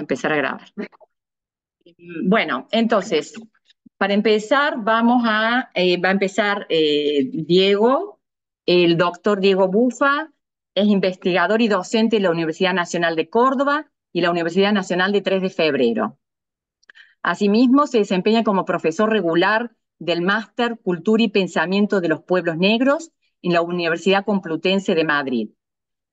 empezar a grabar. Bueno, entonces, para empezar, vamos a, eh, va a empezar eh, Diego, el doctor Diego Bufa, es investigador y docente de la Universidad Nacional de Córdoba y la Universidad Nacional de 3 de Febrero. Asimismo, se desempeña como profesor regular del Máster Cultura y Pensamiento de los Pueblos Negros en la Universidad Complutense de Madrid.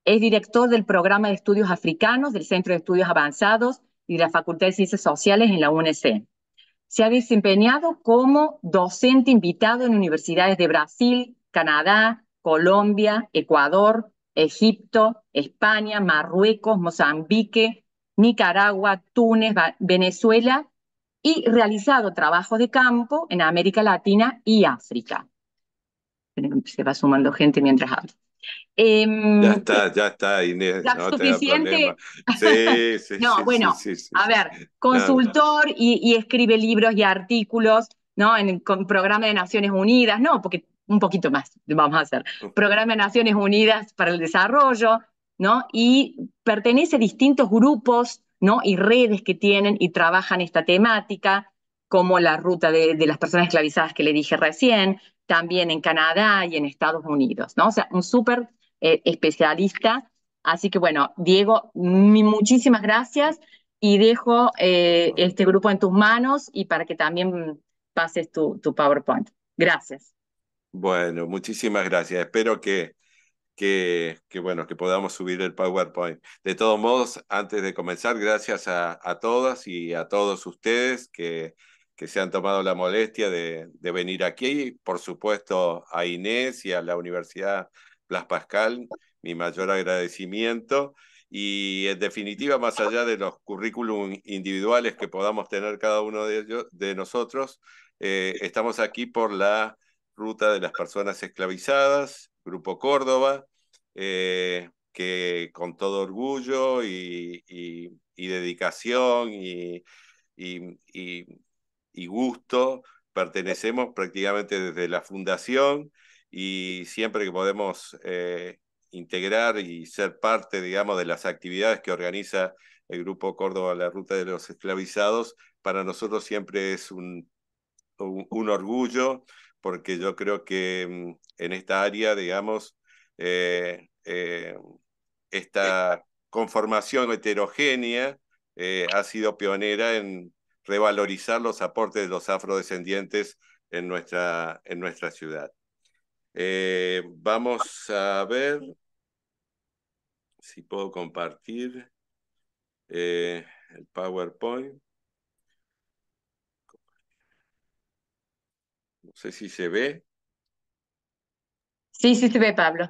Es director del programa de estudios africanos del Centro de Estudios Avanzados y de la Facultad de Ciencias Sociales en la UNC. Se ha desempeñado como docente invitado en universidades de Brasil, Canadá, Colombia, Ecuador, Egipto, España, Marruecos, Mozambique, Nicaragua, Túnez, Venezuela y realizado trabajos de campo en América Latina y África. Se va sumando gente mientras hablo. Em, ya está, ya está, Inés. suficiente. Sí, sí, no, bueno, a ver, consultor Y, escribe libros y artículos, ¿no? En el con programa de Naciones Unidas, no, porque un poquito más vamos a hacer. Programa de Naciones Unidas para el Desarrollo, ¿no? Y pertenece a distintos grupos, ¿no? Y redes que tienen y trabajan esta temática, como la ruta de, de las personas esclavizadas que le dije recién, también en Canadá y en Estados Unidos, ¿no? O sea, un súper eh, especialista. Así que bueno, Diego, muchísimas gracias y dejo eh, este grupo en tus manos y para que también pases tu, tu PowerPoint. Gracias. Bueno, muchísimas gracias. Espero que, que, que, bueno, que podamos subir el PowerPoint. De todos modos, antes de comenzar, gracias a, a todas y a todos ustedes que, que se han tomado la molestia de, de venir aquí. Por supuesto, a Inés y a la Universidad las Pascal, mi mayor agradecimiento. Y en definitiva, más allá de los currículum individuales que podamos tener cada uno de, ellos, de nosotros, eh, estamos aquí por la ruta de las personas esclavizadas, Grupo Córdoba, eh, que con todo orgullo y, dedicación y, y gusto pertenecemos prácticamente desde la fundación y siempre que podemos eh, integrar y ser parte, digamos, de las actividades que organiza el Grupo Córdoba La Ruta de los Esclavizados, para nosotros siempre es un, un, orgullo, porque yo creo que mm, en esta área, digamos, eh, eh, esta conformación heterogénea ha sido pionera en revalorizar los aportes de los afrodescendientes en nuestra, en nuestra ciudad. Eh, vamos a ver si puedo compartir eh, el PowerPoint. No sé si se ve. Sí, sí se ve, Pablo.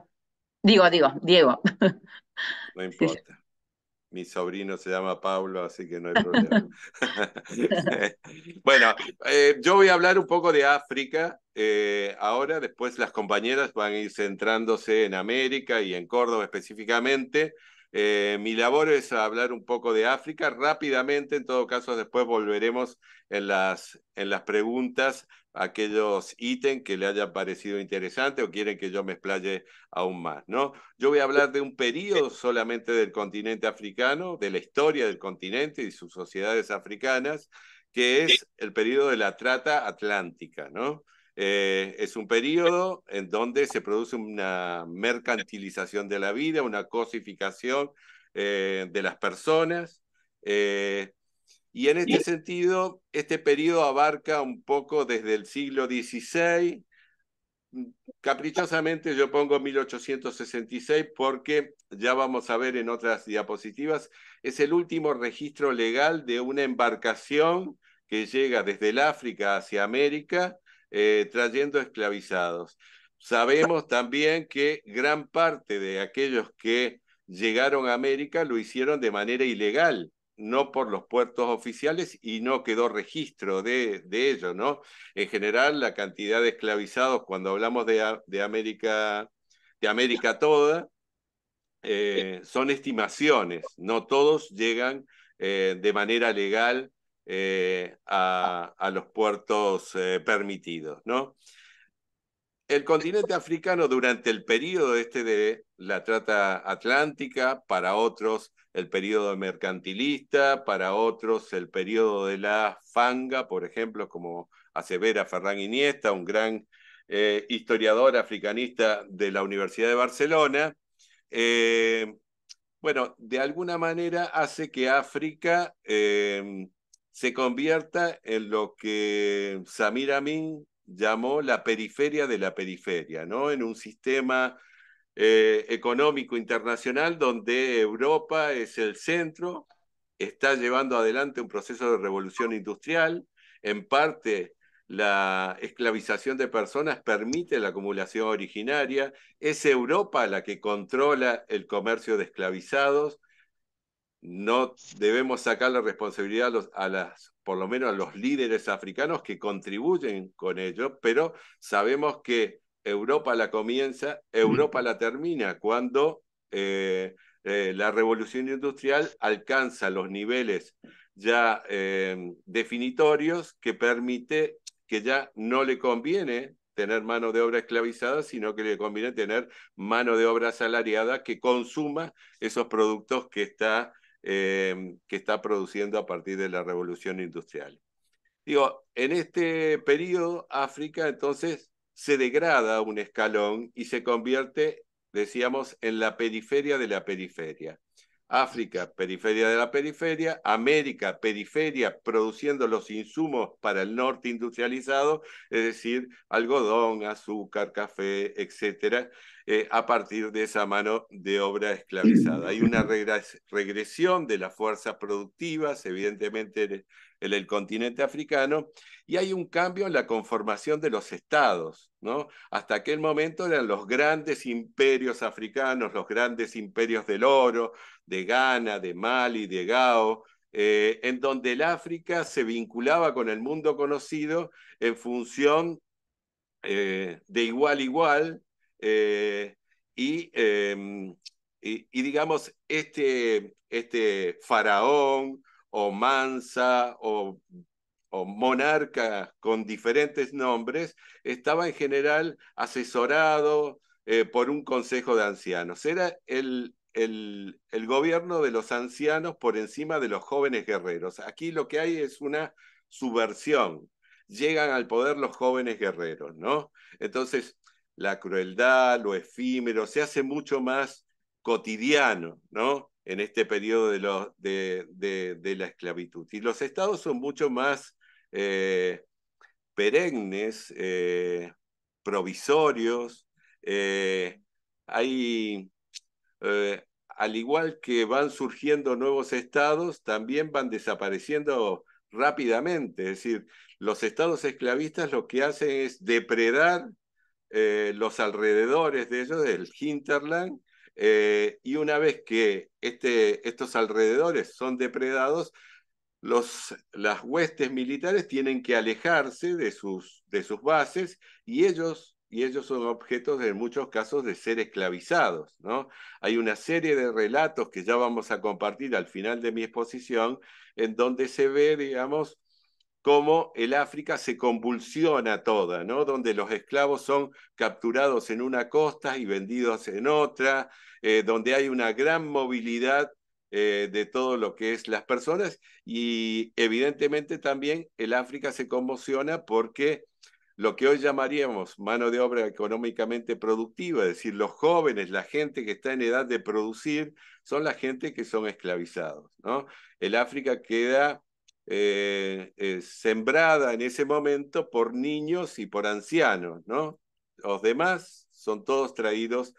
Digo, digo, Diego. No importa mi sobrino se llama Pablo, así que no hay problema. bueno, eh, yo voy a hablar un poco de África eh, ahora, después las compañeras van a ir centrándose en América y en Córdoba específicamente. Eh, mi labor es hablar un poco de África rápidamente, en todo caso después volveremos en las, en las preguntas aquellos ítems que le hayan parecido interesante o quieren que yo me explaye aún más. ¿no? Yo voy a hablar de un periodo solamente del continente africano, de la historia del continente y sus sociedades africanas, que es el periodo de la trata atlántica. ¿no? Eh, es un periodo en donde se produce una mercantilización de la vida, una cosificación eh, de las personas. Eh, y en este sentido, este periodo abarca un poco desde el siglo XVI. Caprichosamente yo pongo 1866 porque ya vamos a ver en otras diapositivas, es el último registro legal de una embarcación que llega desde el África hacia América eh, trayendo esclavizados. Sabemos también que gran parte de aquellos que llegaron a América lo hicieron de manera ilegal no por los puertos oficiales y no quedó registro de, de ello, ¿no? En general, la cantidad de esclavizados, cuando hablamos de, América, de América toda, eh, son estimaciones, no todos llegan eh, de manera legal eh, a, los puertos permitidos, ¿no? El continente africano durante el periodo este de la trata atlántica, para otros el periodo mercantilista, para otros el periodo de la fanga, por ejemplo, como asevera Ferran Iniesta, un gran eh, historiador africanista de la Universidad de Barcelona. Eh, bueno, de alguna manera hace que África em, se convierta en lo que Samir Amin llamó la periferia de la periferia, ¿no? En un sistema eh, económico internacional donde Europa es el centro, está llevando adelante un proceso de revolución industrial, en parte la esclavización de personas permite la acumulación originaria, es Europa la que controla el comercio de esclavizados, no debemos sacar la responsabilidad a, las, por lo menos a los líderes africanos que contribuyen con ello, pero sabemos que Europa la comienza, mm. Europa la termina, cuando eh, eh, la revolución industrial alcanza los niveles ya eh, definitorios que permite que ya no le conviene tener mano de obra esclavizada, sino que le conviene tener mano de obra asalariada que consuma esos productos que está, que está produciendo a partir de la revolución industrial. Digo, en este periodo, África entonces se degrada un escalón y se convierte, decíamos, en la periferia de la periferia. África, periferia de la periferia, América, periferia, produciendo los insumos para el norte industrializado, es decir, algodón, azúcar, café, etcétera, eh, a partir de esa mano de obra esclavizada. Hay una regresión de las fuerzas productivas, evidentemente en el, continente africano, y hay un cambio en la conformación de los estados. ¿no? Hasta aquel momento eran los grandes imperios africanos, los grandes imperios del oro, de Ghana, de Mali, de Gao, eh, en donde el África se vinculaba con el mundo conocido en función eh, de igual a igual, eh, em, y, y, digamos, este, este faraón o mansa o, monarca con diferentes nombres estaba en general asesorado eh, por un consejo de ancianos. Era el, el, el, gobierno de los ancianos por encima de los jóvenes guerreros. Aquí lo que hay es una subversión. Llegan al poder los jóvenes guerreros, ¿no? Entonces, la crueldad, lo efímero, se hace mucho más cotidiano, ¿no? En este periodo de, de, la esclavitud. Y los estados son mucho más eh, perennes, eh, provisorios. Eh, hay, al igual que van surgiendo nuevos estados, también van desapareciendo rápidamente. Es decir, los estados esclavistas lo que hacen es depredar eh, los alrededores de ellos, del hinterland, eh, y una vez que este, estos alrededores son depredados, los, las huestes militares tienen que alejarse de sus, de sus bases y ellos y ellos son objetos en muchos casos de ser esclavizados. ¿no? Hay una serie de relatos que ya vamos a compartir al final de mi exposición, en donde se ve, digamos, como el África se convulsiona toda, ¿no? donde los esclavos son capturados en una costa y vendidos en otra, eh, donde hay una gran movilidad eh, de todo lo que es las personas y evidentemente también el África se conmociona porque lo que hoy llamaríamos mano de obra económicamente productiva, es decir, los jóvenes, la gente que está en edad de producir, son la gente que son esclavizados. ¿no? El África queda eh, eh, sembrada en ese momento por niños y por ancianos, ¿no? Los demás son todos traídos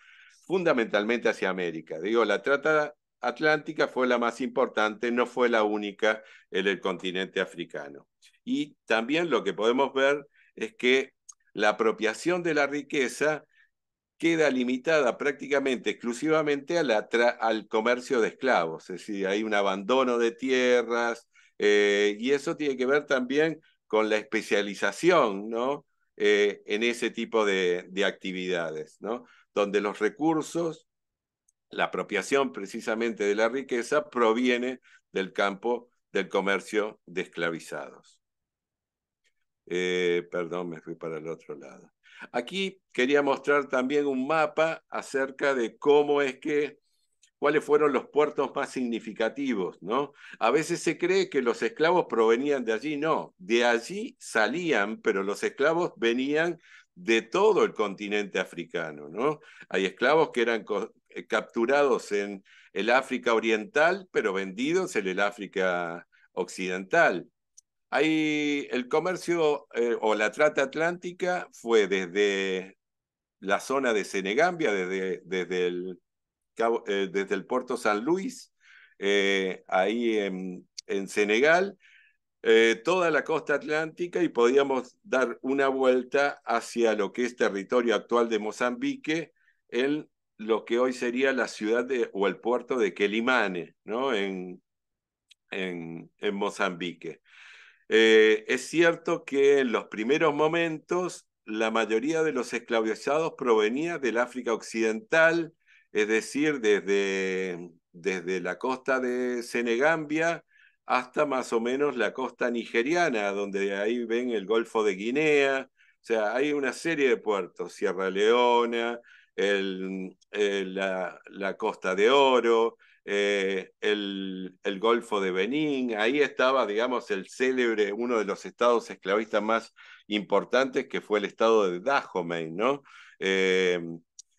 fundamentalmente hacia América. Digo, la trata atlántica fue la más importante, no fue la única en el continente africano. Y también lo que podemos ver es que la apropiación de la riqueza queda limitada prácticamente exclusivamente al comercio de esclavos, es decir, hay un abandono de tierras, eh, y eso tiene que ver también con la especialización, ¿no? Eh, en ese tipo de, actividades, ¿no? Donde los recursos, la apropiación precisamente de la riqueza proviene del campo del comercio de esclavizados. Eh, perdón, me fui para el otro lado. Aquí quería mostrar también un mapa acerca de cómo es que cuáles fueron los puertos más significativos, ¿no? A veces se cree que los esclavos provenían de allí, no, de allí salían, pero los esclavos venían de todo el continente africano, ¿no? Hay esclavos que eran eh, capturados en el África Oriental, pero vendidos en el África Occidental. Hay el comercio eh, o la trata atlántica fue desde la zona de Senegambia, desde, desde el eh, desde el puerto San Luis, eh, ahí en, Senegal, eh, toda la costa atlántica y podíamos dar una vuelta hacia lo que es territorio actual de Mozambique, en lo que hoy sería la ciudad de, o el puerto de Quelimane, en, Mozambique. es cierto que en los primeros momentos la mayoría de los esclavizados provenía del África Occidental, es decir, desde, desde la costa de Senegambia hasta más o menos la costa nigeriana, donde ahí ven el Golfo de Guinea, o sea, hay una serie de puertos, Sierra Leona, eh, la, Costa de Oro, eh, el, Golfo de Benín, ahí estaba, digamos, el célebre, uno de los estados esclavistas más importantes, que fue el estado de Dahomey, ¿no? Eh,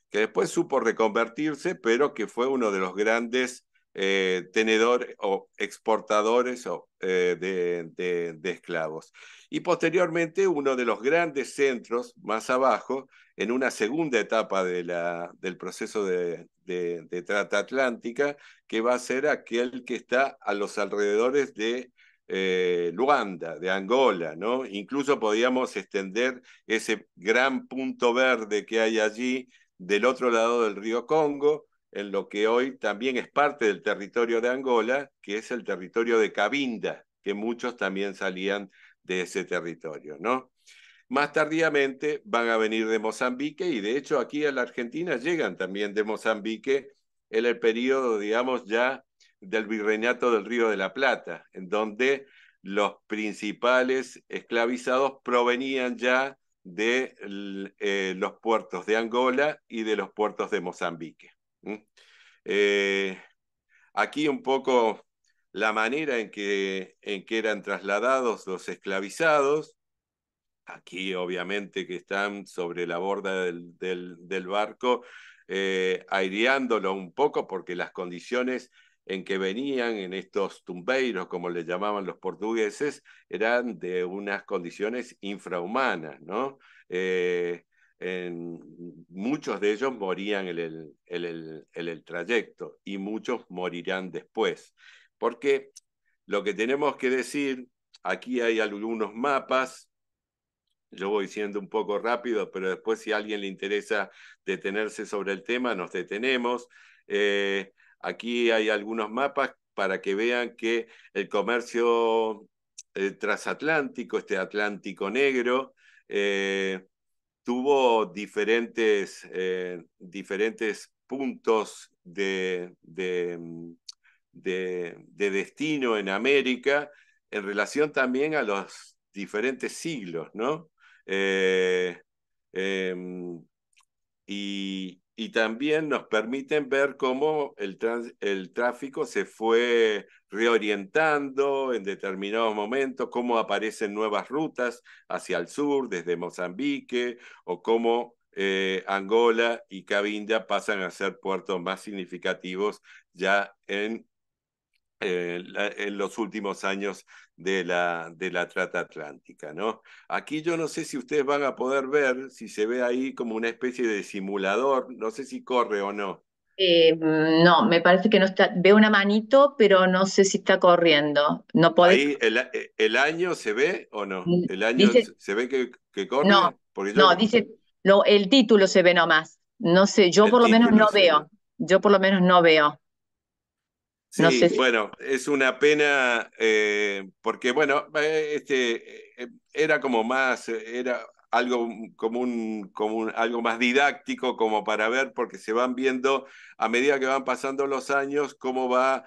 que después supo reconvertirse, pero que fue uno de los grandes eh, tenedores o exportadores eh, de, esclavos. Y posteriormente uno de los grandes centros más abajo, en una segunda etapa del proceso de, trata atlántica, que va a ser aquel que está a los alrededores de eh, Luanda, de Angola, ¿no? Incluso podíamos extender ese gran punto verde que hay allí del otro lado del río Congo, en lo que hoy también es parte del territorio de Angola, que es el territorio de Cabinda, que muchos también salían de ese territorio, ¿no? Más tardíamente van a venir de Mozambique y de hecho aquí a la Argentina llegan también de Mozambique en el periodo, digamos, ya del virreinato del Río de la Plata, en donde los principales esclavizados provenían ya de eh, los puertos de Angola y de los puertos de Mozambique. Eh, aquí un poco la manera en que, en que eran trasladados los esclavizados, aquí obviamente que están sobre la borda del, barco, eh, aireándolo un poco porque las condiciones en que venían en estos tumbeiros, como le llamaban los portugueses, eran de unas condiciones infrahumanas, ¿no? Eh, muchos de ellos morían en el, el, trayecto y muchos morirán después. Porque lo que tenemos que decir, aquí hay algunos mapas, yo voy siendo un poco rápido, pero después si a alguien le interesa detenerse sobre el tema, nos detenemos. Eh, Aquí hay algunos mapas para que vean que el comercio eh, transatlántico, este Atlántico Negro, eh, tuvo diferentes, eh, diferentes puntos mm, de, destino en América en relación también a los diferentes siglos, ¿no? Em, y, y también nos permiten ver cómo el, tráfico se fue reorientando en determinados momentos, cómo aparecen nuevas rutas hacia el sur desde Mozambique o cómo eh, Angola y Cabinda pasan a ser puertos más significativos ya en eh, los últimos años de la, de la trata atlántica. ¿no? Aquí yo no sé si ustedes van a poder ver, si se ve ahí como una especie de simulador, no sé si corre o no. Eh, no, me parece que no está. Veo una manito, pero no sé si está corriendo. No puede Ahí, eh, el, año se ve o no? Mm, ¿El año se ve que, corre? No, no dice, lo, el título se ve nomás. No sé, yo por lo menos no veo. Yo por lo menos no veo. Sí, bueno, es una pena eh, porque, bueno, eh, este, eh, era como más, era algo mm, como algo más didáctico como para ver, porque se van viendo a medida que van pasando los años cómo va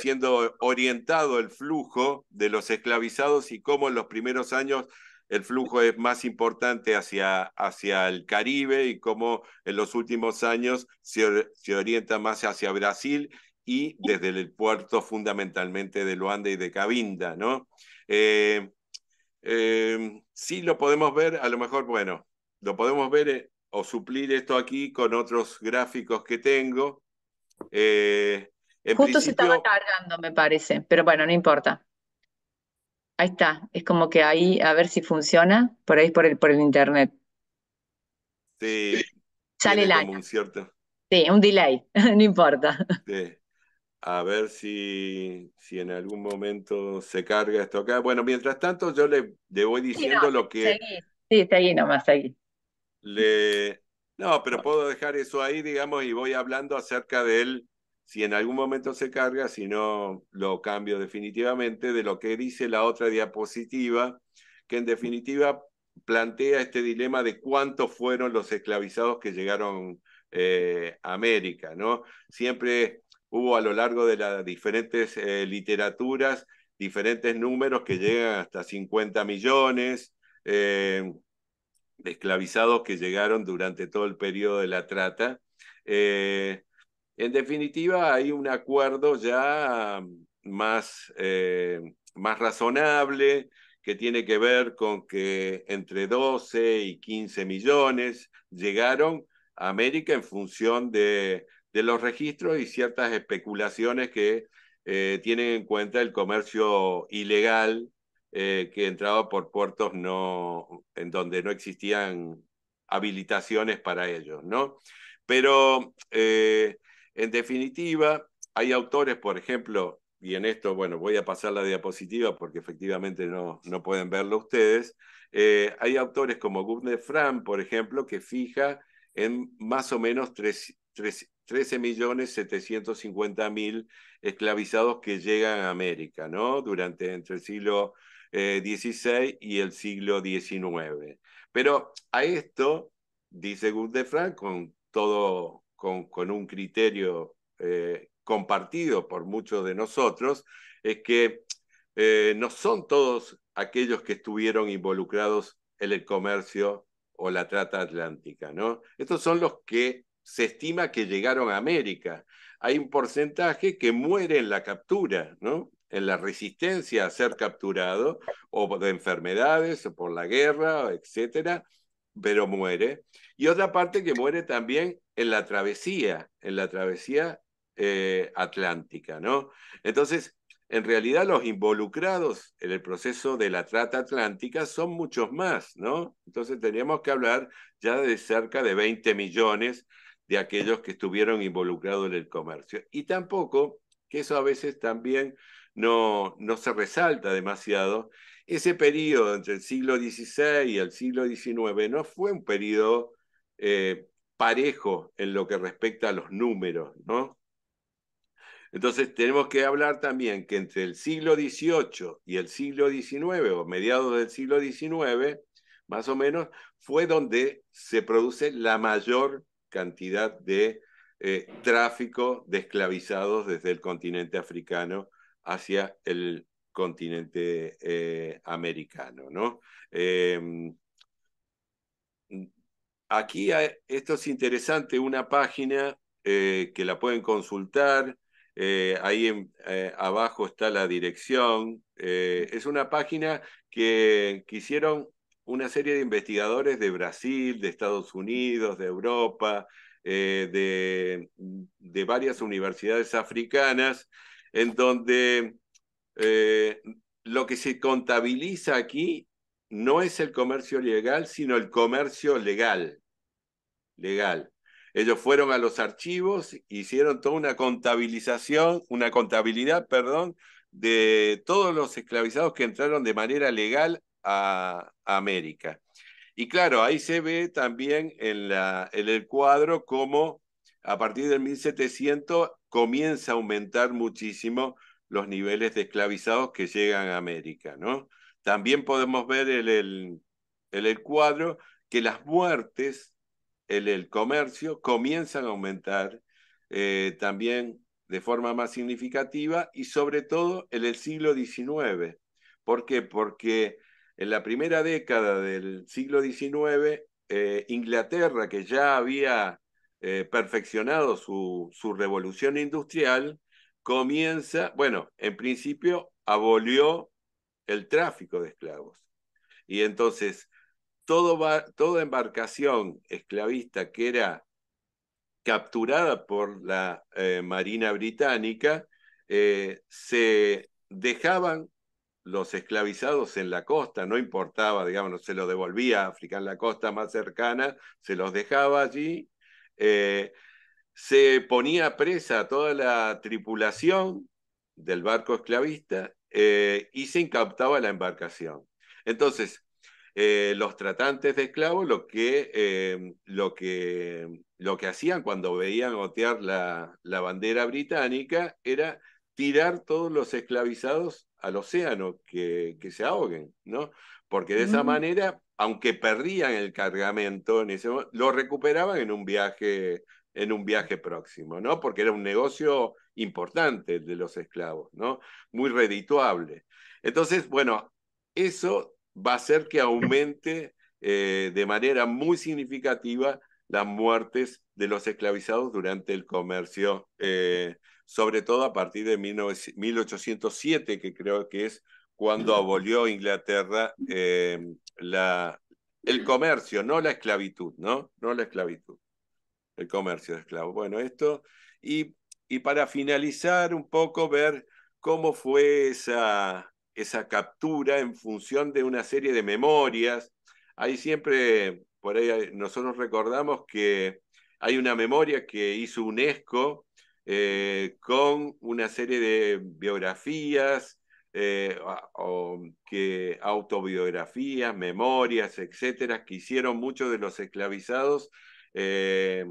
siendo orientado el flujo de los esclavizados y cómo en los primeros años el flujo es más importante hacia, hacia el Caribe y cómo en los últimos años se orienta más hacia Brasil y desde el puerto fundamentalmente de Luanda y de Cabinda, ¿no? Eh, eh, sí lo podemos ver, a lo mejor, bueno, lo podemos ver eh, o suplir esto aquí con otros gráficos que tengo. Justo se estaba cargando, me parece, pero bueno, no importa. Ahí está, es como que ahí, a ver si funciona, por ahí por el, por el internet. Sí. Sale el año. cierto... Sí, un delay, no importa. Sí a ver si, si en algún momento se carga esto acá. Bueno, mientras tanto yo le, le voy diciendo lo que... Sí, está nomás, seguí. Le... No, pero puedo dejar eso ahí, digamos, y voy hablando acerca de él, si en algún momento se carga, si no lo cambio definitivamente, de lo que dice la otra diapositiva, que en definitiva plantea este dilema de cuántos fueron los esclavizados que llegaron eh, a América, ¿no? Siempre hubo a lo largo de las diferentes eh, literaturas diferentes números que llegan hasta 50 millones eh, de esclavizados que llegaron durante todo el periodo de la trata. Eh, en definitiva, hay un acuerdo ya más, más razonable que tiene que ver con que entre 12 y 15 millones llegaron a América en función de de los registros y ciertas especulaciones que eh, tienen en cuenta el comercio ilegal eh, que entraba por puertos no, en donde no existían habilitaciones para ellos, ¿no? Pero eh, en definitiva, hay autores, por ejemplo, y en esto, bueno, voy a pasar la diapositiva porque efectivamente no, no pueden verlo ustedes, hay autores como Gubner Fram por ejemplo, que fija en más o menos tres, tres, 13.750.000 esclavizados que llegan a América, ¿no? Durante entre el siglo XVI eh, y el siglo XIX. Pero a esto, dice frank con todo, con, un criterio eh, compartido por muchos de nosotros, es que eh, no son todos aquellos que estuvieron involucrados en el comercio o la trata atlántica, ¿no? Estos son los que se estima que llegaron a América. Hay un porcentaje que muere en la captura, ¿no? en la resistencia a ser capturado, o de enfermedades, o por la guerra, etcétera, pero muere. Y otra parte que muere también en la travesía, en la travesía eh, atlántica, ¿no? Entonces, en realidad los involucrados en el proceso de la trata atlántica son muchos más, ¿no? Entonces teníamos que hablar ya de cerca de 20 millones de aquellos que estuvieron involucrados en el comercio. Y tampoco, que eso a veces también no, no se resalta demasiado, ese periodo entre el siglo XVI y el siglo XIX no fue un periodo eh, parejo en lo que respecta a los números, ¿no? Entonces tenemos que hablar también que entre el siglo XVIII y el siglo XIX, o mediados del siglo XIX, más o menos, fue donde se produce la mayor cantidad de eh, tráfico de esclavizados desde el continente africano hacia el continente eh, americano. ¿no? Em, aquí esto es interesante, una página eh, que la pueden consultar. ahí abajo está la dirección. es una página que, quisieron una serie de investigadores de Brasil, de Estados Unidos, de Europa, eh, de, varias universidades africanas, en donde eh, lo que se contabiliza aquí no es el comercio legal, sino el comercio legal. Legal. Ellos fueron a los archivos, hicieron toda una contabilización, una contabilidad, perdón, de todos los esclavizados que entraron de manera legal a América. Y claro, ahí se ve también en, la, en el cuadro cómo a partir del 1700 comienza a aumentar muchísimo los niveles de esclavizados que llegan a América. ¿no? También podemos ver en el, el cuadro que las muertes en el comercio comienzan a aumentar eh, también de forma más significativa y sobre todo en el siglo XIX. ¿Por qué? Porque en la primera década del siglo XIX, eh, Inglaterra, que ya había eh, perfeccionado su, su revolución industrial, comienza, bueno, en principio abolió el tráfico de esclavos. Y entonces, toda embarcación esclavista que era capturada por la eh, Marina Británica, se dejaban los esclavizados en la costa, no importaba, digamos, se los devolvía a África en la costa más cercana, se los dejaba allí, eh, se ponía presa toda la tripulación del barco esclavista eh, y se incautaba la embarcación. Entonces, eh, los tratantes de esclavos lo que, lo que, lo que hacían cuando veían gotear la, la bandera británica era tirar todos los esclavizados al océano, que, se ahoguen, ¿no? Porque de esa mm. manera, aunque perdían el cargamento, en ese momento, lo recuperaban en un viaje en un viaje próximo, ¿no? Porque era un negocio importante el de los esclavos, ¿no? Muy redituable. Entonces, bueno, eso va a hacer que aumente eh, de manera muy significativa las muertes de los esclavizados durante el comercio eh, sobre todo a partir de 1807, que creo que es cuando abolió Inglaterra em, la, el comercio, no la esclavitud, ¿no? No la esclavitud, el comercio de esclavos. Bueno, esto, y, para finalizar un poco, ver cómo fue esa, esa captura en función de una serie de memorias. Ahí siempre, por ahí nosotros recordamos que hay una memoria que hizo UNESCO eh, con una serie de biografías eh, o, que, autobiografías, memorias, etcétera, que hicieron muchos de los esclavizados eh,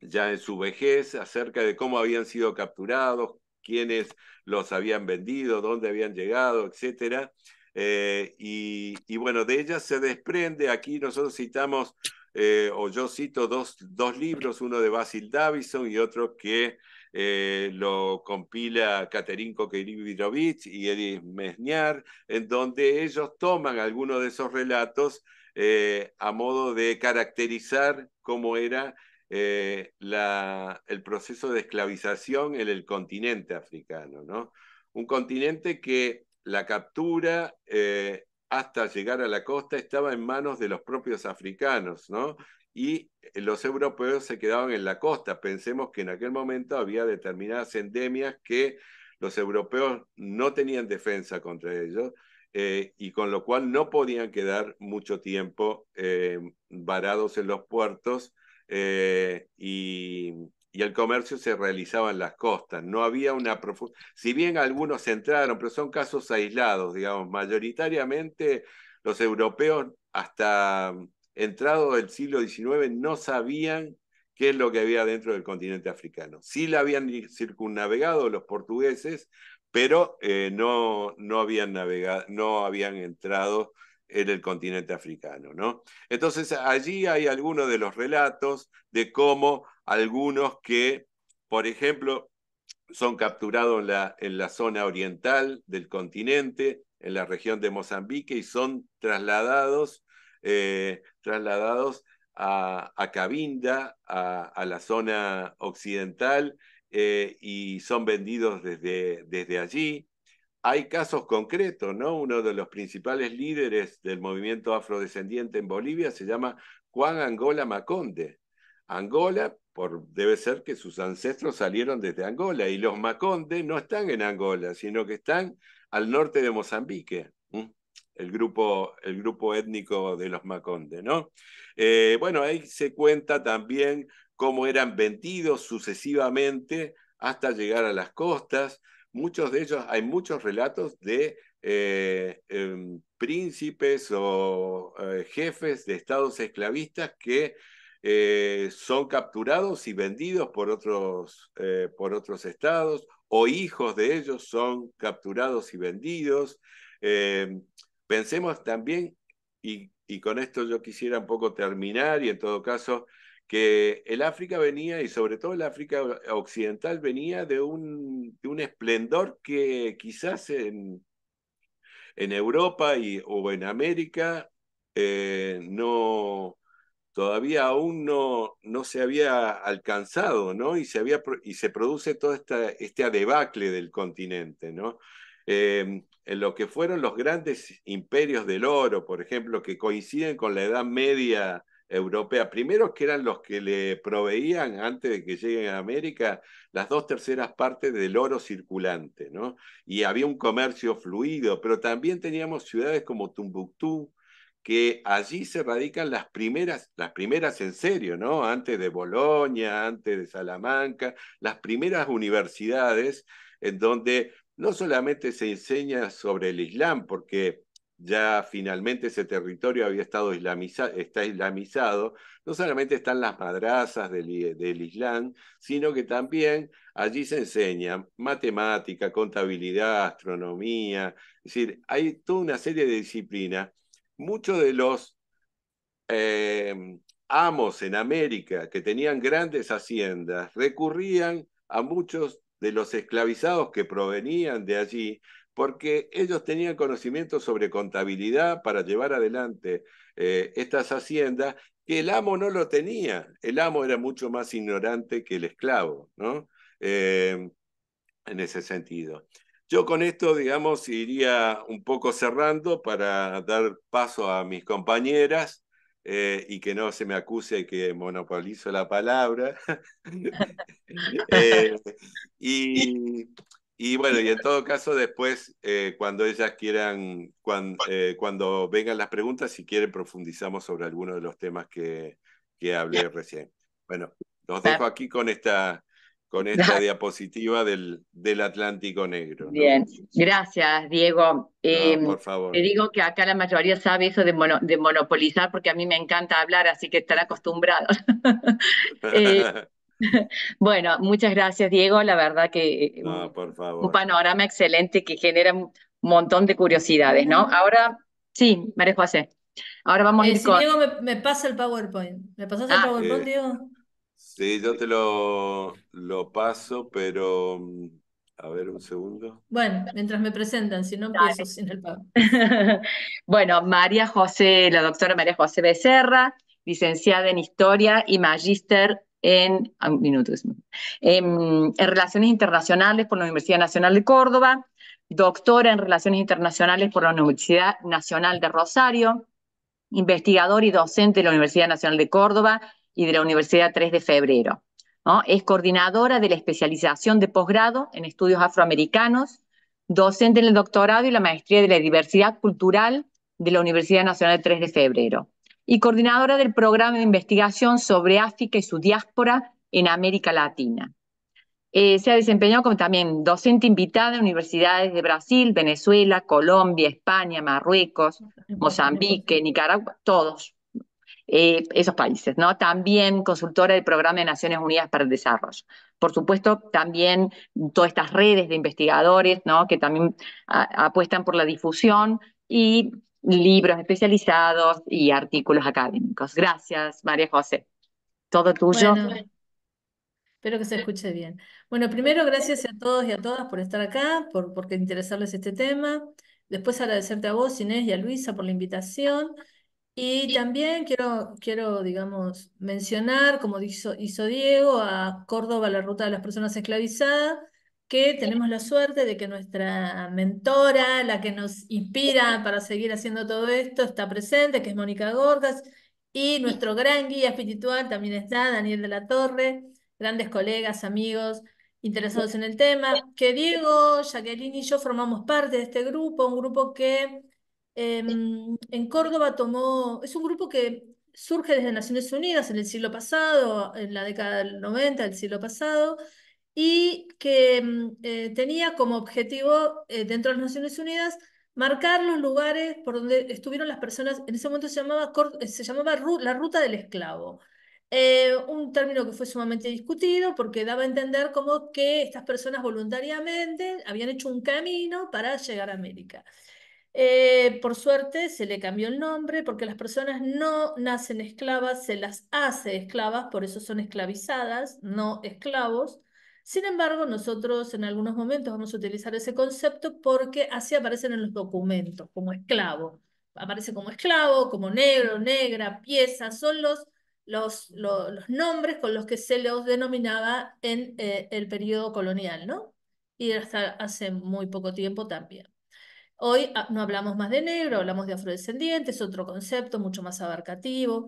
ya en su vejez acerca de cómo habían sido capturados, quiénes los habían vendido, dónde habían llegado, etcétera. y, bueno, de ellas se desprende, aquí nosotros citamos eh, o yo cito dos, libros, uno de Basil Davison y otro que eh, lo compila Katerin Kokerivirovich y Edith Mesniar, en donde ellos toman algunos de esos relatos eh, a modo de caracterizar cómo era la, el proceso de esclavización en el continente africano, ¿no? Un continente que la captura, hasta llegar a la costa estaba en manos de los propios africanos, ¿no? Y eh, los europeos se quedaban en la costa. Pensemos que en aquel momento había determinadas endemias que los europeos no tenían defensa contra ellos eh, y con lo cual no podían quedar mucho tiempo eh, varados en los puertos y, y el comercio se realizaba en las costas. No había una Si bien algunos entraron, pero son casos aislados, digamos, mayoritariamente los europeos hasta entrado del siglo XIX no sabían qué es lo que había dentro del continente africano. Sí la habían circunnavegado los portugueses, pero eh, no, no, habían navegado, no habían entrado en el continente africano. ¿no? Entonces allí hay algunos de los relatos de cómo algunos que, por ejemplo, son capturados en la, en la zona oriental del continente, en la región de Mozambique, y son trasladados, eh, trasladados a, Cabinda, a, la zona occidental, eh, y son vendidos desde, desde allí. Hay casos concretos, ¿no? Uno de los principales líderes del movimiento afrodescendiente en Bolivia se llama Juan Angola Maconde. Angola debe ser que sus ancestros salieron desde Angola y los macondes no están en Angola, sino que están al norte de Mozambique, el, grupo, el grupo, étnico de los macondes. ¿no? Eh, bueno, ahí se cuenta también cómo eran vendidos sucesivamente hasta llegar a las costas. Muchos de ellos, hay muchos relatos de eh, em, príncipes o eh, jefes de estados esclavistas que eh, son capturados y vendidos por otros, eh, por otros estados, o hijos de ellos son capturados y vendidos. Eh, pensemos también, y, con esto yo quisiera un poco terminar, y en todo caso, que el África venía, y sobre todo el África occidental venía de un, un esplendor que quizás en, en Europa y, o en América no, todavía aún no, se había alcanzado, ¿no? Y se, había, y se produce todo esta, este adebacle del continente, ¿no? Eh, en lo que fueron los grandes imperios del oro, por ejemplo, que coinciden con la Edad Media europea, primero que eran los que le proveían, antes de que lleguen a América, las dos terceras partes del oro circulante, ¿no? Y había un comercio fluido, pero también teníamos ciudades como Tumbuctú, que allí se radican las primeras, las primeras en serio, ¿no? Antes de Bolonia, antes de Salamanca, las primeras universidades en donde no solamente se enseña sobre el Islam, porque ya finalmente ese territorio había estado islamizado, está islamizado, no solamente están las madrazas del, del Islam, sino que también allí se enseña matemática, contabilidad, astronomía, es decir, hay toda una serie de disciplinas muchos de los em, amos en América que tenían grandes haciendas recurrían a muchos de los esclavizados que provenían de allí porque ellos tenían conocimiento sobre contabilidad para llevar adelante eh, estas haciendas que el amo no lo tenía. El amo era mucho más ignorante que el esclavo, ¿no? Em, en ese sentido. Yo con esto, digamos, iría un poco cerrando para dar paso a mis compañeras eh, y que no se me acuse que monopolizo la palabra. Eh, y, bueno, y en todo caso, después, eh, cuando ellas quieran, cuando, vengan las preguntas, si quieren, profundizamos sobre algunos de los temas que, que hablé recién. Bueno, los dejo aquí con esta con esta diapositiva del, del Atlántico Negro. Bien, gracias, Diego. Eh, por favor. Te digo que acá la mayoría sabe eso de, monopolizar porque a mí me encanta hablar, así que están acostumbrados. Eh, bueno, muchas gracias, Diego. La verdad que eh, por favor. un panorama excelente que genera un montón de curiosidades, ¿no? Ahora, sí, María José. Ahora vamos a ir si Diego me, pasa el PowerPoint. ¿Me pasas el ah. PowerPoint, Diego? Sí, yo te lo, paso, pero mm, a ver un segundo. Bueno, mientras me presentan, si no empiezo sin el pago. bueno, María José, la doctora María José Becerra, licenciada en Historia y magíster en, ah, minutos, en Relaciones Internacionales por la Universidad Nacional de Córdoba, doctora en Relaciones Internacionales por la Universidad Nacional de Rosario, investigador y docente de la Universidad Nacional de Córdoba y de la Universidad 3 de Febrero. Es coordinadora de la especialización de posgrado en estudios afroamericanos, docente en el doctorado y la maestría de la diversidad cultural de la Universidad Nacional 3 de Febrero y coordinadora del programa de investigación sobre África y su diáspora en América Latina. Eh, se ha desempeñado como también docente invitada en universidades de Brasil, Venezuela, Colombia, España, Marruecos, Mozambique, Nicaragua, todos, eh, esos países, ¿no? También consultora del Programa de Naciones Unidas para el Desarrollo. Por supuesto, también todas estas redes de investigadores, ¿no? Que también apuestan por la difusión y libros especializados y artículos académicos. Gracias, María José. Todo tuyo. Espero que se escuche bien. Bueno, primero gracias a todos y a todas por estar acá, por, por interesarles este tema. Después agradecerte a vos, Inés y a Luisa por la invitación. Y también quiero, quiero digamos, mencionar, como hizo, hizo Diego, a Córdoba, la ruta de las personas esclavizadas, que tenemos la suerte de que nuestra mentora, la que nos inspira para seguir haciendo todo esto, está presente, que es Mónica Gorgas, y nuestro gran guía espiritual también está, Daniel de la Torre, grandes colegas, amigos interesados en el tema, que Diego, Jacqueline y yo formamos parte de este grupo, un grupo que Em, en Córdoba tomó, es un grupo que surge desde Naciones Unidas en el siglo pasado, en la década del 90 del siglo pasado, y que em, eh, tenía como objetivo eh, dentro de las Naciones Unidas marcar los lugares por donde estuvieron las personas, en ese momento se llamaba, eh, se llamaba la ruta del esclavo. un término que fue sumamente discutido porque daba a entender como que estas personas voluntariamente habían hecho un camino para llegar a América. Eh, por suerte se le cambió el nombre porque las personas no nacen esclavas, se las hace esclavas, por eso son esclavizadas, no esclavos. Sin embargo, nosotros en algunos momentos vamos a utilizar ese concepto porque así aparecen en los documentos, como esclavo. Aparece como esclavo, como negro, negra, pieza, son los, los, nombres con los que se los denominaba en eh, el periodo colonial, ¿no? Y hasta hace muy poco tiempo también. Hoy ah, no hablamos más de negro, hablamos de afrodescendientes, otro concepto mucho más abarcativo.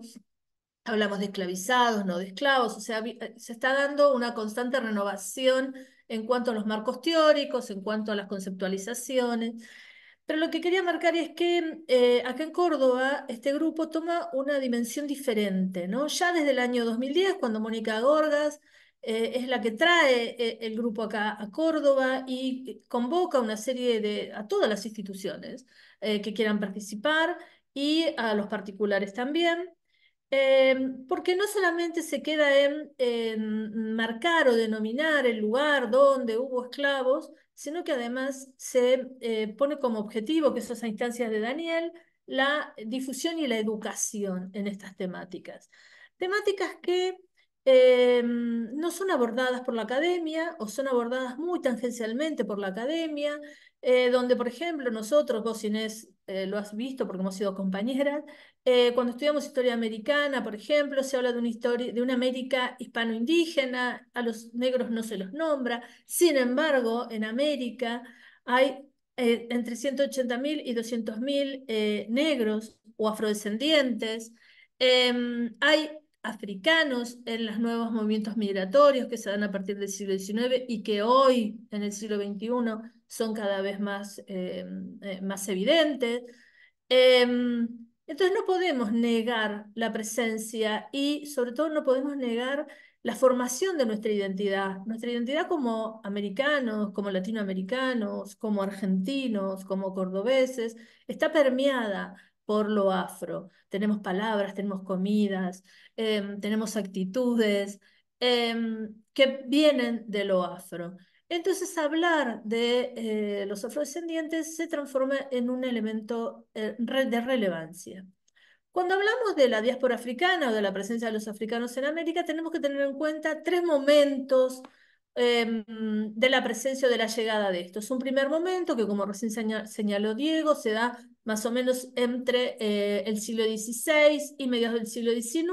Hablamos de esclavizados, no de esclavos, o sea, eh, se está dando una constante renovación en cuanto a los marcos teóricos, en cuanto a las conceptualizaciones. Pero lo que quería marcar es que eh, acá en Córdoba este grupo toma una dimensión diferente, ¿no? Ya desde el año 2010, cuando Mónica Gorgas eh, es la que trae eh, el grupo acá a Córdoba y convoca una serie de, a todas las instituciones eh, que quieran participar y a los particulares también, em, porque no solamente se queda en, marcar o denominar el lugar donde hubo esclavos, sino que además se pone como objetivo, que esas instancias de Daniel, la difusión y la educación en estas temáticas. Temáticas que Em, no son abordadas por la academia o son abordadas muy tangencialmente por la academia, eh, donde, por ejemplo, nosotros, vos Inés eh, lo has visto porque hemos sido compañeras, eh, cuando estudiamos historia americana, por ejemplo, se habla de una, historia, de una América hispano-indígena, a los negros no se los nombra, sin embargo, en América hay entre 180.000 y 200.000 negros o afrodescendientes. Em, hay africanos en los nuevos movimientos migratorios que se dan a partir del siglo XIX y que hoy, en el siglo XXI, son cada vez más, eh, eh, más evidentes. Em, entonces no podemos negar la presencia y sobre todo no podemos negar la formación de nuestra identidad, nuestra identidad como americanos, como latinoamericanos, como argentinos, como cordobeses, está permeada por lo afro. Tenemos palabras, tenemos comidas, em, tenemos actitudes em, que vienen de lo afro. Entonces hablar de eh, los afrodescendientes se transforma en un elemento eh, de relevancia. Cuando hablamos de la diáspora africana o de la presencia de los africanos en América, tenemos que tener en cuenta tres momentos Em, de la presencia o de la llegada de esto. Es un primer momento que, como recién señaló Diego, se da más o menos entre eh, el siglo XVI y mediados del siglo XIX.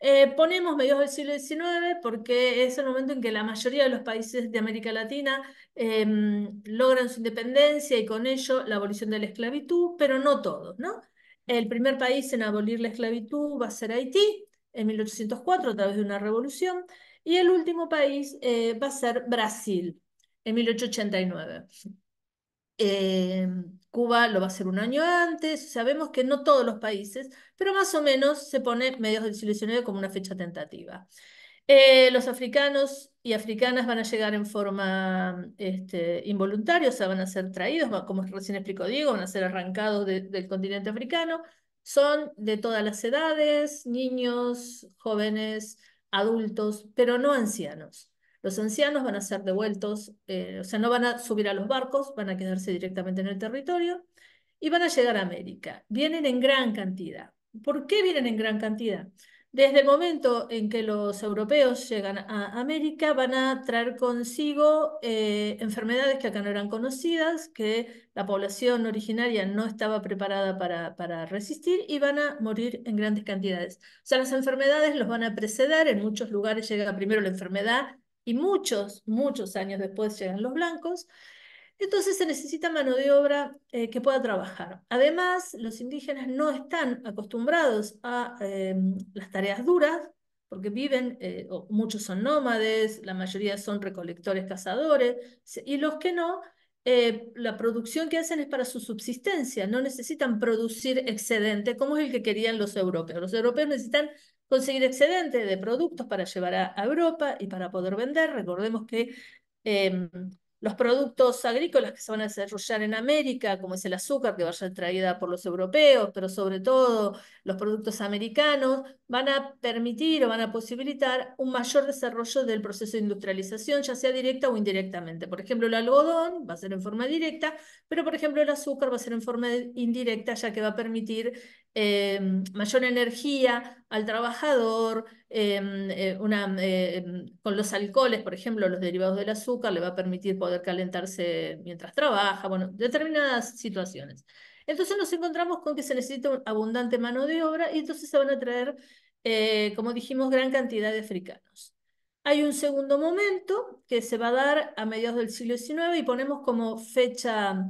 Eh, ponemos mediados del siglo XIX porque es el momento en que la mayoría de los países de América Latina em, logran su independencia y con ello la abolición de la esclavitud, pero no todos, El primer país en abolir la esclavitud va a ser Haití en 1804 a través de una revolución. Y el último país eh, va a ser Brasil, en 1889. Eh, Cuba lo va a hacer un año antes, sabemos que no todos los países, pero más o menos se pone medios del siglo XIX como una fecha tentativa. Eh, los africanos y africanas van a llegar en forma este, involuntaria, o sea, van a ser traídos, como recién explicó Diego, van a ser arrancados del continente africano. Son de todas las edades, niños, jóvenes, adultos, pero no ancianos. Los ancianos van a ser devueltos, eh, o sea, no van a subir a los barcos, van a quedarse directamente en el territorio y van a llegar a América. Vienen en gran cantidad. ¿Por qué vienen en gran cantidad? Desde el momento en que los europeos llegan a América, van a traer consigo eh, enfermedades que acá no eran conocidas, que la población originaria no estaba preparada para, para, resistir y van a morir en grandes cantidades. O sea, las enfermedades los van a preceder, en muchos lugares llega primero la enfermedad y muchos, muchos años después llegan los blancos. Entonces se necesita mano de obra eh, que pueda trabajar. Además, los indígenas no están acostumbrados a eh, las tareas duras, porque viven, eh, muchos son nómades, la mayoría son recolectores, cazadores, y los que no, la producción que hacen es para su subsistencia, no necesitan producir excedente como es el que querían los europeos. Los europeos necesitan conseguir excedente de productos para llevar a, Europa y para poder vender. Recordemos que em, los productos agrícolas que se van a desarrollar en América, como es el azúcar que va a ser traída por los europeos, pero sobre todo los productos americanos, van a permitir o van a posibilitar un mayor desarrollo del proceso de industrialización, ya sea directa o indirectamente. Por ejemplo, el algodón va a ser en forma directa, pero por ejemplo el azúcar va a ser en forma indirecta, ya que va a permitir Em, mayor energía al trabajador, em, eh, una, em, con los alcoholes, por ejemplo, los derivados del azúcar, le va a permitir poder calentarse mientras trabaja, bueno, determinadas situaciones. Entonces nos encontramos con que se necesita una abundante mano de obra y entonces se van a traer, eh, como dijimos, gran cantidad de africanos. Hay un segundo momento que se va a dar a mediados del siglo XIX y ponemos como fecha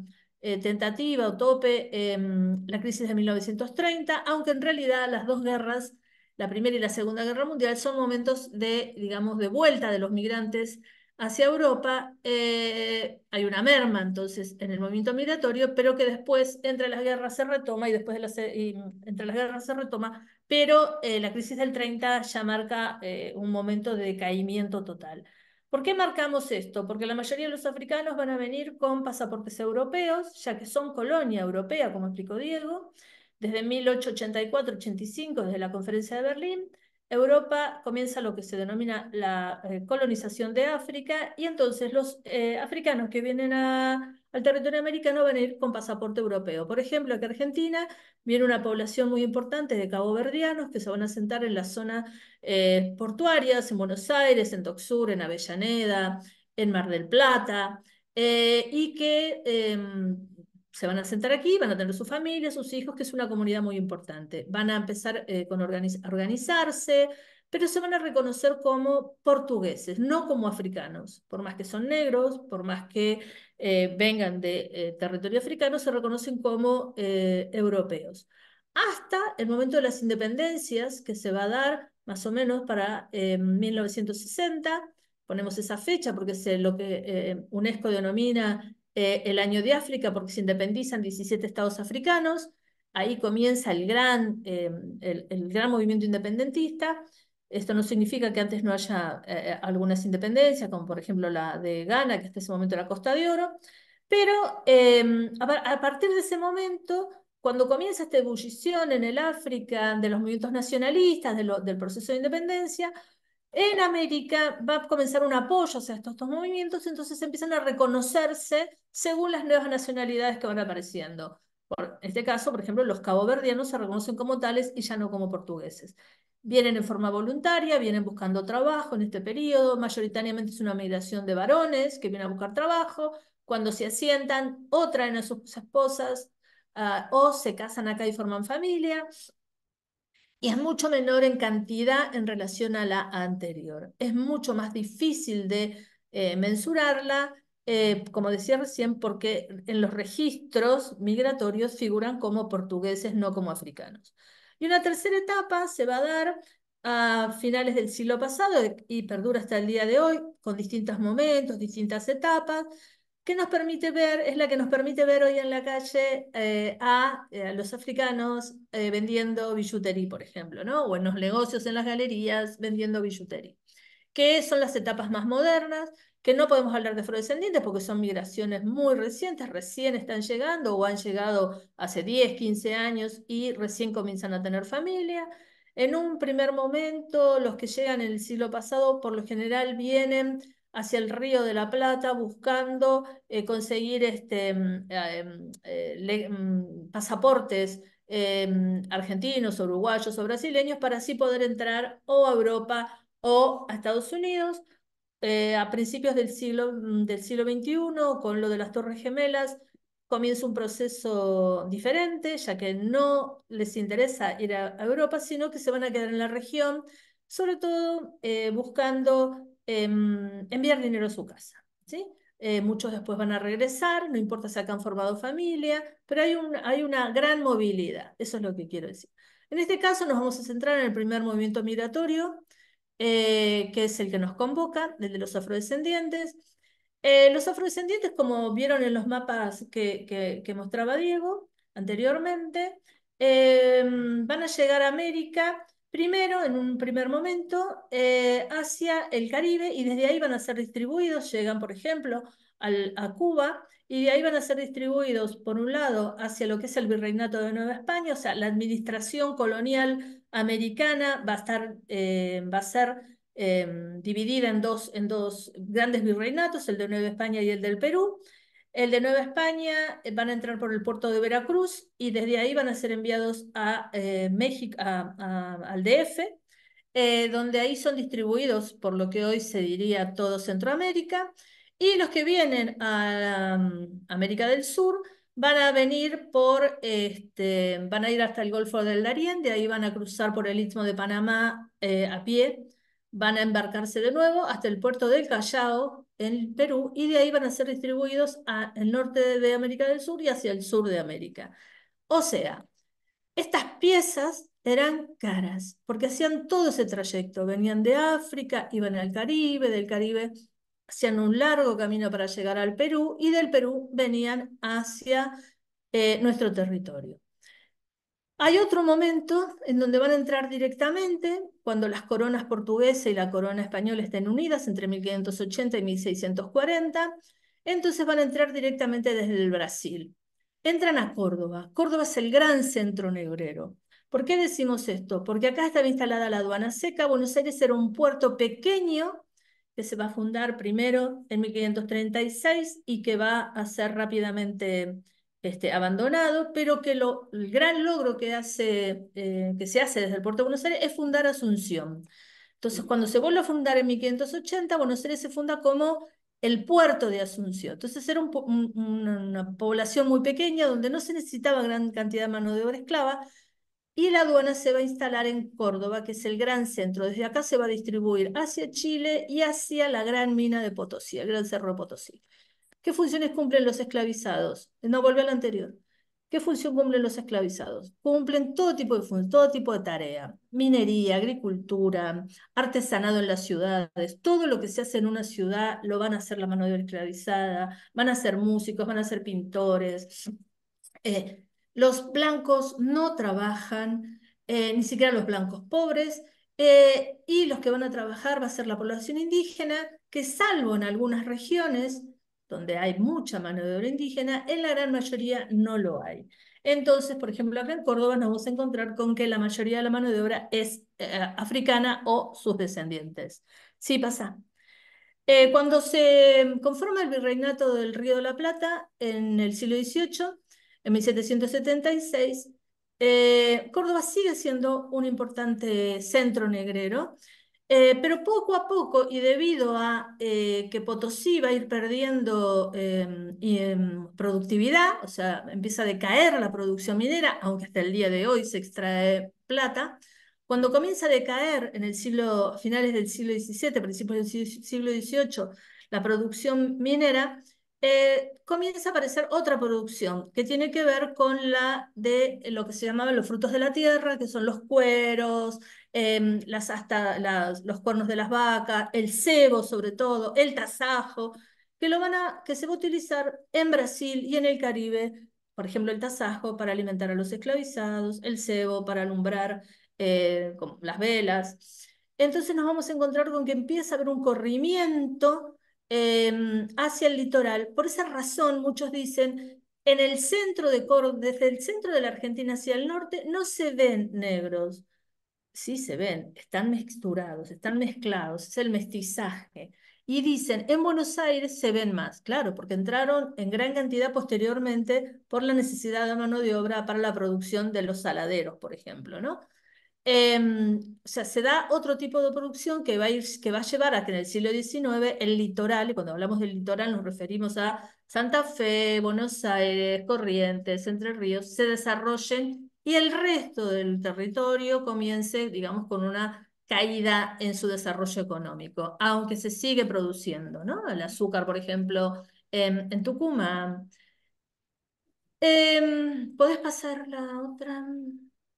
eh, tentativa o tope em, la crisis de 1930, aunque en realidad las dos guerras, la Primera y la Segunda Guerra Mundial, son momentos de, digamos, de vuelta de los migrantes hacia Europa. Eh, hay una merma entonces en el movimiento migratorio, pero que después entre las guerras se retoma y después entre las guerras se retoma, pero eh, la crisis del 30 ya marca un momento de decaimiento total. ¿Por qué marcamos esto? Porque la mayoría de los africanos van a venir con pasaportes europeos, ya que son colonia europea, como explicó Diego, desde 1884-85, desde la Conferencia de Berlín. Europa comienza lo que se denomina la eh, colonización de África y entonces los eh, africanos que vienen a al territorio americano van a ir con pasaporte europeo. Por ejemplo, aquí en Argentina viene una población muy importante de caboverdianos que se van a sentar en las zonas eh, portuarias, en Buenos Aires, en Toxur, en Avellaneda, en Mar del Plata, eh, y que em, se van a sentar aquí, van a tener su familia, sus hijos, que es una comunidad muy importante. Van a empezar eh, con a organizarse, pero se van a reconocer como portugueses, no como africanos, por más que son negros, por más que eh, vengan de eh, territorio africano se reconocen como eh, europeos. Hasta el momento de las independencias, que se va a dar más o menos para 1960, ponemos esa fecha porque es lo que UNESCO denomina el año de África, porque se independizan 17 estados africanos, ahí comienza el gran, el gran movimiento independentista, esto no significa que antes no haya eh, eh, algunas independencias, como por ejemplo la de Ghana, que hasta ese momento era Costa de Oro, pero em, a, partir de ese momento cuando comienza esta ebullición en el África de los movimientos nacionalistas, del proceso de independencia, en América va a comenzar un apoyo hacia estos, movimientos, entonces empiezan a reconocerse según las nuevas nacionalidades que van apareciendo en este caso, por ejemplo, los caboverdianos se reconocen como tales y ya no como portugueses. Vienen en forma voluntaria, vienen buscando trabajo en este periodo, mayoritariamente es una migración de varones que vienen a buscar trabajo, cuando se asientan o traen a sus esposas ah, o se casan acá y forman familia. Y es mucho menor en cantidad en relación a la anterior. Es mucho más difícil de eh, mensurarla eh, como decía recién, porque en los registros migratorios figuran como portugueses, no como africanos. Y una tercera etapa se va a dar a finales del siglo pasado y perdura hasta el día de hoy, con distintos momentos, distintas etapas, que nos permite ver, es la que nos permite ver hoy en la calle eh, eh, a, los africanos vendiendo billutería, por ejemplo, ¿no? o en los negocios, en las galerías, vendiendo billutería, ¿Qué son las etapas más modernas, que no podemos hablar de afrodescendientes porque son migraciones muy recientes, recién están llegando o han llegado hace 10, 15 años y recién comienzan a tener familia. En un primer momento, los que llegan en el siglo pasado por lo general vienen hacia el Río de la Plata buscando eh, conseguir este, mm, eh, mm, eh, mm, pasaportes em, argentinos, uruguayos o brasileños para así poder entrar o a Europa o a Estados Unidos eh, a principios del siglo, mm, del siglo XXI, con lo de las Torres Gemelas, comienza un proceso diferente, ya que no les interesa ir a, Europa, sino que se van a quedar en la región, sobre todo eh, buscando em, enviar dinero a su casa. ¿sí? Eh, muchos después van a regresar, no importa si acá han formado familia, pero hay, un, hay una gran movilidad, eso es lo que quiero decir. En este caso nos vamos a centrar en el primer movimiento migratorio, eh, que es el que nos convoca, desde de los afrodescendientes. Eh, los afrodescendientes, como vieron en los mapas que, que, mostraba Diego anteriormente, eh, van a llegar a América primero, en un primer momento, hacia el Caribe y desde ahí van a ser distribuidos. Llegan, por ejemplo, a Cuba, y de ahí van a ser distribuidos, por un lado, hacia lo que es el Virreinato de Nueva España, o sea, la administración colonial americana va a, estar, eh, va a ser eh, dividida en dos, en dos grandes virreinatos, el de Nueva España y el del Perú. El de Nueva España eh, van a entrar por el puerto de Veracruz y desde ahí van a ser enviados a México, al DF, donde ahí son distribuidos por lo que hoy se diría todo Centroamérica. Y los que vienen a mm, América del Sur van a venir por, este, van a ir hasta el Golfo del Darién, de ahí van a cruzar por el Istmo de Panamá eh, a pie, van a embarcarse de nuevo hasta el puerto del Callao en Perú y de ahí van a ser distribuidos al norte de América del Sur y hacia el sur de América. O sea, estas piezas eran caras porque hacían todo ese trayecto, venían de África, iban al Caribe, del Caribe hacían un largo camino para llegar al Perú y del Perú venían hacia eh, nuestro territorio. Hay otro momento en donde van a entrar directamente, cuando las coronas portuguesa y la corona española estén unidas entre 1580 y 1640, entonces van a entrar directamente desde el Brasil. Entran a Córdoba. Córdoba es el gran centro negrero. ¿Por qué decimos esto? Porque acá estaba instalada la aduana seca, Buenos Aires era un puerto pequeño que se va a fundar primero en 1536 y que va a ser rápidamente este, abandonado, pero que lo, el gran logro que, hace, eh, que se hace desde el puerto de Buenos Aires es fundar Asunción. Entonces, cuando se vuelve a fundar en 1580, Buenos Aires se funda como el puerto de Asunción. Entonces era una población muy pequeña donde no se necesitaba gran cantidad de mano de obra esclava, y la aduana se va a instalar en Córdoba, que es el gran centro. Desde acá se va a distribuir hacia Chile y hacia la gran mina de Potosí, el gran cerro de Potosí. ¿Qué funciones cumplen los esclavizados? No, a lo anterior. ¿Qué función cumplen los esclavizados? Cumplen todo tipo de funciones, todo tipo de tarea. Minería, agricultura, artesanado en las ciudades. Todo lo que se hace en una ciudad lo van a hacer la mano de obra esclavizada. Van a ser músicos, van a ser pintores. Eh, los blancos no trabajan, eh, ni siquiera los blancos pobres, eh, y los que van a trabajar va a ser la población indígena, que salvo en algunas regiones donde hay mucha mano de obra indígena, en la gran mayoría no lo hay. Entonces, por ejemplo, acá en Córdoba nos vamos a encontrar con que la mayoría de la mano de obra es eh, africana o sus descendientes. Sí, pasa. cuando se conforma el virreinato del Río de la Plata en el siglo XVIII, en 1776, eh, Córdoba sigue siendo un importante centro negrero, eh, pero poco a poco y debido a eh, que Potosí va a ir perdiendo em, em, productividad, o sea, empieza a decaer la producción minera, aunque hasta el día de hoy se extrae plata, cuando comienza a decaer en el siglo, finales del siglo XVII, principios del siglo XVIII, la producción minera, eh, comienza a aparecer otra producción que tiene que ver con la de lo que se llamaba los frutos de la tierra, que son los cueros, em, las hasta los cuernos de las vacas, el cebo sobre todo, el tasajo, que, lo van a, que se va a utilizar en Brasil y en el Caribe, por ejemplo el tasajo para alimentar a los esclavizados, el cebo para alumbrar eh, las velas. Entonces nos vamos a encontrar con que empieza a haber un corrimiento Em, hacia el litoral. Por esa razón, muchos dicen, en el centro de Córdoba, desde el centro de la Argentina hacia el norte, no se ven negros. Sí se ven, están mezclados, están mezclados, es el mestizaje. Y dicen, en Buenos Aires se ven más, claro, porque entraron en gran cantidad posteriormente por la necesidad de mano de obra para la producción de los saladeros, por ejemplo, ¿no? Em, o sea, se da otro tipo de producción que va, a ir, que va a llevar a que en el siglo XIX el litoral, y cuando hablamos del litoral nos referimos a Santa Fe, Buenos Aires, Corrientes, Entre Ríos, se desarrollen y el resto del territorio comience, digamos, con una caída en su desarrollo económico, aunque se sigue produciendo, ¿no? El azúcar, por ejemplo, em, en, Tucumán. Em, ¿Puedes pasar la otra?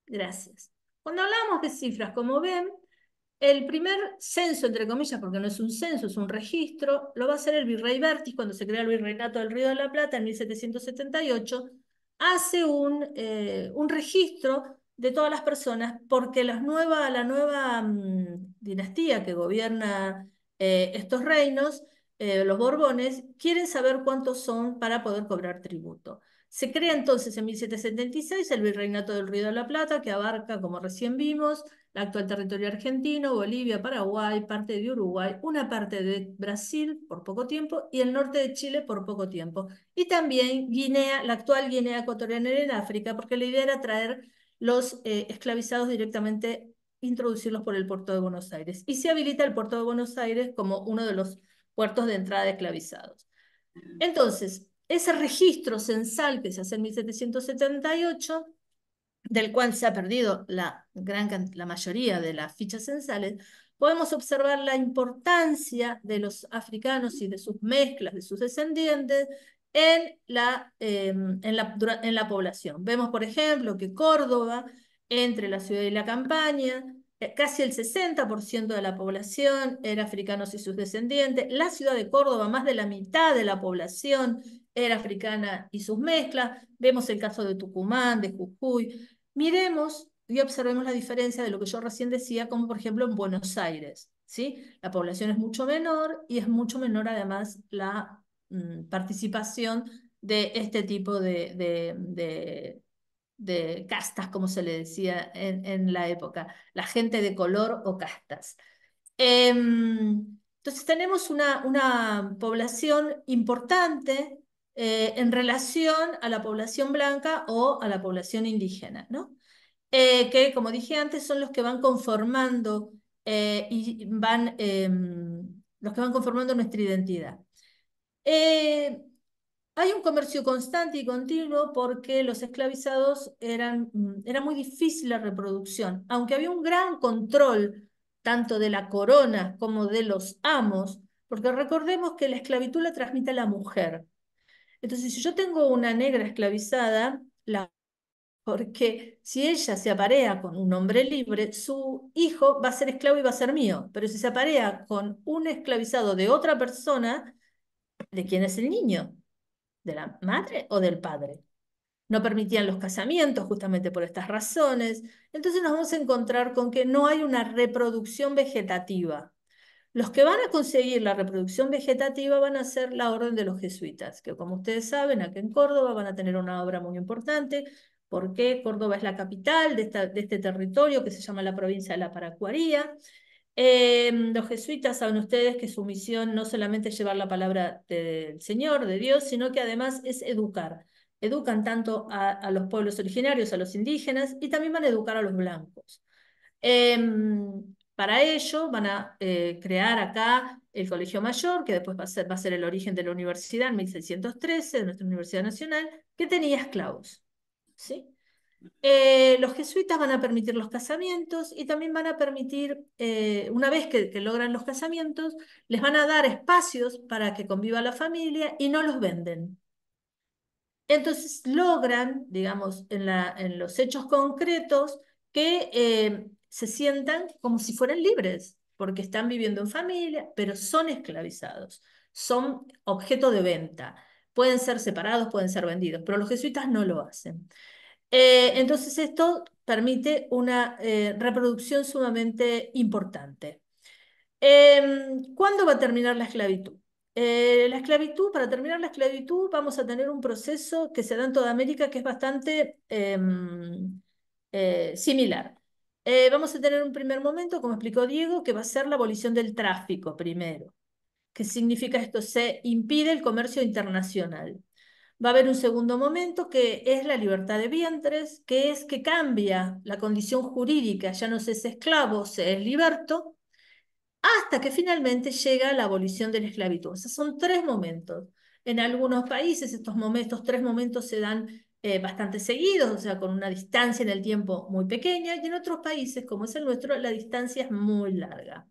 Gracias. Cuando hablamos de cifras, como ven, el primer censo, entre comillas, porque no es un censo, es un registro, lo va a hacer el virrey Vértiz cuando se crea el virreinato del Río de la Plata en 1778. Hace eh, un, registro de todas las personas porque nueva, la nueva mm, dinastía que gobierna eh, estos reinos, eh, los Borbones, quieren saber cuántos son para poder cobrar tributo. Se crea entonces en 1776 el Virreinato del Río de la Plata, que abarca, como recién vimos, el actual territorio argentino, Bolivia, Paraguay, parte de Uruguay, una parte de Brasil por poco tiempo y el norte de Chile por poco tiempo. Y también Guinea, la actual Guinea ecuatoriana en África, porque la idea era traer los eh, esclavizados directamente, introducirlos por el puerto de Buenos Aires. Y se habilita el puerto de Buenos Aires como uno de los puertos de entrada de esclavizados. Entonces, ese registro censal que se hace en 1778, del cual se ha perdido la, gran, la mayoría de las fichas censales, podemos observar la importancia de los africanos y de sus mezclas, de sus descendientes, en la, em, en la, en la población. Vemos, por ejemplo, que Córdoba, entre la ciudad y la campaña, eh, casi el 60% de la población era africanos y sus descendientes. La ciudad de Córdoba, más de la mitad de la población era africana y sus mezclas, vemos el caso de Tucumán, de Jujuy, miremos y observemos la diferencia de lo que yo recién decía, como por ejemplo en Buenos Aires, ¿sí? La población es mucho menor y es mucho menor además la mm, participación de este tipo de, castas, como se le decía en, la época, la gente de color o castas. Em, entonces tenemos una, una población importante eh, en relación a la población blanca o a la población indígena, eh, que, como dije antes, son los que van conformando eh, y van, em, los que van conformando nuestra identidad. hay un comercio constante y continuo porque los esclavizados eran, mm, era muy difícil la reproducción, aunque había un gran control tanto de la corona como de los amos, porque recordemos que la esclavitud la transmite la mujer, entonces, si yo tengo una negra esclavizada, la porque si ella se aparea con un hombre libre, su hijo va a ser esclavo y va a ser mío. Pero si se aparea con un esclavizado de otra persona, ¿de quién es el niño? ¿De la madre o del padre? No permitían los casamientos justamente por estas razones. Entonces nos vamos a encontrar con que no hay una reproducción vegetativa. Los que van a conseguir la reproducción vegetativa van a ser la Orden de los Jesuitas, que como ustedes saben, aquí en Córdoba van a tener una obra muy importante, porque Córdoba es la capital de, este territorio que se llama la provincia de la Paracuaría. Em, los jesuitas saben ustedes que su misión no solamente es llevar la palabra del Señor, de Dios, sino que además es educar. Educan tanto a, los pueblos originarios, a los indígenas, y también van a educar a los blancos. Em, para ello van a eh, crear acá el Colegio Mayor, que después va a, ser, va a ser el origen de la universidad en 1613, de nuestra Universidad Nacional, que tenía esclavos. ¿sí? Eh, los jesuitas van a permitir los casamientos y también van a permitir, eh, una vez que, logran los casamientos, les van a dar espacios para que conviva la familia y no los venden. Entonces logran, digamos, en, los hechos concretos, que se sientan como si fueran libres, porque están viviendo en familia, pero son esclavizados, son objeto de venta. Pueden ser separados, pueden ser vendidos, pero los jesuitas no lo hacen. Eh, entonces esto permite una eh, reproducción sumamente importante. Em, ¿Cuándo va a terminar la esclavitud? Eh, la esclavitud, para terminar la esclavitud, vamos a tener un proceso que se da en toda América que es bastante em, similar. Eh, vamos a tener un primer momento, como explicó Diego, que va a ser la abolición del tráfico primero. ¿Qué significa esto? Se impide el comercio internacional. Va a haber un segundo momento que es la libertad de vientres, que es que cambia la condición jurídica, ya no se es esclavo, se es liberto, hasta que finalmente llega la abolición de la esclavitud. O sea, son tres momentos. En algunos países estos, momentos, estos tres momentos se dan eh, bastante seguidos, o sea, con una distancia en el tiempo muy pequeña, y en otros países, como es el nuestro, la distancia es muy larga.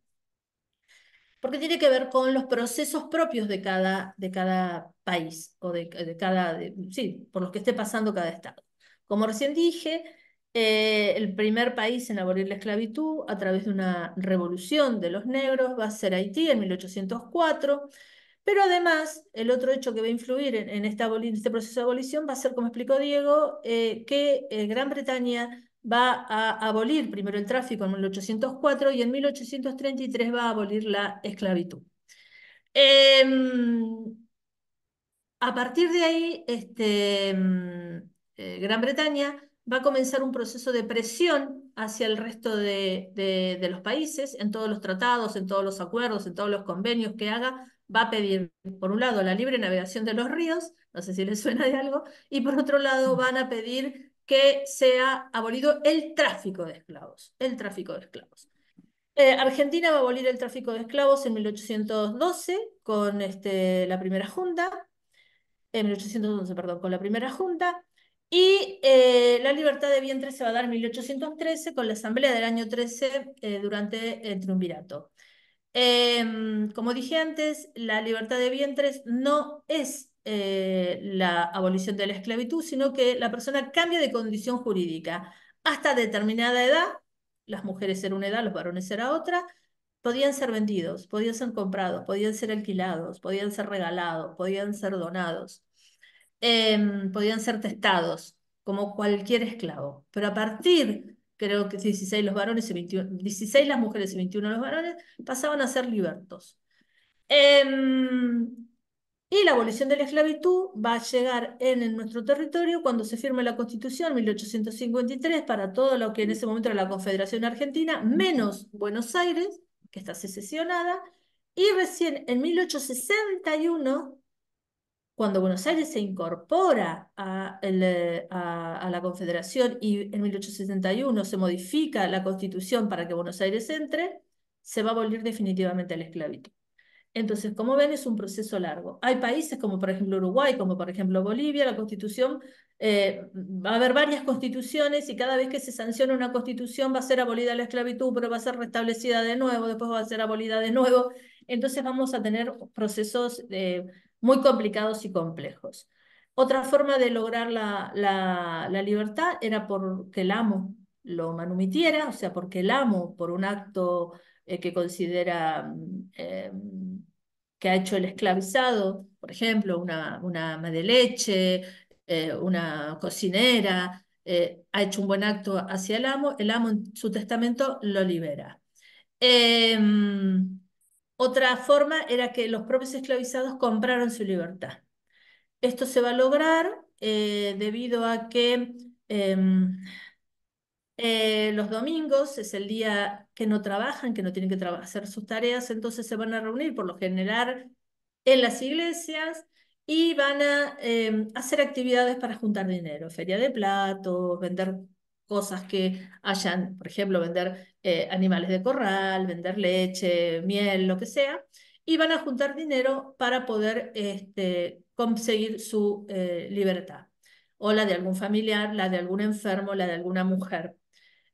Porque tiene que ver con los procesos propios de cada, de cada país, o de, de cada, sí, por los que esté pasando cada estado. Como recién dije, eh, el primer país en abolir la esclavitud a través de una revolución de los negros va a ser Haití en 1804. Pero además, el otro hecho que va a influir en, este proceso de abolición va a ser, como explicó Diego, eh, que eh, Gran Bretaña va a abolir primero el tráfico en 1804 y en 1833 va a abolir la esclavitud. Em, a partir de ahí, este, mm, eh, Gran Bretaña va a comenzar un proceso de presión hacia el resto de los países, en todos los tratados, en todos los acuerdos, en todos los convenios que haga, va a pedir, por un lado, la libre navegación de los ríos, no sé si les suena de algo, y por otro lado van a pedir que sea abolido el tráfico de esclavos, el tráfico de esclavos. Eh, Argentina va a abolir el tráfico de esclavos en 1812 con este, la primera junta, en 1811, perdón, con la primera junta, y eh, la libertad de vientre se va a dar en 1813 con la asamblea del año 13 eh, durante el triunvirato. Em, como dije antes, la libertad de vientres no es eh, la abolición de la esclavitud, sino que la persona cambia de condición jurídica. Hasta determinada edad, las mujeres eran una edad, los varones eran otra, podían ser vendidos, podían ser comprados, podían ser alquilados, podían ser regalados, podían ser donados, em, podían ser testados como cualquier esclavo. Pero a partir creo que 16 los varones y las mujeres y 21 los varones, pasaban a ser libertos. Em, y la abolición de la esclavitud va a llegar en, nuestro territorio cuando se firme la Constitución 1853 para todo lo que en ese momento era la Confederación Argentina, menos Buenos Aires, que está secesionada, y recién en 1861 cuando Buenos Aires se incorpora a, eh, a, la Confederación y en 1871 se modifica la constitución para que Buenos Aires entre, se va a abolir definitivamente la esclavitud. Entonces, como ven, es un proceso largo. Hay países como por ejemplo Uruguay, como por ejemplo Bolivia, la constitución, eh, va a haber varias constituciones y cada vez que se sanciona una constitución va a ser abolida la esclavitud, pero va a ser restablecida de nuevo, después va a ser abolida de nuevo. Entonces vamos a tener procesos... Eh, muy complicados y complejos. Otra forma de lograr la, libertad era porque el amo lo manumitiera, o sea, porque el amo, por un acto eh, que considera mm, em, que ha hecho el esclavizado, por ejemplo, una, una ama de leche, eh, una cocinera, eh, ha hecho un buen acto hacia el amo, el amo en su testamento lo libera. Eh, otra forma era que los propios esclavizados compraron su libertad. Esto se va a lograr eh, debido a que em, eh, los domingos es el día que no trabajan, que no tienen que hacer sus tareas, entonces se van a reunir por lo general en las iglesias y van a em, hacer actividades para juntar dinero, feria de platos, vender cosas que hayan, por ejemplo, vender eh, animales de corral, vender leche, miel, lo que sea, y van a juntar dinero para poder este, conseguir su eh, libertad, o la de algún familiar, la de algún enfermo, la de alguna mujer.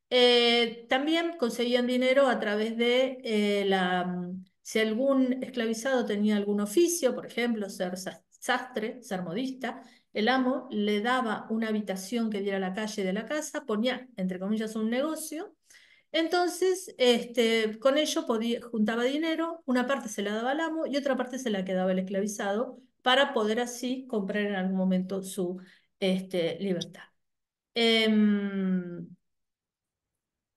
Eh, también conseguían dinero a través de la... Mm, si algún esclavizado tenía algún oficio, por ejemplo, ser sastre, ser modista, el amo le daba una habitación que diera la calle de la casa, ponía, entre comillas, un negocio. Entonces, este, con ello podía, juntaba dinero, una parte se la daba al amo y otra parte se la quedaba el esclavizado para poder así comprar en algún momento su este, libertad. Em,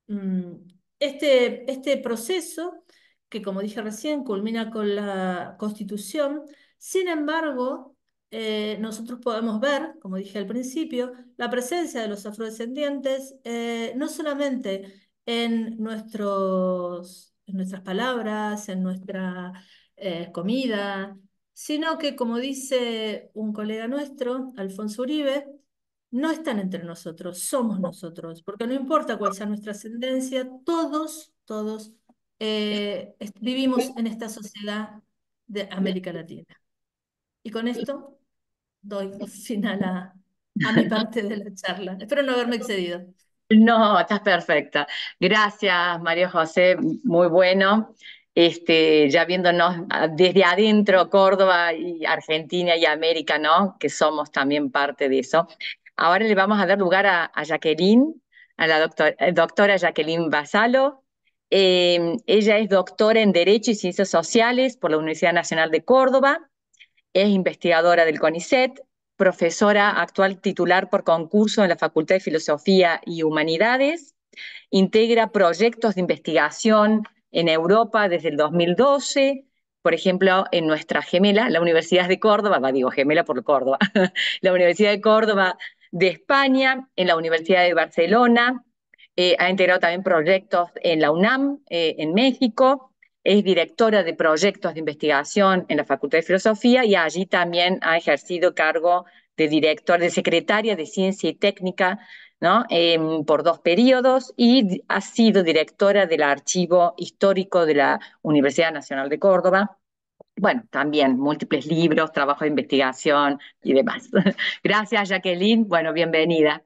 mm, este, este proceso, que como dije recién, culmina con la constitución, sin embargo, eh, nosotros podemos ver, como dije al principio, la presencia de los afrodescendientes eh, no solamente en, nuestros, en nuestras palabras, en nuestra eh, comida, sino que, como dice un colega nuestro, Alfonso Uribe, no están entre nosotros, somos nosotros, porque no importa cuál sea nuestra ascendencia, todos, todos vivimos en esta sociedad de América Latina. Y con esto doy final a, a mi parte de la charla. Espero no haberme excedido. No, estás perfecta. Gracias, Mario José, muy bueno. Este, ya viéndonos ah, desde adentro Córdoba y Argentina y América, ¿no? Que somos también parte de eso. Ahora le vamos a dar lugar a, Jacqueline, a la eh, doctora Jacqueline Basalo. Eh, ella es doctora en Derecho y Ciencias Sociales por la Universidad Nacional de Córdoba es investigadora del CONICET, profesora actual titular por concurso en la Facultad de Filosofía y Humanidades. Integra proyectos de investigación en Europa desde el 2012, por ejemplo, en nuestra gemela, la Universidad de Córdoba, digo gemela por Córdoba, la Universidad de Córdoba de España, en la Universidad de Barcelona, eh, ha integrado también proyectos en la UNAM, eh, en México, es directora de proyectos de investigación en la Facultad de Filosofía y allí también ha ejercido cargo de director, de secretaria de Ciencia y Técnica ¿no? Em, por dos periodos y ha sido directora del Archivo Histórico de la Universidad Nacional de Córdoba. Bueno, también múltiples libros, trabajo de investigación y demás. Gracias, Jacqueline. Bueno, bienvenida.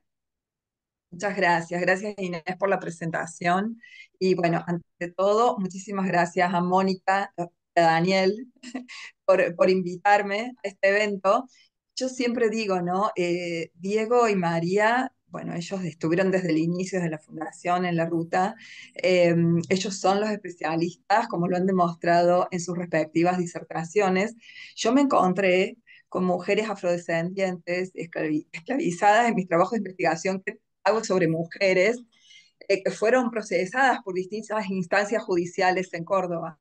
Muchas gracias. Gracias, Inés, por la presentación. Y bueno, ante todo, muchísimas gracias a Mónica, a Daniel, por, por invitarme a este evento. Yo siempre digo, ¿no? Eh, Diego y María, bueno, ellos estuvieron desde el inicio de la fundación en la ruta. Eh, ellos son los especialistas, como lo han demostrado en sus respectivas disertaciones. Yo me encontré con mujeres afrodescendientes esclavizadas en mis trabajos de investigación que hago sobre mujeres eh, que fueron procesadas por distintas instancias judiciales en Córdoba.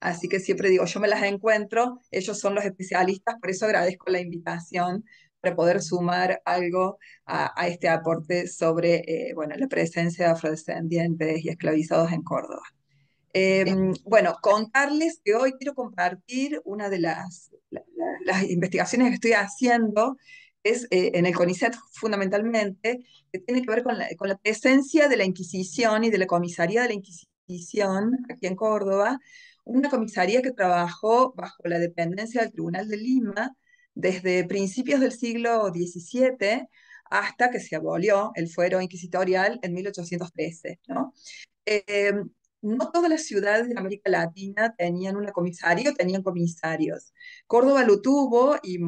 Así que siempre digo, yo me las encuentro, ellos son los especialistas, por eso agradezco la invitación para poder sumar algo a, este aporte sobre eh, la presencia de afrodescendientes y esclavizados en Córdoba. Em, bueno, contarles que hoy quiero compartir una de las, las investigaciones que estoy haciendo es eh, en el CONICET fundamentalmente, que tiene que ver con la, presencia de la Inquisición y de la comisaría de la Inquisición aquí en Córdoba, una comisaría que trabajó bajo la dependencia del Tribunal de Lima desde principios del siglo XVII hasta que se abolió el fuero inquisitorial en 1813. Em, ¿no? todas las ciudades de América Latina tenían una comisaría tenían comisarios. Córdoba lo tuvo y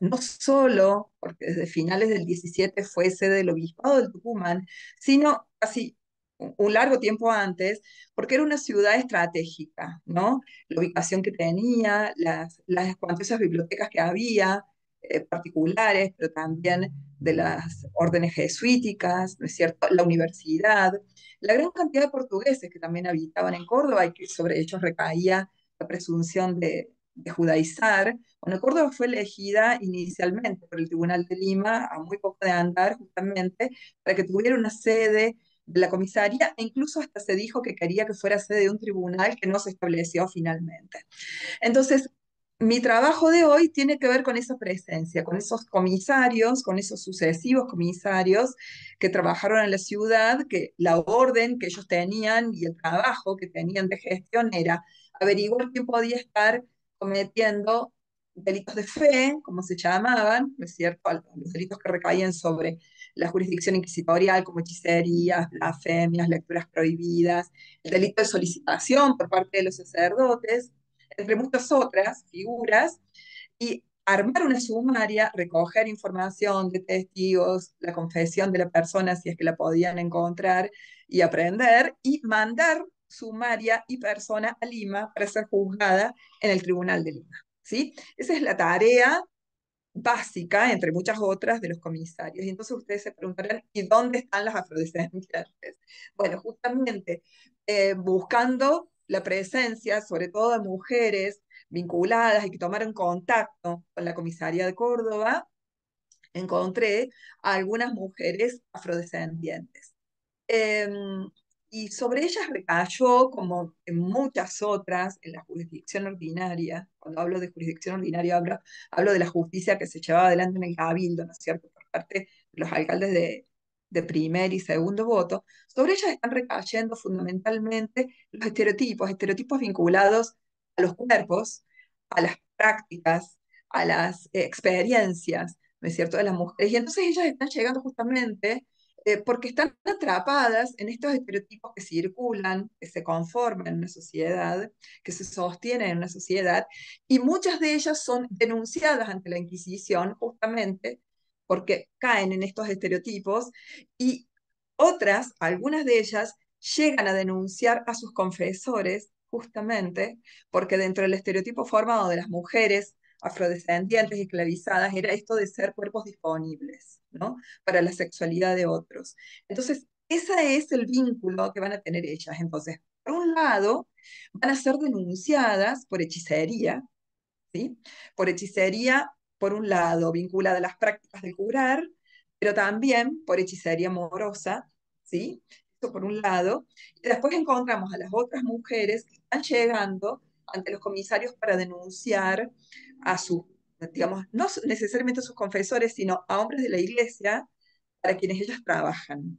no solo porque desde finales del 17 fue sede del Obispado del Tucumán, sino casi un largo tiempo antes, porque era una ciudad estratégica, ¿no? La ubicación que tenía, las, las bibliotecas que había, eh, particulares, pero también de las órdenes jesuíticas, ¿no es cierto? La universidad, la gran cantidad de portugueses que también habitaban en Córdoba y que sobre ellos recaía la presunción de, de judaizar, bueno, Córdoba fue elegida inicialmente por el Tribunal de Lima, a muy poco de andar justamente, para que tuviera una sede de la comisaría e incluso hasta se dijo que quería que fuera sede de un tribunal que no se estableció finalmente. Entonces, mi trabajo de hoy tiene que ver con esa presencia, con esos comisarios, con esos sucesivos comisarios que trabajaron en la ciudad, que la orden que ellos tenían y el trabajo que tenían de gestión era averiguar quién podía estar cometiendo delitos de fe, como se llamaban, es cierto?, los delitos que recaían sobre la jurisdicción inquisitorial, como hechicerías, blasfemias, lecturas prohibidas, el delito de solicitación por parte de los sacerdotes, entre muchas otras figuras, y armar una sumaria, recoger información de testigos, la confesión de la persona si es que la podían encontrar y aprender, y mandar sumaria y persona a Lima para ser juzgada en el Tribunal de Lima. ¿sí? Esa es la tarea básica, entre muchas otras, de los comisarios. Y entonces ustedes se preguntarán, ¿y dónde están las afrodescendientes? Bueno, justamente eh, buscando la presencia, sobre todo de mujeres vinculadas y que tomaron contacto con la comisaría de Córdoba, encontré a algunas mujeres afrodescendientes. Eh, y sobre ellas recayó, como en muchas otras, en la jurisdicción ordinaria. Cuando hablo de jurisdicción ordinaria, hablo, de la justicia que se llevaba adelante en el Cabildo, ¿no es cierto?, por parte de los alcaldes de, de primer y segundo voto. Sobre ellas están recayendo fundamentalmente los estereotipos, estereotipos vinculados a los cuerpos, a las prácticas, a las experiencias, ¿no es cierto?, de las mujeres. Y entonces ellas están llegando justamente eh, porque están atrapadas en estos estereotipos que circulan, que se conforman en una sociedad, que se sostienen en una sociedad, y muchas de ellas son denunciadas ante la Inquisición justamente porque caen en estos estereotipos, y otras, algunas de ellas, llegan a denunciar a sus confesores justamente porque dentro del estereotipo formado de las mujeres afrodescendientes, esclavizadas, era esto de ser cuerpos disponibles, ¿no? Para la sexualidad de otros. Entonces, ese es el vínculo que van a tener ellas. Entonces, por un lado, van a ser denunciadas por hechicería, ¿sí? Por hechicería, por un lado, vinculada a las prácticas de curar, pero también por hechicería amorosa, ¿sí? Esto por un lado. Y después encontramos a las otras mujeres que están llegando ante los comisarios para denunciar a sus, digamos, no necesariamente a sus confesores, sino a hombres de la iglesia para quienes ellos trabajan,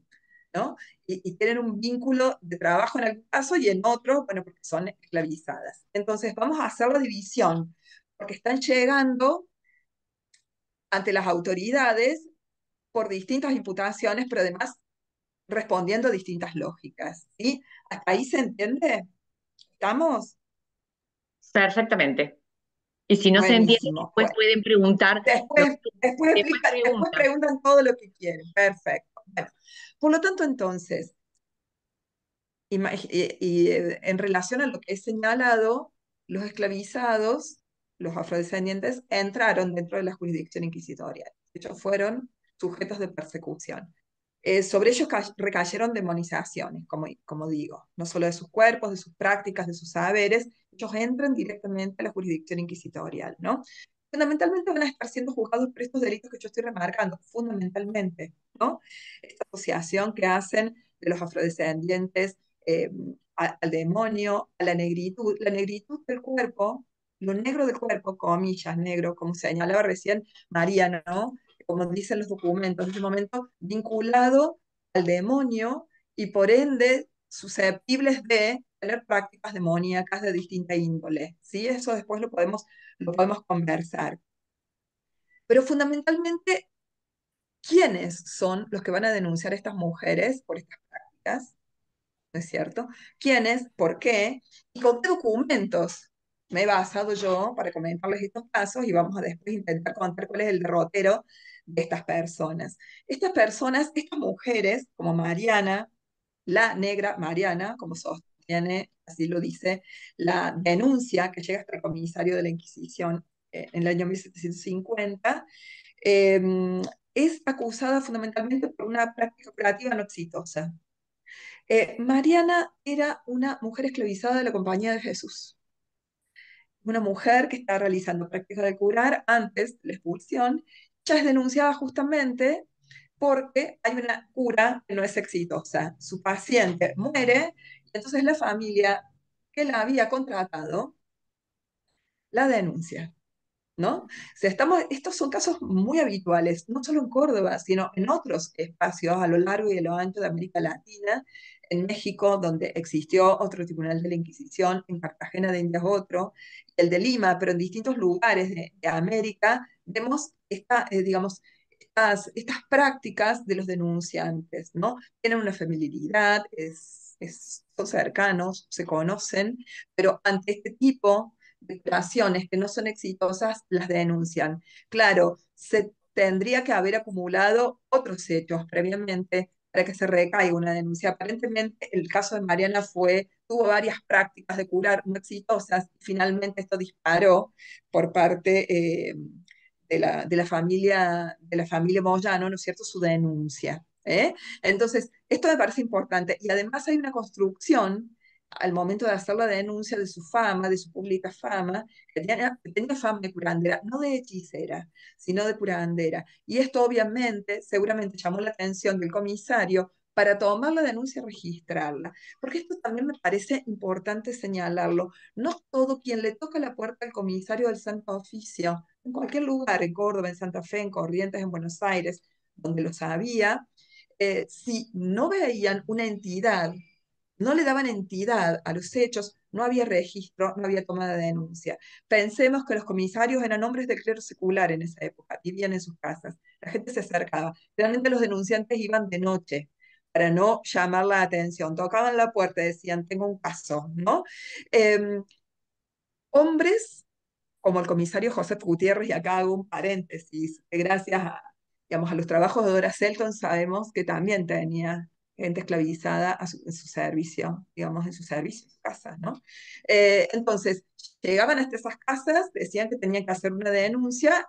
¿no? Y, tienen un vínculo de trabajo en algún caso y en otro, bueno, porque son esclavizadas. Entonces vamos a hacer la división, porque están llegando ante las autoridades por distintas imputaciones, pero además respondiendo a distintas lógicas. ¿sí? ¿Hasta ahí se entiende? ¿Estamos? Perfectamente. Y si no se entiende, después pues. pueden preguntar. Después, preguntan. todo lo que quieren. Perfecto. por lo tanto, entonces, y, eh, en relación a lo que he señalado, los esclavizados, los afrodescendientes, entraron dentro de la jurisdicción inquisitorial. De hecho, fueron sujetos de persecución. Eh, sobre ellos recayeron demonizaciones, como, como digo, no solo de sus cuerpos, de sus prácticas, de sus saberes, ellos entran directamente a la jurisdicción inquisitorial, ¿no? Fundamentalmente van a estar siendo juzgados por estos delitos que yo estoy remarcando, fundamentalmente, ¿no? Esta asociación que hacen de los afrodescendientes eh, al demonio, a la negritud, la negritud del cuerpo, lo negro del cuerpo, comillas, negro, como señalaba recién Mariano, ¿no? como dicen los documentos, en ese momento vinculado al demonio y por ende susceptibles de tener prácticas demoníacas de distinta índole. ¿sí? Eso después lo podemos, lo podemos conversar. Pero fundamentalmente, ¿quiénes son los que van a denunciar a estas mujeres por estas prácticas? ¿No es cierto? ¿Quiénes? ¿Por qué? ¿Y con qué documentos me he basado yo para comentarles estos casos y vamos a después intentar contar cuál es el derrotero de estas personas. Estas personas, estas mujeres, como Mariana, la negra Mariana, como sostiene, así lo dice, la denuncia que llega hasta el comisario de la Inquisición eh, en el año 1750, em, es acusada fundamentalmente por una práctica operativa no exitosa. Eh, Mariana era una mujer esclavizada de la Compañía de Jesús. Una mujer que está realizando prácticas de curar antes de la expulsión es denunciada justamente porque hay una cura que no es exitosa. Su paciente muere, y entonces la familia que la había contratado la denuncia. ¿No? estamos, estos son casos muy habituales, no solo en Córdoba, sino en otros espacios a lo largo y a lo ancho de América Latina, en México, donde existió otro tribunal de la Inquisición, en Cartagena de Indias otro, el de Lima, pero en distintos lugares de, de América vemos eh, digamos, estas, prácticas de los denunciantes, ¿no? Tienen una familiaridad, son cercanos, se conocen, pero ante este tipo de actuaciones que no son exitosas, las denuncian. Claro, se tendría que haber acumulado otros hechos previamente para que se recaiga una denuncia. Aparentemente el caso de Mariana fue, tuvo varias prácticas de curar no exitosas y finalmente esto disparó por parte eh, de la, familia, de la familia Moyano, ¿no es cierto?, su denuncia. ¿eh? Entonces, esto me parece importante. Y además hay una construcción al momento de hacer la denuncia de su fama, de su pública fama, que tenía, que tenía, fama de curandera, no de hechicera, sino de curandera. Y esto obviamente seguramente llamó la atención del comisario para tomar la denuncia y registrarla. Porque esto también me parece importante señalarlo. No todo quien le toca la puerta al comisario del Santo Oficio en cualquier lugar, en Córdoba, en Santa Fe, en Corrientes, en Buenos Aires, donde los había, eh, si no veían una entidad, no le daban entidad a los hechos, no había registro, no había toma de denuncia. Pensemos que los comisarios eran hombres de clero secular en esa época, vivían en sus casas, la gente se acercaba, realmente los denunciantes iban de noche para no llamar la atención, tocaban la puerta y decían, tengo un caso, ¿no? Em, hombres como el comisario José Gutiérrez, y acá hago un paréntesis, eh, gracias a, digamos, a los trabajos de Dora Selton sabemos que también tenía gente esclavizada en su servicio, digamos, en su servicio, en casas, ¿no? Eh, entonces, llegaban hasta esas casas, decían que tenían que hacer una denuncia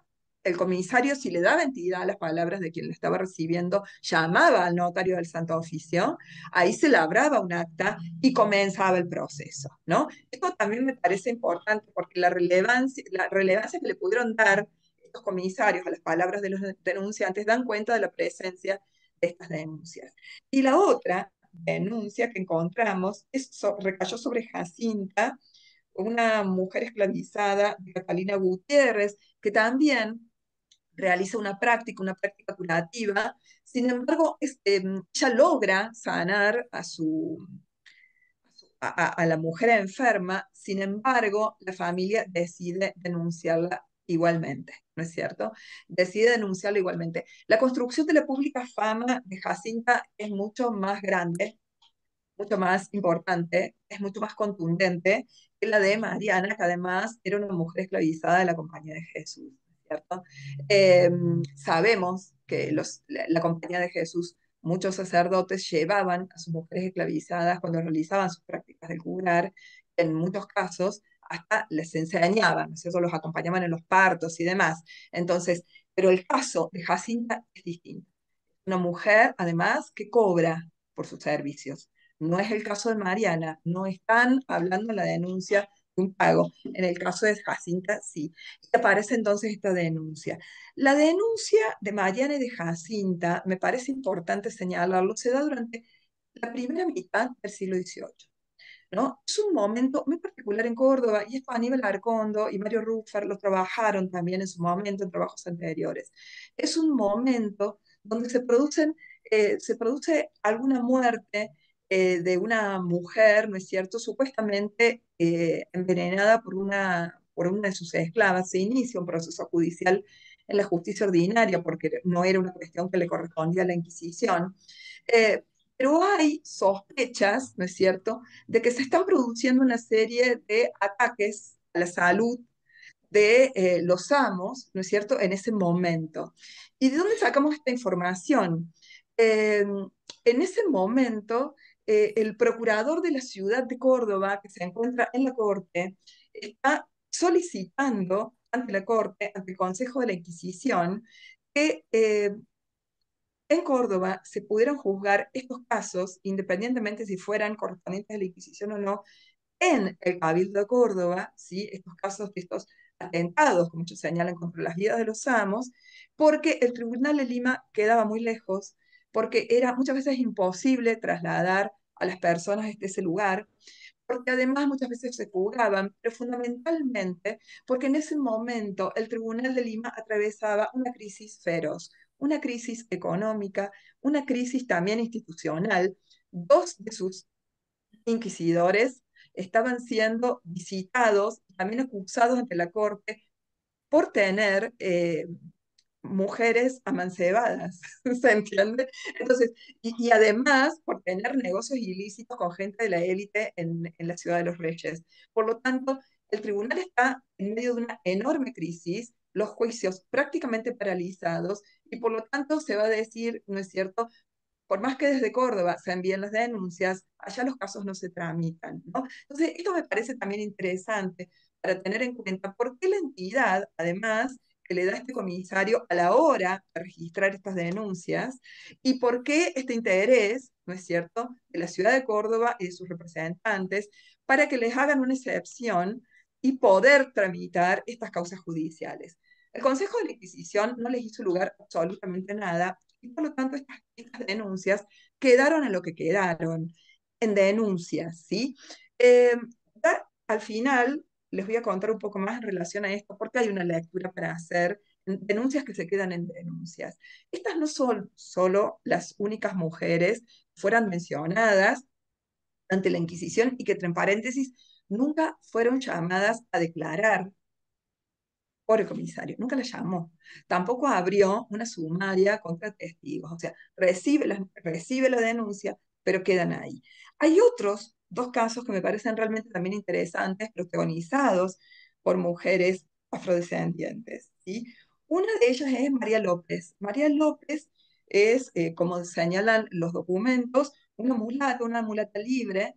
el comisario, si le daba entidad a las palabras de quien le estaba recibiendo, llamaba al notario del Santo Oficio, ahí se labraba un acta y comenzaba el proceso, ¿no? Esto también me parece importante porque la relevancia, la relevancia que le pudieron dar estos comisarios a las palabras de los denunciantes dan cuenta de la presencia de estas denuncias. Y la otra denuncia que encontramos es, recayó sobre Jacinta, una mujer esclavizada, Catalina Gutiérrez, que también realiza una práctica, una práctica curativa. Sin embargo, este, ella logra sanar a su, la mujer enferma, sin embargo, la familia decide denunciarla igualmente, ¿no es cierto? Decide denunciarla igualmente. La construcción de la pública fama de Jacinta es mucho más grande, mucho más importante, es mucho más contundente que la de Mariana, que además era una mujer esclavizada de la Compañía de Jesús. Em, sabemos que la, compañía de Jesús, muchos sacerdotes llevaban a sus mujeres esclavizadas cuando realizaban sus prácticas de curar, en muchos casos hasta les enseñaban, Los acompañaban en los partos y demás. Entonces, pero el caso de Jacinta es distinto. Una mujer, además, que cobra por sus servicios. No es el caso de Mariana, no están hablando la denuncia un pago, En el caso de Jacinta, sí. Y aparece entonces esta denuncia. La denuncia de Mariana y de Jacinta, me parece importante señalarlo, se da durante la primera mitad del siglo XVIII. ¿no? Es un momento muy particular en Córdoba, y esto Aníbal Arcondo y Mario Ruffer lo trabajaron también en su momento en trabajos anteriores. Es un momento donde se, producen, eh, se produce alguna muerte eh, de una mujer, ¿no es cierto?, supuestamente eh, envenenada por una, por de sus esclavas, se inicia un proceso judicial en la justicia ordinaria, porque no era una cuestión que le correspondía a la Inquisición. Eh, pero hay sospechas, ¿no es cierto?, de que se están produciendo una serie de ataques a la salud de eh, los amos, ¿no es cierto?, en ese momento. ¿Y de dónde sacamos esta información? en ese momento, eh, el procurador de la ciudad de Córdoba, que se encuentra en la Corte, está solicitando ante la Corte, ante el Consejo de la Inquisición, que eh, en Córdoba se pudieran juzgar estos casos, independientemente si fueran correspondientes a la Inquisición o no, en el Cabildo de Córdoba, estos casos de estos atentados, como muchos señalan, contra las vidas de los amos, porque el Tribunal de Lima quedaba muy lejos, porque era muchas veces imposible trasladar a las personas de ese lugar, porque además muchas veces se jugaban, pero fundamentalmente porque en ese momento el Tribunal de Lima atravesaba una crisis feroz, una crisis económica, una crisis también institucional. Dos de sus inquisidores estaban siendo visitados también acusados ante la Corte por tener eh, mujeres amancebadas, ¿se entiende? Entonces, y, además por tener negocios ilícitos con gente de la élite en, la ciudad de los reyes. Por lo tanto, el tribunal está en medio de una enorme crisis, los juicios prácticamente paralizados, y por lo tanto se va a decir, ¿no es cierto? Por más que desde Córdoba se envíen las denuncias, allá los casos no se tramitan, ¿no? Entonces, esto me parece también interesante para tener en cuenta por qué la entidad, además, que le da este comisario a la hora de registrar estas denuncias y por qué este interés, ¿no es cierto?, de la ciudad de Córdoba y de sus representantes para que les hagan una excepción y poder tramitar estas causas judiciales. El Consejo de la Inquisición no les hizo lugar absolutamente nada y por lo tanto estas, denuncias quedaron en lo que quedaron, en denuncias, ¿sí? Eh, al final les voy a contar un poco más en relación a esto, porque hay una lectura para hacer, denuncias que se quedan en denuncias. Estas no son solo las únicas mujeres que fueran mencionadas ante la Inquisición y que, entre paréntesis, nunca fueron llamadas a declarar por el comisario, nunca la llamó. Tampoco abrió una sumaria contra testigos, o sea, recibe la, recibe la denuncia, pero quedan ahí. Hay otros dos casos que me parecen realmente también interesantes, protagonizados por mujeres afrodescendientes. Una de ellas es María López. María López es, eh, como señalan los documentos, una mulata, una mulata libre.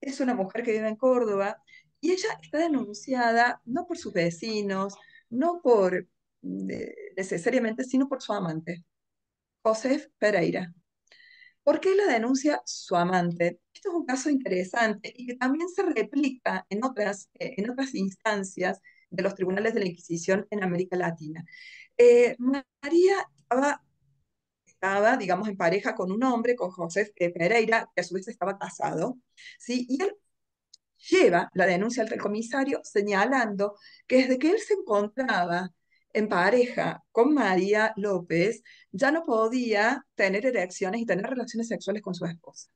Es una mujer que vive en Córdoba y ella está denunciada no por sus vecinos, no por necesariamente, sino por su amante, Josef Pereira. ¿Por qué la denuncia su amante? Esto es un caso interesante y que también se replica en otras, eh, en otras instancias de los tribunales de la Inquisición en América Latina. Eh, María estaba, digamos, en pareja con un hombre, con José Pereira, que a su vez estaba casado, ¿sí? y él lleva la denuncia al comisario señalando que desde que él se encontraba en pareja con María López, ya no podía tener erecciones y tener relaciones sexuales con su esposa.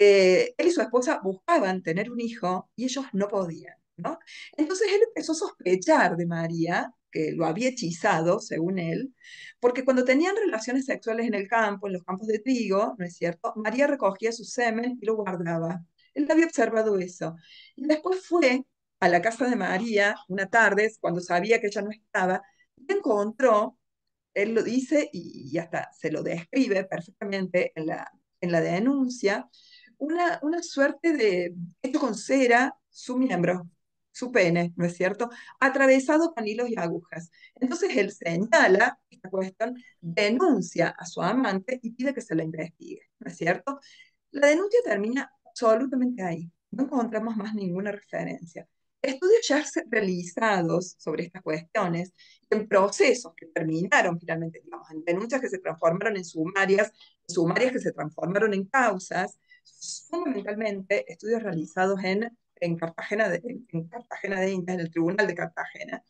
Eh, él y su esposa buscaban tener un hijo y ellos no podían. ¿no? Entonces él empezó a sospechar de María, que lo había hechizado, según él, porque cuando tenían relaciones sexuales en el campo, en los campos de trigo, ¿no es cierto? María recogía su semen y lo guardaba. Él había observado eso. Y después fue a la casa de María una tarde, cuando sabía que ella no estaba, y encontró, él lo dice y, hasta se lo describe perfectamente en la, en la denuncia, una, una suerte de, hecho con cera, su miembro, su pene, ¿no es cierto? Atravesado con hilos y agujas. Entonces él señala esta cuestión, denuncia a su amante y pide que se la investigue, ¿no es cierto? La denuncia termina absolutamente ahí. No encontramos más ninguna referencia. Estudios ya realizados sobre estas cuestiones, en procesos que terminaron finalmente, digamos, en denuncias que se transformaron en sumarias, sumarias que se transformaron en causas, fundamentalmente estudios realizados en, en, Cartagena, de, en Cartagena de Indias, en el Tribunal de Cartagena,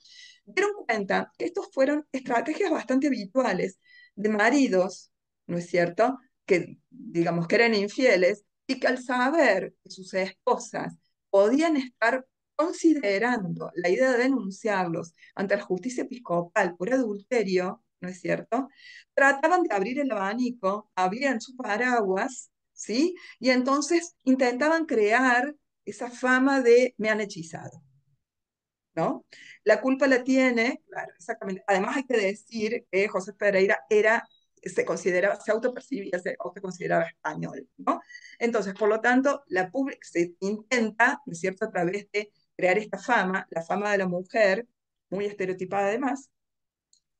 dieron cuenta que estos fueron estrategias bastante habituales de maridos, ¿no es cierto?, que digamos que eran infieles y que al saber que sus esposas podían estar considerando la idea de denunciarlos ante la justicia episcopal por adulterio, ¿no es cierto?, trataban de abrir el abanico, abrían sus paraguas ¿sí? Y entonces intentaban crear esa fama de me han hechizado, ¿no? La culpa la tiene, claro, exactamente. Además hay que decir que José Pereira era se consideraba, se autopercibía, se autoconsideraba español, ¿no? Entonces, por lo tanto, la se intenta, ¿no es cierto?, a través de crear esta fama, la fama de la mujer, muy estereotipada además,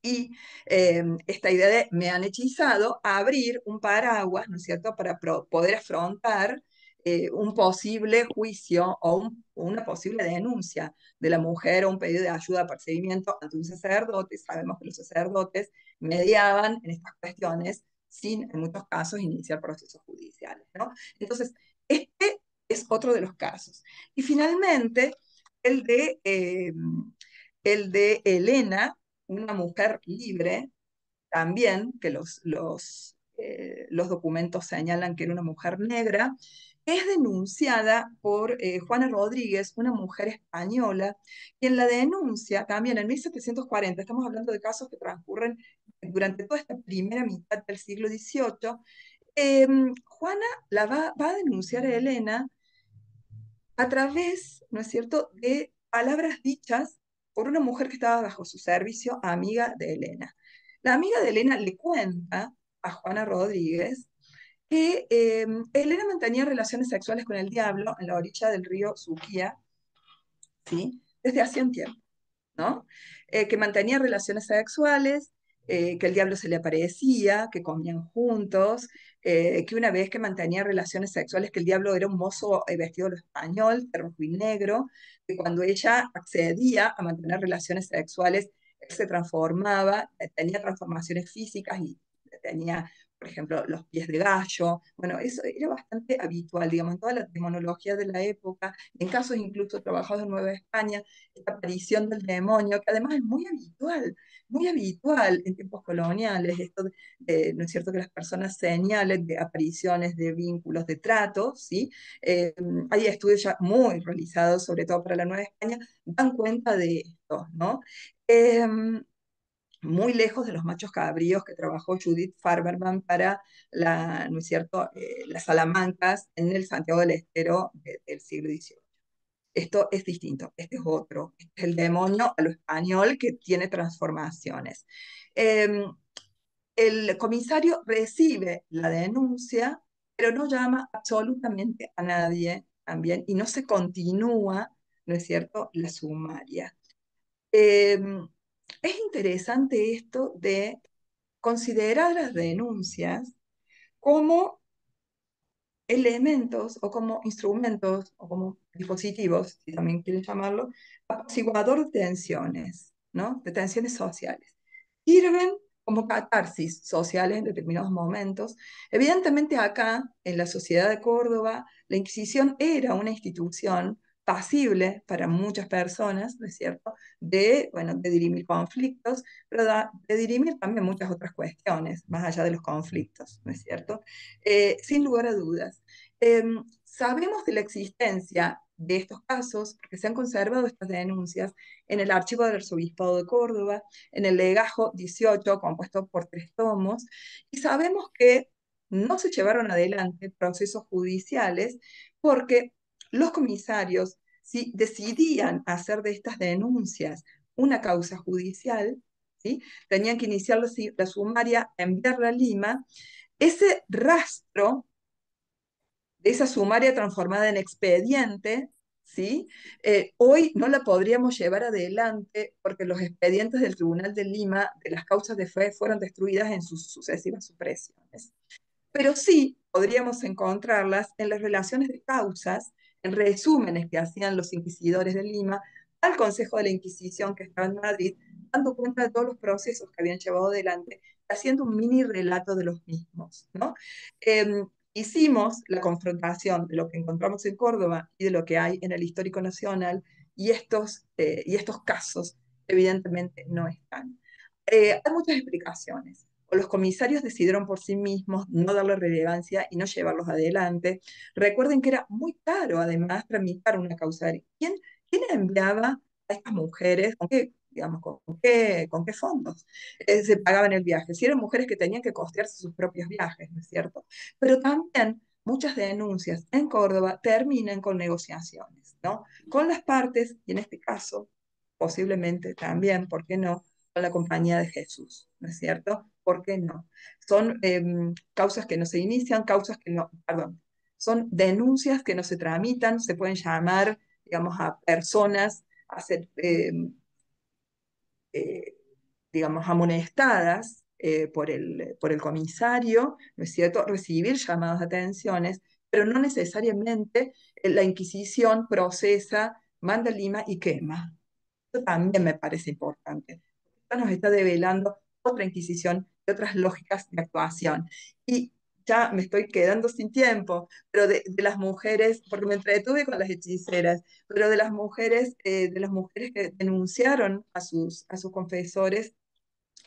y em, esta idea de me han hechizado a abrir un paraguas, ¿no es cierto?, para poder afrontar eh, un posible juicio o una posible denuncia de la mujer o un pedido de ayuda, perseguimiento ante un sacerdote. Sabemos que los sacerdotes mediaban en estas cuestiones sin, en muchos casos, iniciar procesos judiciales. ¿no? Entonces, este es otro de los casos. Y finalmente, el de, em, el de Elena, una mujer libre, también, que los, los, eh, los documentos señalan que era una mujer negra, es denunciada por eh, Juana Rodríguez, una mujer española, y en la denuncia también en 1740, estamos hablando de casos que transcurren durante toda esta primera mitad del siglo XVIII, em, Juana la va, va, a denunciar a Elena a través, ¿no es cierto?, de palabras dichas por una mujer que estaba bajo su servicio, amiga de Elena. La amiga de Elena le cuenta a Juana Rodríguez que em, Elena mantenía relaciones sexuales con el diablo en la orilla del río Suquía, ¿sí? desde hace un tiempo, ¿no? Eh, que mantenía relaciones sexuales, eh, que el diablo se le aparecía, que comían juntos, eh, que una vez que mantenía relaciones sexuales, que el diablo era un mozo eh, vestido de español, rojo y negro, que cuando ella accedía a mantener relaciones sexuales, él se transformaba, eh, tenía transformaciones físicas y tenía por ejemplo, los pies de gallo. Bueno, eso era bastante habitual, digamos, en toda la demonología de la época, en casos incluso trabajados en Nueva España, la aparición del demonio, que además es muy habitual, muy habitual en tiempos coloniales, esto eh, ¿no es cierto?, que las personas señalen de apariciones de vínculos, de tratos, ¿sí? Eh, hay estudios ya muy realizados, sobre todo para la Nueva España, dan cuenta de esto, ¿no? Eh, muy lejos de los machos cabríos que trabajó Judith Farberman para la, ¿no es cierto? Eh, las Salamancas en el Santiago del Estero del siglo XVIII. Esto es distinto, este es otro, este es el demonio a lo español que tiene transformaciones. Em, el comisario recibe la denuncia, pero no llama absolutamente a nadie también y no se continúa, ¿no es cierto?, la sumaria. Em, es interesante esto de considerar las denuncias como elementos o como instrumentos o como dispositivos, si también quieren llamarlo, apaciguador de tensiones, ¿no? de tensiones sociales. Sirven como catarsis sociales en determinados momentos. Evidentemente acá, en la sociedad de Córdoba, la Inquisición era una institución pasible para muchas personas, ¿no es cierto?, de, bueno, de dirimir conflictos, pero de dirimir también muchas otras cuestiones, más allá de los conflictos, ¿no es cierto?, eh, sin lugar a dudas. Em, sabemos de la existencia de estos casos, porque se han conservado estas denuncias en el archivo del Arzobispado de Córdoba, en el legajo 18, compuesto por tres tomos, y sabemos que no se llevaron adelante procesos judiciales porque los comisarios, si decidían hacer de estas denuncias una causa judicial, ¿sí? tenían que iniciar la, sumaria, enviarla a Lima, ese rastro de esa sumaria transformada en expediente, ¿sí? Eh, hoy no la podríamos llevar adelante porque los expedientes del Tribunal de Lima de las causas de fe fueron destruidas en sus sucesivas supresiones. Pero sí podríamos encontrarlas en las relaciones de causas en resúmenes que hacían los inquisidores de Lima al Consejo de la Inquisición que estaba en Madrid, dando cuenta de todos los procesos que habían llevado adelante, haciendo un mini relato de los mismos. Em, hicimos la confrontación de lo que encontramos en Córdoba y de lo que hay en el Histórico Nacional, y estos, eh, y estos casos evidentemente no están. Eh, hay muchas explicaciones o los comisarios decidieron por sí mismos no darle relevancia y no llevarlos adelante. Recuerden que era muy caro además tramitar una causa. ¿Quién, quién enviaba a estas mujeres? ¿Con qué, digamos, con qué, fondos eh, se pagaban el viaje? Si eran mujeres que tenían que costearse sus propios viajes, ¿no es cierto? Pero también muchas denuncias en Córdoba terminan con negociaciones, ¿no? Con las partes, y en este caso, posiblemente también, ¿por qué no? Con la compañía de Jesús, ¿no es cierto? ¿por qué no? Son em, causas que no se inician, causas que no, perdón, son denuncias que no se tramitan, se pueden llamar, digamos, a personas, a ser, em, eh, digamos, amonestadas eh, por, el, comisario, ¿no es cierto?, recibir llamadas de atenciones, pero no necesariamente eh, la Inquisición procesa, manda Lima y quema. Eso también me parece importante. nos está develando otra Inquisición otras lógicas de actuación. Y ya me estoy quedando sin tiempo, pero de, las mujeres, porque me entretuve con las hechiceras, pero de las mujeres, eh, de las mujeres que denunciaron a sus, a sus confesores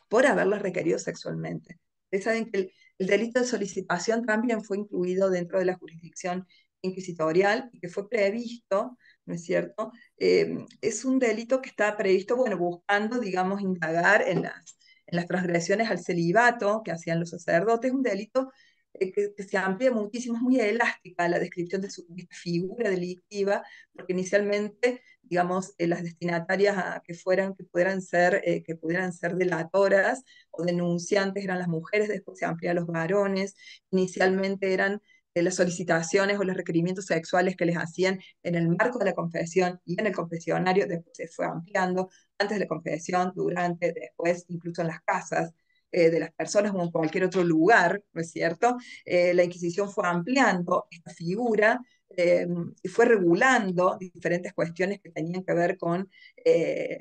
por haberlas requerido sexualmente. saben que el, delito de solicitación también fue incluido dentro de la jurisdicción inquisitorial y que fue previsto, ¿no es cierto? Eh, es un delito que está previsto, bueno, buscando, digamos, indagar en las las transgresiones al celibato que hacían los sacerdotes, un delito eh, que, se amplía muchísimo, es muy elástica la descripción de su figura delictiva, porque inicialmente, digamos, eh, las destinatarias que fueran, que pudieran ser, eh, que pudieran ser delatoras o denunciantes eran las mujeres, después se amplía a los varones, inicialmente eran las solicitaciones o los requerimientos sexuales que les hacían en el marco de la confesión y en el confesionario, después se fue ampliando, antes de la confesión, durante, después, incluso en las casas eh, de las personas o en cualquier otro lugar, ¿no es cierto? Eh, la Inquisición fue ampliando esta figura em, y fue regulando diferentes cuestiones que tenían que ver con eh,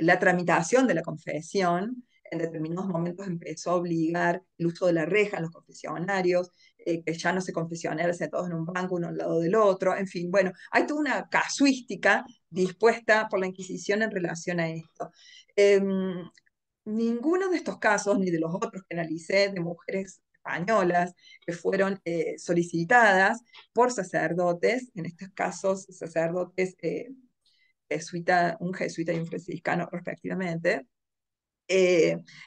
la tramitación de la confesión, en determinados momentos empezó a obligar el uso de la reja en los confesionarios, eh, que ya no se confesionarse todos en un banco uno al lado del otro, en fin, bueno, hay toda una casuística dispuesta por la Inquisición en relación a esto. Em, ninguno de estos casos, ni de los otros que analicé, de mujeres españolas que fueron eh, solicitadas por sacerdotes, en estos casos sacerdotes eh, jesuita, un jesuita y un franciscano respectivamente,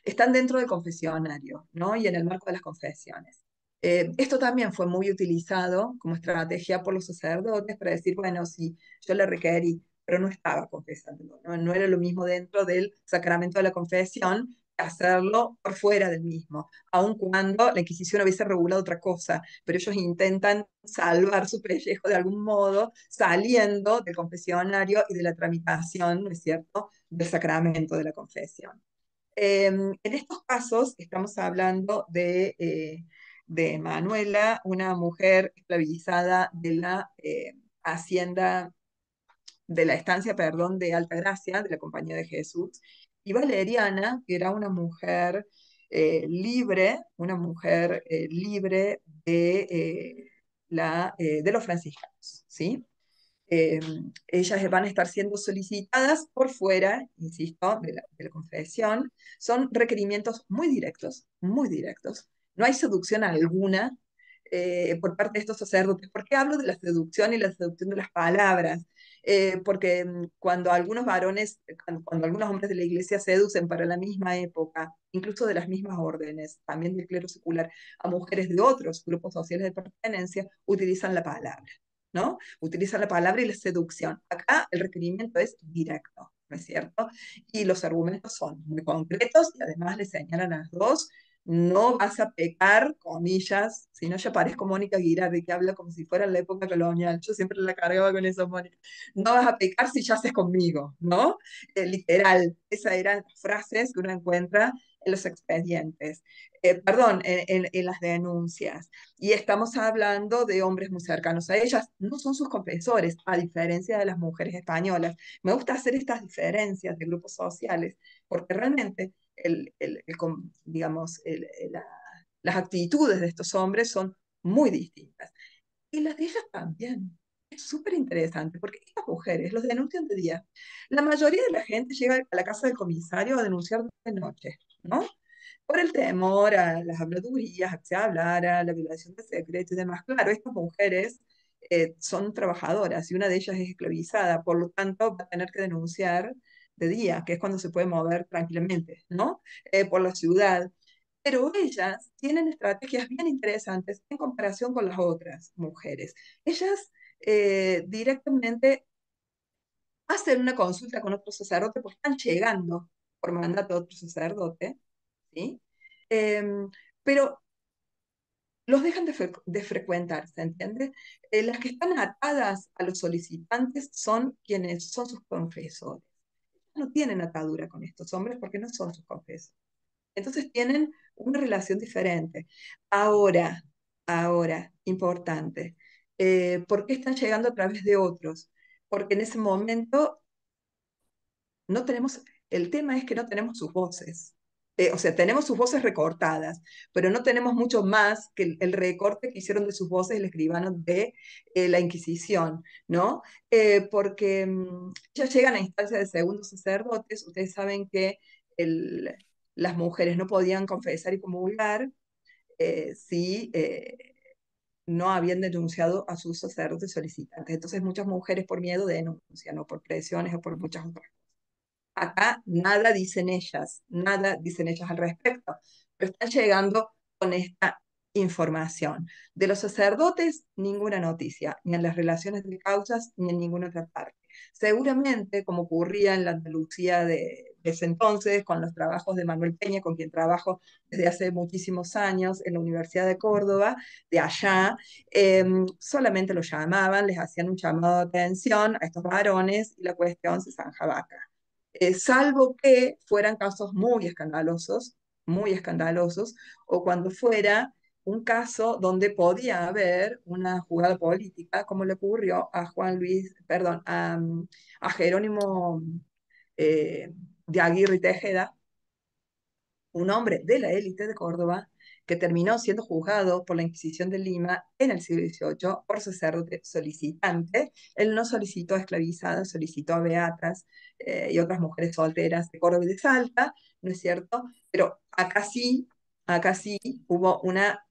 están dentro del confesionario, ¿no? Y en el marco de las confesiones. Eh, esto también fue muy utilizado como estrategia por los sacerdotes para decir, bueno, si yo le requerí, pero no estaba confesando, ¿no? era lo mismo dentro del sacramento de la confesión que hacerlo por fuera del mismo, aun cuando la Inquisición hubiese regulado otra cosa, pero ellos intentan salvar su pellejo de algún modo saliendo del confesionario y de la tramitación, ¿no es cierto?, del sacramento de la confesión. Em, en estos casos estamos hablando de... Eh, de Manuela, una mujer esclavizada de la eh, hacienda, de la estancia, perdón, de Alta Gracia de la Compañía de Jesús, y Valeriana, que era una mujer eh, libre, una mujer eh, libre de, la, de los franciscanos, ¿sí? Em, ellas van a estar siendo solicitadas por fuera, insisto, de la confesión. Son requerimientos muy directos, muy directos, no hay seducción alguna eh, por parte de estos sacerdotes. ¿Por qué hablo de la seducción y la seducción de las palabras? Eh, porque mm, cuando algunos varones, cuando, algunos hombres de la iglesia seducen para la misma época, incluso de las mismas órdenes, también del clero secular, a mujeres de otros grupos sociales de pertenencia, utilizan la palabra, ¿no? Utilizan la palabra y la seducción. Acá el requerimiento es directo, ¿no es cierto? Y los argumentos son muy concretos y además le señalan a las dos no vas a pecar, comillas, si no ya parezco Mónica Girardi, que habla como si fuera en la época colonial, yo siempre la cargaba con eso, Mónica, no vas a pecar si ya haces conmigo, ¿no? Eh, literal, esas eran frases que uno encuentra en los expedientes, eh, perdón, en, en, las denuncias. Y estamos hablando de hombres muy cercanos a ellas, no son sus confesores, a diferencia de las mujeres españolas. Me gusta hacer estas diferencias de grupos sociales, porque realmente el, digamos, las actitudes de estos hombres son muy distintas. Y las de ellas también. Es súper interesante porque estas mujeres los denuncian de día. La mayoría de la gente llega a la casa del comisario a denunciar de noche, ¿no? Por el temor a las habladurías, a que se hablara, a la violación de secretos y demás. Claro, estas mujeres eh, son trabajadoras y una de ellas es esclavizada, por lo tanto va a tener que denunciar día, que es cuando se puede mover tranquilamente, ¿no? Eh, por la ciudad. Pero ellas tienen estrategias bien interesantes en comparación con las otras mujeres. Ellas eh, directamente hacen una consulta con otro sacerdote, porque están llegando por mandato de otro sacerdote, ¿sí? Em, pero los dejan de, frecuentar, ¿se entiende? Eh, las que están atadas a los solicitantes son quienes son sus confesores no tienen atadura con estos hombres porque no son sus confesos. Entonces tienen una relación diferente. Ahora, ahora, importante, eh, ¿por qué están llegando a través de otros? Porque en ese momento no tenemos, el tema es que no tenemos sus voces. Eh, o sea, tenemos sus voces recortadas, pero no tenemos mucho más que el, recorte que hicieron de sus voces el escribano de eh, la Inquisición, ¿no? Eh, porque mm, ya llegan a instancia de segundos sacerdotes, ustedes saben que las mujeres no podían confesar y comulgar si no habían denunciado a sus sacerdotes solicitantes. Entonces muchas mujeres por miedo denuncian o por presiones o por muchas otras Acá nada dicen ellas, nada dicen ellas al respecto, pero están llegando con esta información. De los sacerdotes, ninguna noticia, ni en las relaciones de causas, ni en ninguna otra parte. Seguramente, como ocurría en la Andalucía de, ese entonces, con los trabajos de Manuel Peña, con quien trabajo desde hace muchísimos años en la Universidad de Córdoba, de allá, em, solamente los llamaban, les hacían un llamado de atención a estos varones y la cuestión se zanjaba acá. Eh, salvo que fueran casos muy escandalosos, muy escandalosos, o cuando fuera un caso donde podía haber una jugada política, como le ocurrió a Juan Luis, perdón, a, Jerónimo eh, de Aguirre Tejeda, un hombre de la élite de Córdoba, que terminó siendo juzgado por la Inquisición de Lima en el siglo XVIII por ser solicitante. Él no solicitó a esclavizadas, solicitó a beatas eh, y otras mujeres solteras de Córdoba y de Salta, ¿no es cierto? Pero acá sí, acá sí hubo una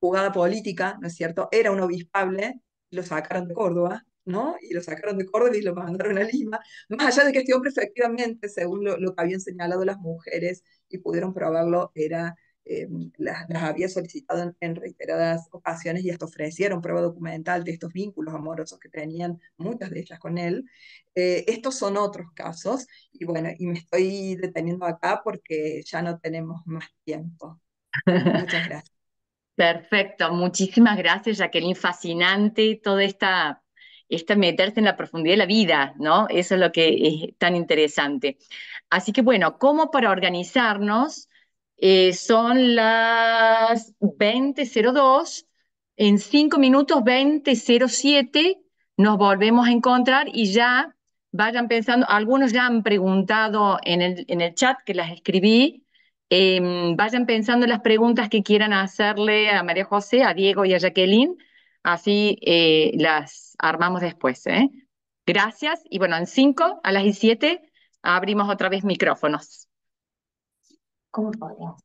jugada política, ¿no es cierto? Era un obispable, lo sacaron de Córdoba, ¿no? Y lo sacaron de Córdoba y lo mandaron a Lima, más allá de que este hombre efectivamente, según lo que habían señalado las mujeres y pudieron probarlo, era Em, las, había solicitado en, reiteradas ocasiones y hasta ofrecieron prueba documental de estos vínculos amorosos que tenían muchas de ellas con él. Eh, estos son otros casos y bueno, y me estoy deteniendo acá porque ya no tenemos más tiempo. Muchas gracias. Perfecto, muchísimas gracias Jacqueline, fascinante toda esta esta meterse en la profundidad de la vida, ¿no? Eso es lo que es tan interesante. Así que bueno, ¿cómo para organizarnos eh, son las 20.02. En 5 minutos 20.07 nos volvemos a encontrar y ya vayan pensando, algunos ya han preguntado en el, en el chat que las escribí, em, vayan pensando las preguntas que quieran hacerle a María José, a Diego y a Jacqueline, así eh, las armamos después. ¿eh? Gracias y bueno, en 5 a las 17 abrimos otra vez micrófonos. ¿Cómo podemos.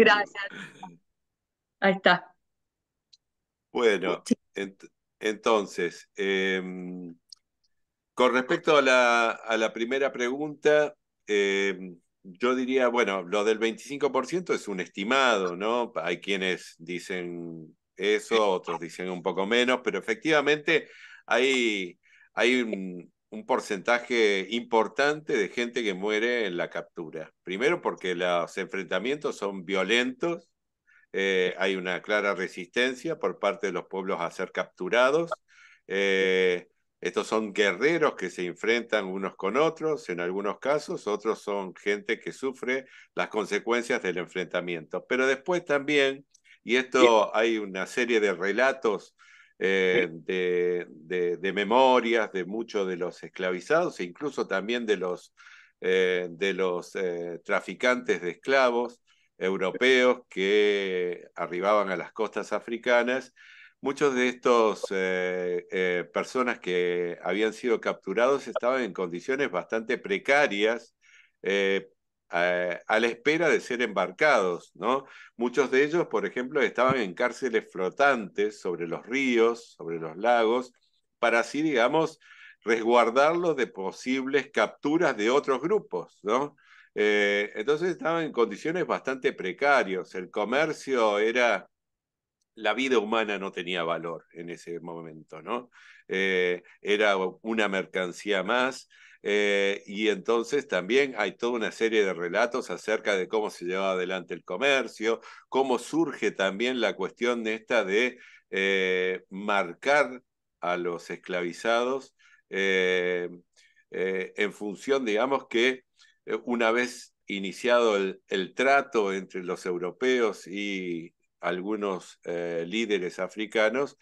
Gracias. Ahí está. Bueno, entonces, em, con respecto a la, primera pregunta, em, yo diría, bueno, lo del 25% es un estimado, ¿no? Hay quienes dicen eso, otros dicen un poco menos, pero efectivamente hay, hay un, un porcentaje importante de gente que muere en la captura. Primero porque los enfrentamientos son violentos, eh, hay una clara resistencia por parte de los pueblos a ser capturados. Eh, estos son guerreros que se enfrentan unos con otros en algunos casos, otros son gente que sufre las consecuencias del enfrentamiento. Pero después también, y esto hay una serie de relatos eh, de, memorias de muchos de los esclavizados e incluso también de los, eh, de los eh, traficantes de esclavos europeos que arribaban a las costas africanas. Muchos de estos personas que habían sido capturados estaban en condiciones bastante precarias, eh, a la espera de ser embarcados, ¿no? Muchos de ellos, por ejemplo, estaban en cárceles flotantes sobre los ríos, sobre los lagos, para así, digamos, resguardarlos de posibles capturas de otros grupos, ¿no? Eh, entonces estaban en condiciones bastante precarias. El comercio era. La vida humana no tenía valor en ese momento, ¿no? Eh, era una mercancía más. Eh, y entonces también hay toda una serie de relatos acerca de cómo se lleva adelante el comercio, cómo surge también la cuestión esta de eh, marcar a los esclavizados eh, en función, digamos, que una vez iniciado el, trato entre los europeos y algunos líderes africanos,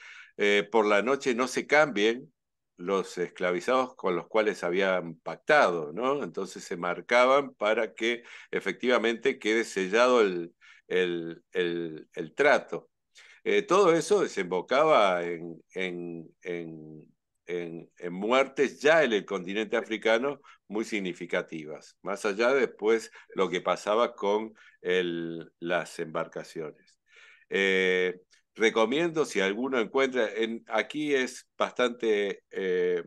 por la noche no se cambien los esclavizados con los cuales habían pactado, ¿no? Entonces se marcaban para que efectivamente quede sellado el, el, trato. Eh, todo eso desembocaba en, en, muertes ya en el continente africano muy significativas, más allá de después lo que pasaba con las embarcaciones. Eh, recomiendo si alguno encuentra, aquí es bastante, eh,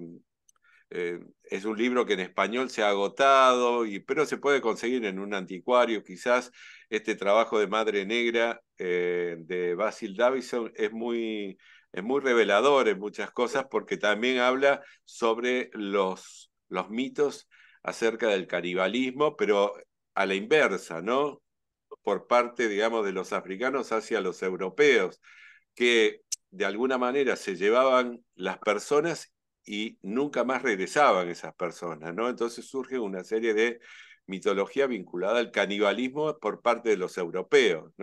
eh, es un libro que en español se ha agotado, y, pero se puede conseguir en un anticuario quizás. Este trabajo de Madre Negra eh, de Basil Davison es muy, es muy revelador en muchas cosas porque también habla sobre los, los mitos acerca del canibalismo, pero a la inversa, ¿no? por parte, digamos, de los africanos hacia los europeos, que de alguna manera se llevaban las personas y nunca más regresaban esas personas, ¿no? Entonces surge una serie de mitología vinculada al canibalismo por parte de los europeos,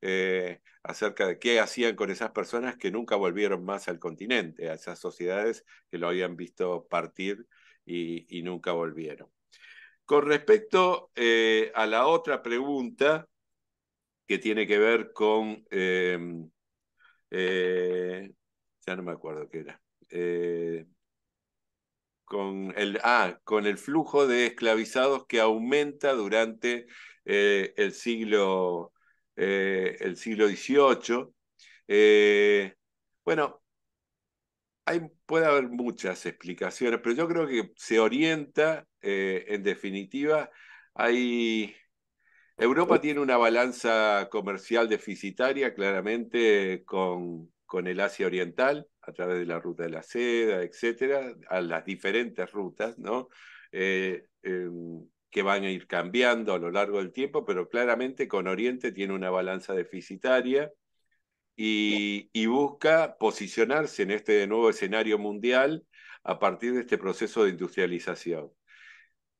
eh, acerca de qué hacían con esas personas que nunca volvieron más al continente, a esas sociedades que lo habían visto partir y, nunca volvieron. Con respecto eh, a la otra pregunta, que tiene que ver con, em, eh, ya no me acuerdo qué era, eh, con, el, ah, con el flujo de esclavizados que aumenta durante eh, el, siglo, el siglo XVIII. bueno, puede haber muchas explicaciones, pero yo creo que se orienta, en definitiva, hay Europa eh, tiene una balanza comercial deficitaria claramente con, con el Asia Oriental, a través de la ruta de la seda, etcétera, a las diferentes rutas, ¿no? Eh, em, que van a ir cambiando a lo largo del tiempo, pero claramente con Oriente tiene una balanza deficitaria y, y, busca posicionarse en este nuevo escenario mundial a partir de este proceso de industrialización.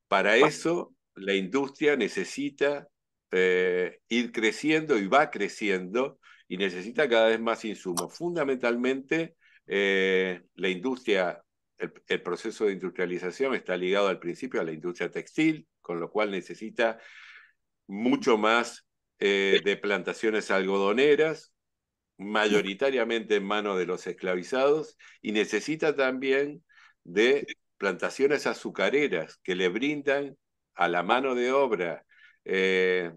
Para ah. eso, la industria necesita eh, ir creciendo y va creciendo y necesita cada vez más insumos. Fundamentalmente, eh, la industria, el, proceso de industrialización está ligado al principio a la industria textil, con lo cual necesita mucho más eh, de plantaciones algodoneras, mayoritariamente en manos de los esclavizados, y necesita también de plantaciones azucareras que le brindan a la mano de obra eh,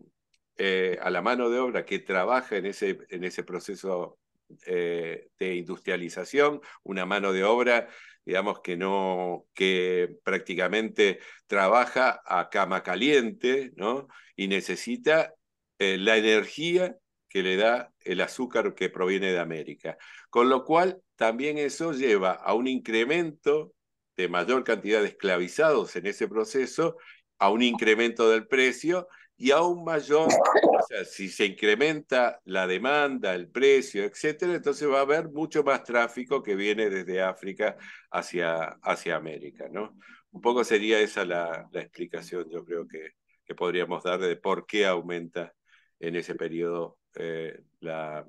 eh, a la mano de obra que trabaja en ese, en ese proceso eh, de industrialización, una mano de obra, digamos, que no, que prácticamente trabaja a cama caliente, ¿no? Y necesita la energía que le da el azúcar que proviene de América. Con lo cual, también eso lleva a un incremento de mayor cantidad de esclavizados en ese proceso a un incremento del precio y a un mayor, o sea, si se incrementa la demanda, el precio, etcétera, entonces va a haber mucho más tráfico que viene desde África hacia, hacia América, ¿no? Un poco sería esa la, la explicación, yo creo que, que, podríamos dar de por qué aumenta en ese periodo eh, la,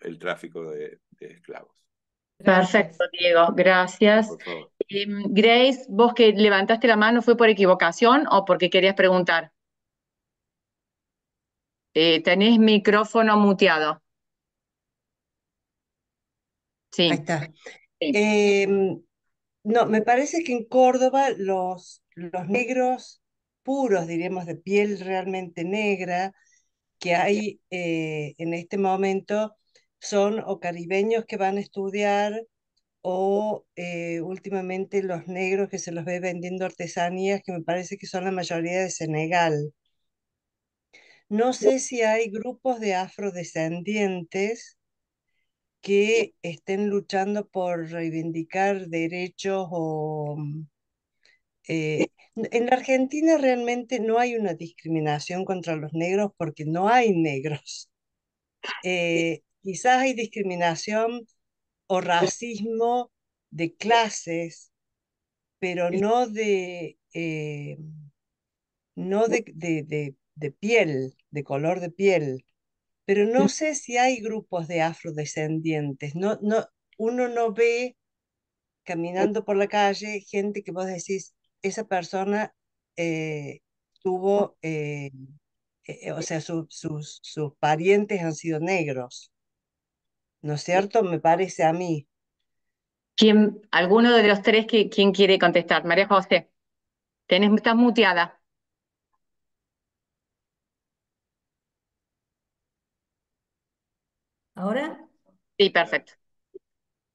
el tráfico de esclavos. Perfecto, Diego, gracias. Mm, Grace, vos que levantaste la mano, ¿fue por equivocación o porque querías preguntar? Eh, tenés micrófono muteado. Sí. Ahí está. Em, no, me parece que en Córdoba los, los negros puros, diríamos, de piel realmente negra, que hay eh, en este momento son o caribeños que van a estudiar o eh, últimamente los negros que se los ve vendiendo artesanías, que me parece que son la mayoría de Senegal. No sé si hay grupos de afrodescendientes que estén luchando por reivindicar derechos o... Mm, eh, en la Argentina realmente no hay una discriminación contra los negros porque no hay negros. Eh, Quizás hay discriminación o racismo de clases, pero no de, eh, no de, de, piel, de color de piel. Pero no sé si hay grupos de afrodescendientes. No, no, uno no ve caminando por la calle gente que vos decís, esa persona eh, tuvo, ah. eh, o sea, sus, sus parientes han sido negros. ¿no es cierto? Me parece a mí. ¿Quién, alguno de los tres, que, ¿quién quiere contestar? María José, tenés, estás muteada. ¿Ahora? Sí, perfecto.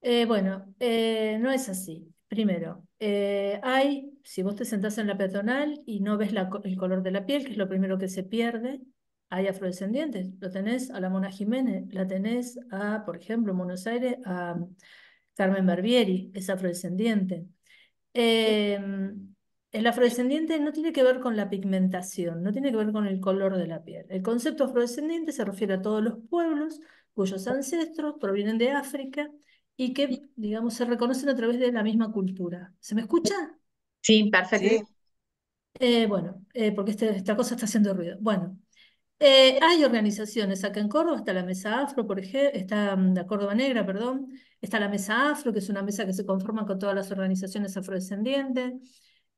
Eh, bueno, eh, no es así. Primero, eh, hay, si vos te sentás en la peatonal y no ves el color de la piel, que es lo primero que se pierde, hay afrodescendientes. Lo tenés a la Mona Jiménez, la tenés a, por ejemplo, en Buenos Aires, a mm, Carmen Barbieri, es afrodescendiente. Em, el afrodescendiente no tiene que ver con la pigmentación, no tiene que ver con el color de la piel. El concepto afrodescendiente se refiere a todos los pueblos cuyos ancestros provienen de África y que, digamos, se reconocen a través de la misma cultura. ¿Se me escucha? Sí, perfecto. Eh, bueno, eh, porque este, esta cosa está haciendo ruido. Bueno, eh, hay organizaciones acá en Córdoba, está la Mesa Afro, por ejemplo, está mm, la Córdoba Negra, perdón, está la Mesa Afro, que es una mesa que se conforma con todas las organizaciones afrodescendientes.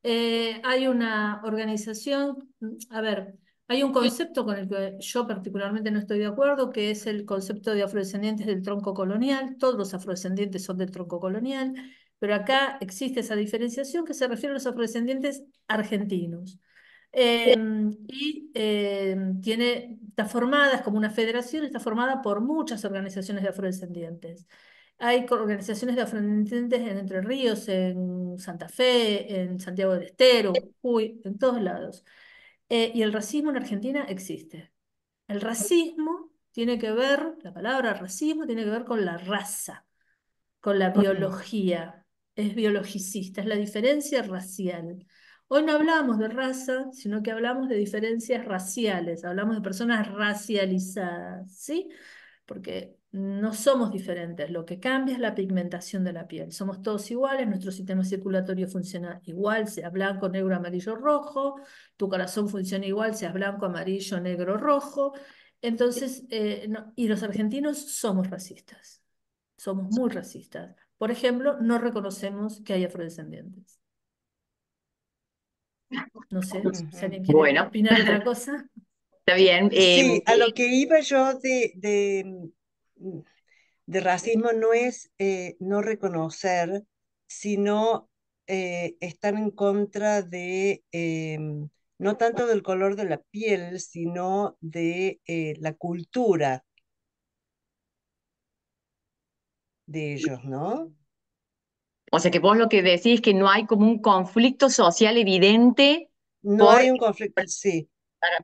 Eh, hay una organización, mm, a ver, hay un concepto con el que yo particularmente no estoy de acuerdo, que es el concepto de afrodescendientes del tronco colonial. Todos los afrodescendientes son del tronco colonial, pero acá existe esa diferenciación que se refiere a los afrodescendientes argentinos Em, y em, tiene, está formada, es como una federación, está formada por muchas organizaciones de afrodescendientes. Hay organizaciones de afrodescendientes en Entre Ríos, en Santa Fe, en Santiago del Estero, uy, en todos lados. Eh, y el racismo en Argentina existe. El racismo tiene que ver, la palabra racismo tiene que ver con la raza, con la biología. Es biologicista, es la diferencia racial. Hoy no hablamos de raza, sino que hablamos de diferencias raciales, hablamos de personas racializadas, ¿sí? Porque no somos diferentes, lo que cambia es la pigmentación de la piel. Somos todos iguales, nuestro sistema circulatorio funciona igual, sea blanco, negro, amarillo, rojo, tu corazón funciona igual, sea blanco, amarillo, negro, rojo. Entonces, eh, y los argentinos somos racistas, somos muy racistas. Por ejemplo, no reconocemos que hay afrodescendientes. No sé, bueno. opinar otra cosa? Está bien. sí, eh, a lo eh, que iba yo de, de, racismo no es eh, no reconocer, sino estar en contra de, em, no tanto del color de la piel, sino de la cultura de ellos, ¿no? O sea que vos lo que decís es que no hay como un conflicto social evidente. No hay un conflicto, sí.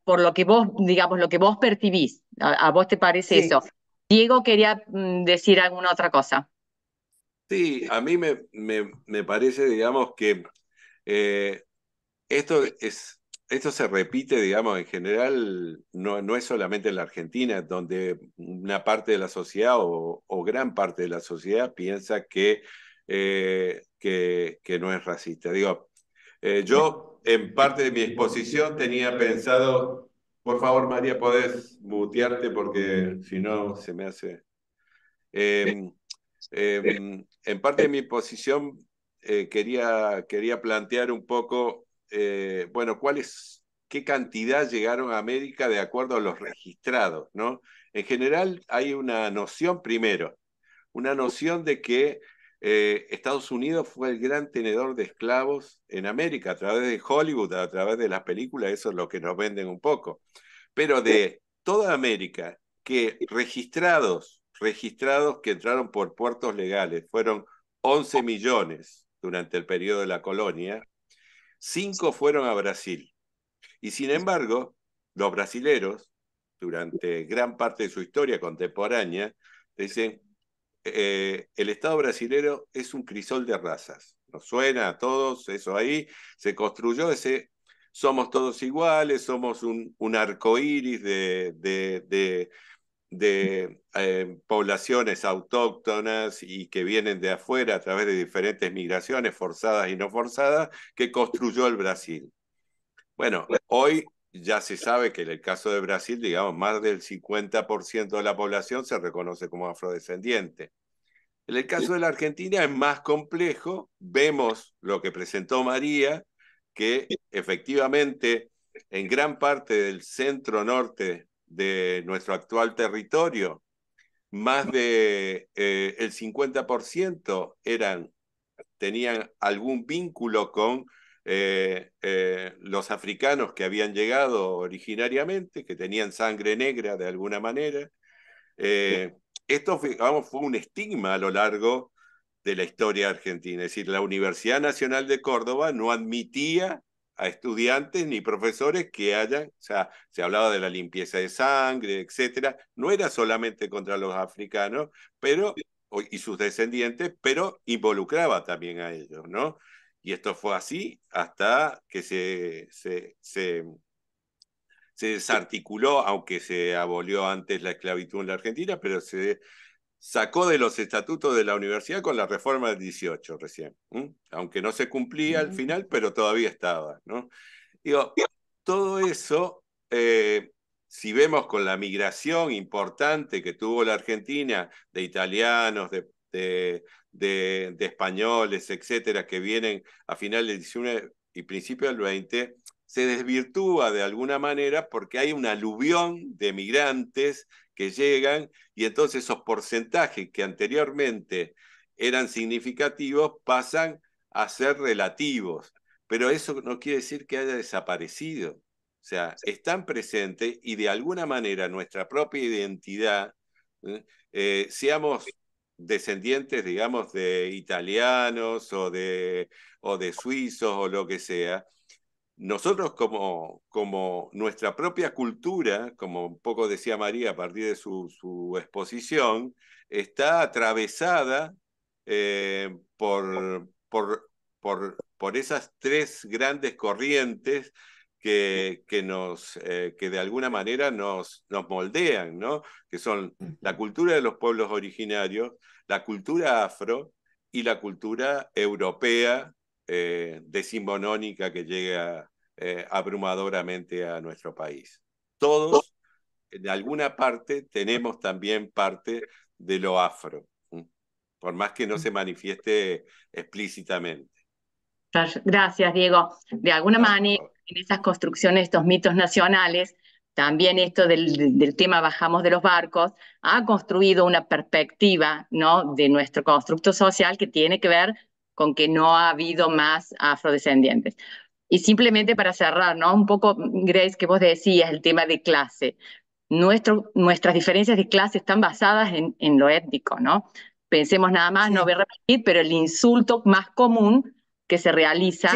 por lo que vos, digamos, lo que vos percibís. ¿A, vos te parece eso? Diego quería mm, decir alguna otra cosa. Sí, a mí me, me, parece, digamos, que eh, esto es, esto se repite, digamos, en general, no, no, es solamente en la Argentina, donde una parte de la sociedad o, o gran parte de la sociedad piensa que eh, que, no es racista. Digo, eh, yo en parte de mi exposición tenía pensado, por favor María, podés mutearte porque si no se me hace... Em, em, en parte de mi exposición eh, quería, quería plantear un poco, bueno, cuál es, qué cantidad llegaron a América de acuerdo a los registrados, ¿no? En general hay una noción primero, una noción de que eh, Estados Unidos fue el gran tenedor de esclavos en América, a través de Hollywood, a través de las películas, eso es lo que nos venden un poco. Pero de toda América, que registrados, registrados que entraron por puertos legales, fueron 11 millones durante el periodo de la colonia, 5 fueron a Brasil. Y sin embargo, los brasileros, durante gran parte de su historia contemporánea, dicen, eh, el Estado brasilero es un crisol de razas. ¿Nos suena a todos eso ahí? Se construyó ese somos todos iguales, somos un, un arco de, eh, poblaciones autóctonas y que vienen de afuera a través de diferentes migraciones forzadas y no forzadas que construyó el Brasil. Bueno, hoy ya se sabe que en el caso de Brasil, digamos, más del 50% de la población se reconoce como afrodescendiente. En el caso de la Argentina es más complejo. Vemos lo que presentó María, que efectivamente en gran parte del centro norte de nuestro actual territorio, más de eh, el 50% eran, tenían algún vínculo con eh, eh, los africanos que habían llegado originariamente, que tenían sangre negra de alguna manera. Eh, esto fue un estigma a lo largo de la historia argentina. Es decir, la Universidad Nacional de Córdoba no admitía a estudiantes ni profesores que hayan, o sea, se hablaba de la limpieza de sangre, etcétera. No era solamente contra los africanos, pero y sus descendientes, pero involucraba también a ellos, ¿no? Y esto fue así hasta que se, se, desarticuló, aunque se abolió antes la esclavitud en la Argentina, pero se sacó de los estatutos de la universidad con la reforma del 18 recién, aunque no se cumplía al final, pero todavía estaba. ¿no? todo eso, eh, si vemos con la migración importante que tuvo la Argentina de italianos, de, de, españoles, etcétera, que vienen a finales del 19 y principios del 20, se desvirtúa de alguna manera porque hay un aluvión de migrantes que llegan y entonces esos porcentajes que anteriormente eran significativos pasan a ser relativos. Pero eso no quiere decir que haya desaparecido. O sea, están presentes y de alguna manera nuestra propia identidad, ¿eh? Eh, seamos descendientes, digamos, de italianos o de, o de suizos o lo que sea, nosotros como, como nuestra propia cultura, como un poco decía María a partir de su, exposición, está atravesada eh, por, esas tres grandes corrientes que, nos, eh, que de alguna manera nos, nos moldean, ¿no? que son la cultura de los pueblos originarios, la cultura afro y la cultura europea eh, decimonónica que llega eh, abrumadoramente a nuestro país. Todos, en alguna parte, tenemos también parte de lo afro, por más que no se manifieste explícitamente. Gracias, Diego. De alguna manera, en esas construcciones, estos mitos nacionales, también esto del, tema bajamos de los barcos, ha construido una perspectiva ¿no? de nuestro constructo social que tiene que ver con que no ha habido más afrodescendientes. Y simplemente para cerrar, ¿no? un poco, Grace, que vos decías, el tema de clase. Nuestro, nuestras diferencias de clase están basadas en, lo étnico, ¿no? Pensemos nada más, no voy a repetir, pero el insulto más común que se realiza,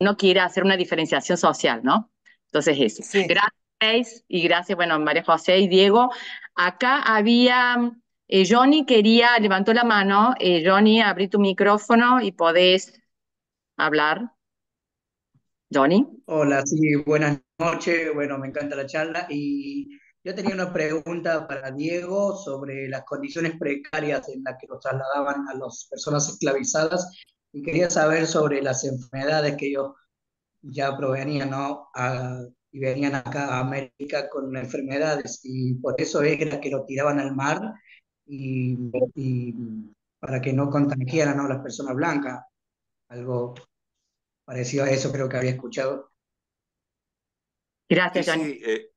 no quiere hacer una diferenciación social, ¿no? Entonces eso. Gracias y gracias, bueno, María José y Diego. Acá había, eh, Johnny quería, levantó la mano, eh, Johnny, abrí tu micrófono y podés hablar. Johnny. Hola, sí, buenas noches. Bueno, me encanta la charla y yo tenía una pregunta para Diego sobre las condiciones precarias en las que los trasladaban a las personas esclavizadas y quería saber sobre las enfermedades que ellos ya provenían ¿no? y venían acá a América con enfermedades y por eso era que lo tiraban al mar y, para que no contagiaran a las personas blancas. Algo parecido a eso creo que había escuchado. Gracias, eh,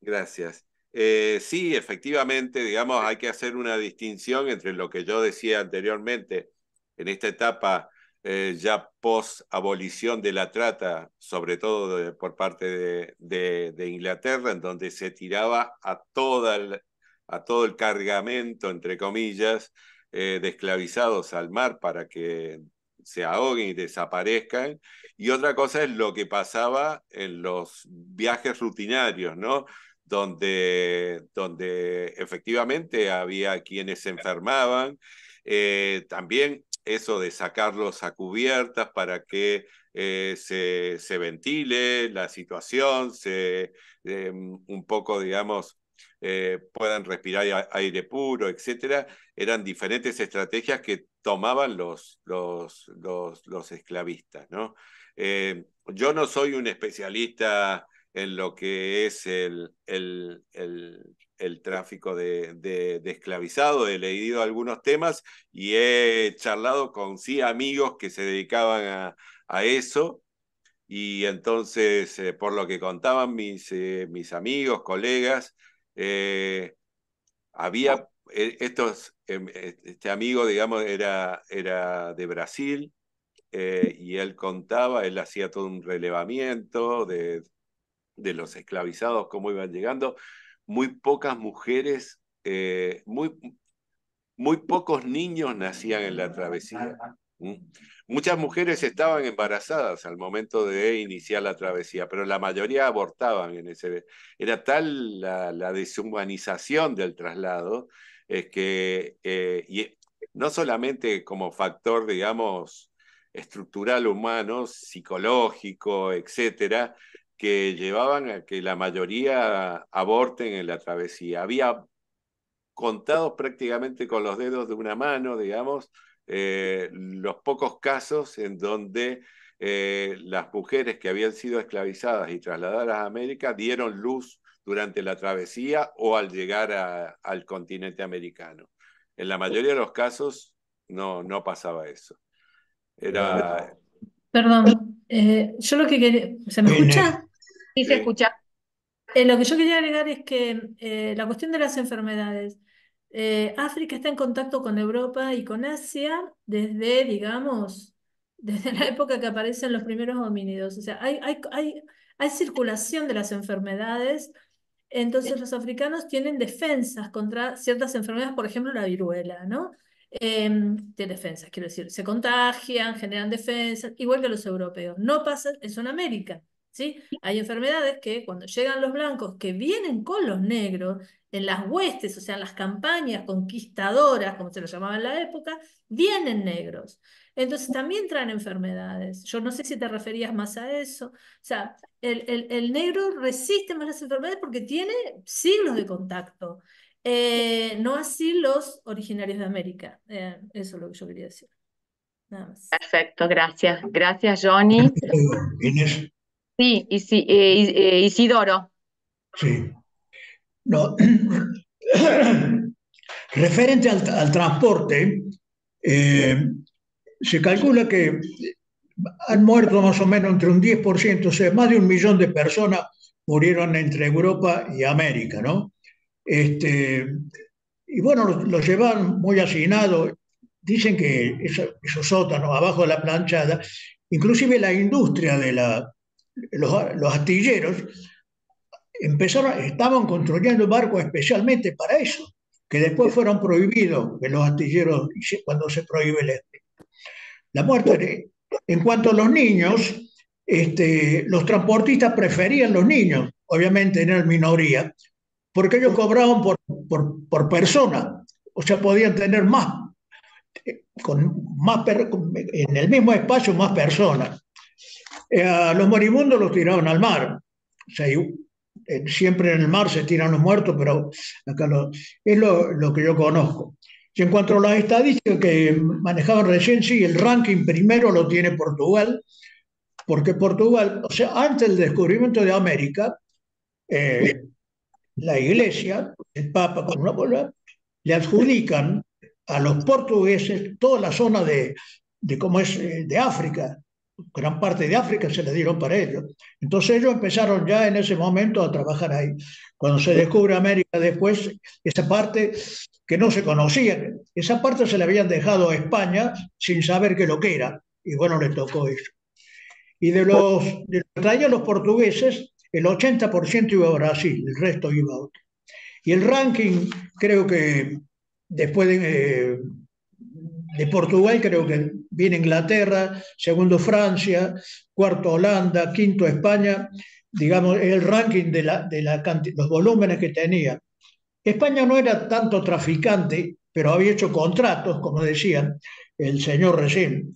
gracias. Eh, sí, efectivamente, digamos, hay que hacer una distinción entre lo que yo decía anteriormente, en esta etapa eh, ya post-abolición de la trata, sobre todo por parte de, Inglaterra, en donde se tiraba a, toda a todo el cargamento, entre comillas, eh, de esclavizados al mar para que se ahoguen y desaparezcan. Y otra cosa es lo que pasaba en los viajes rutinarios, ¿no? Donde, donde efectivamente había quienes se enfermaban. Eh, también eso de sacarlos a cubiertas para que eh, se, se, ventile la situación, se, eh, un poco, digamos, eh, puedan respirar aire puro, etcétera, eran diferentes estrategias que tomaban los, los, los, los esclavistas. ¿no? yo no soy un especialista en lo que es el, el, el el tráfico de, de, he leído algunos temas y he charlado con sí amigos que se dedicaban a, eso. Y entonces, eh, por lo que contaban mis, eh, mis amigos, colegas, eh, había estos, em, este amigo, digamos, era, era de Brasil y él contaba, él hacía todo un relevamiento de, de los esclavizados, cómo iban llegando muy pocas mujeres, eh, muy, muy pocos niños nacían en la travesía. ¿Mm? Muchas mujeres estaban embarazadas al momento de iniciar la travesía, pero la mayoría abortaban en ese. Era tal la, deshumanización del traslado es que eh, y no solamente como factor, digamos, estructural humano, psicológico, etcétera, que llevaban a que la mayoría aborten en la travesía. Había contados prácticamente con los dedos de una mano, digamos, eh, los pocos casos en donde eh, las mujeres que habían sido esclavizadas y trasladadas a América dieron luz durante la travesía o al llegar al continente americano. En la mayoría de los casos no, no pasaba eso. Era... Perdón, eh, yo lo que quería... ¿Se me escucha? Sí, se escucha. Eh, lo que yo quería agregar es que eh, la cuestión de las enfermedades. Eh, África está en contacto con Europa y con Asia desde, digamos, desde la época que aparecen los primeros homínidos. O sea, hay, hay, hay, hay circulación de las enfermedades. Entonces los africanos tienen defensas contra ciertas enfermedades, por ejemplo la viruela, ¿no? Eh, defensas, quiero decir, se contagian, generan defensas, igual que los europeos. No pasa eso en América hay enfermedades que cuando llegan los blancos, que vienen con los negros, en las huestes, o sea, en las campañas conquistadoras, como se lo llamaba en la época, vienen negros. Entonces también traen enfermedades. Yo no sé si te referías más a eso. O sea, el, negro resiste más las enfermedades porque tiene siglos de contacto. Eh, no así los originarios de América. Eh, eso es lo que yo quería decir. Nada más. Perfecto, gracias. Gracias, Johnny. Sí, eh, eh, Isidoro. Sí. No. Referente al, transporte, eh, se calcula que han muerto más o menos entre un 10%, o sea, más de un millón de personas murieron entre Europa y América, ¿no? Este, y bueno, lo, llevan muy asignado Dicen que esos sótanos abajo de la planchada, inclusive la industria de la, los, astilleros empezaron, estaban construyendo barcos especialmente para eso, que después fueron prohibidos, que los astilleros, cuando se prohíbe el este. La muerte En cuanto a los niños, este, los transportistas preferían los niños, obviamente en la minoría, porque ellos cobraban por, por, persona, o sea, podían tener más, con más en el mismo espacio más personas. Eh, los moribundos los tiraron al mar. Eh, siempre en el mar se tiran los muertos, pero acá es lo, que yo conozco. Y en cuanto a las estadísticas que manejaban recién, sí, el ranking primero lo tiene Portugal, porque Portugal, o sea, antes del descubrimiento de América, eh, la iglesia, el papa con una bola, le adjudican a los portugueses toda la zona de, de cómo es, eh, de África, gran parte de África se le dieron para ellos. Entonces ellos empezaron ya en ese momento a trabajar ahí. Cuando se descubre América después, esa parte que no se conocía, esa parte se la habían dejado a España sin saber qué lo que era. Y bueno, les tocó eso. Y de los, los, los portugueses, el 80% iba a Brasil, el resto iba a otro. Y el ranking, creo que después de... Eh, de Portugal creo que viene Inglaterra, segundo Francia, cuarto Holanda, quinto España, digamos, el ranking de, los volúmenes que tenía. España no era tanto traficante, pero había hecho contratos, como decía el señor recién.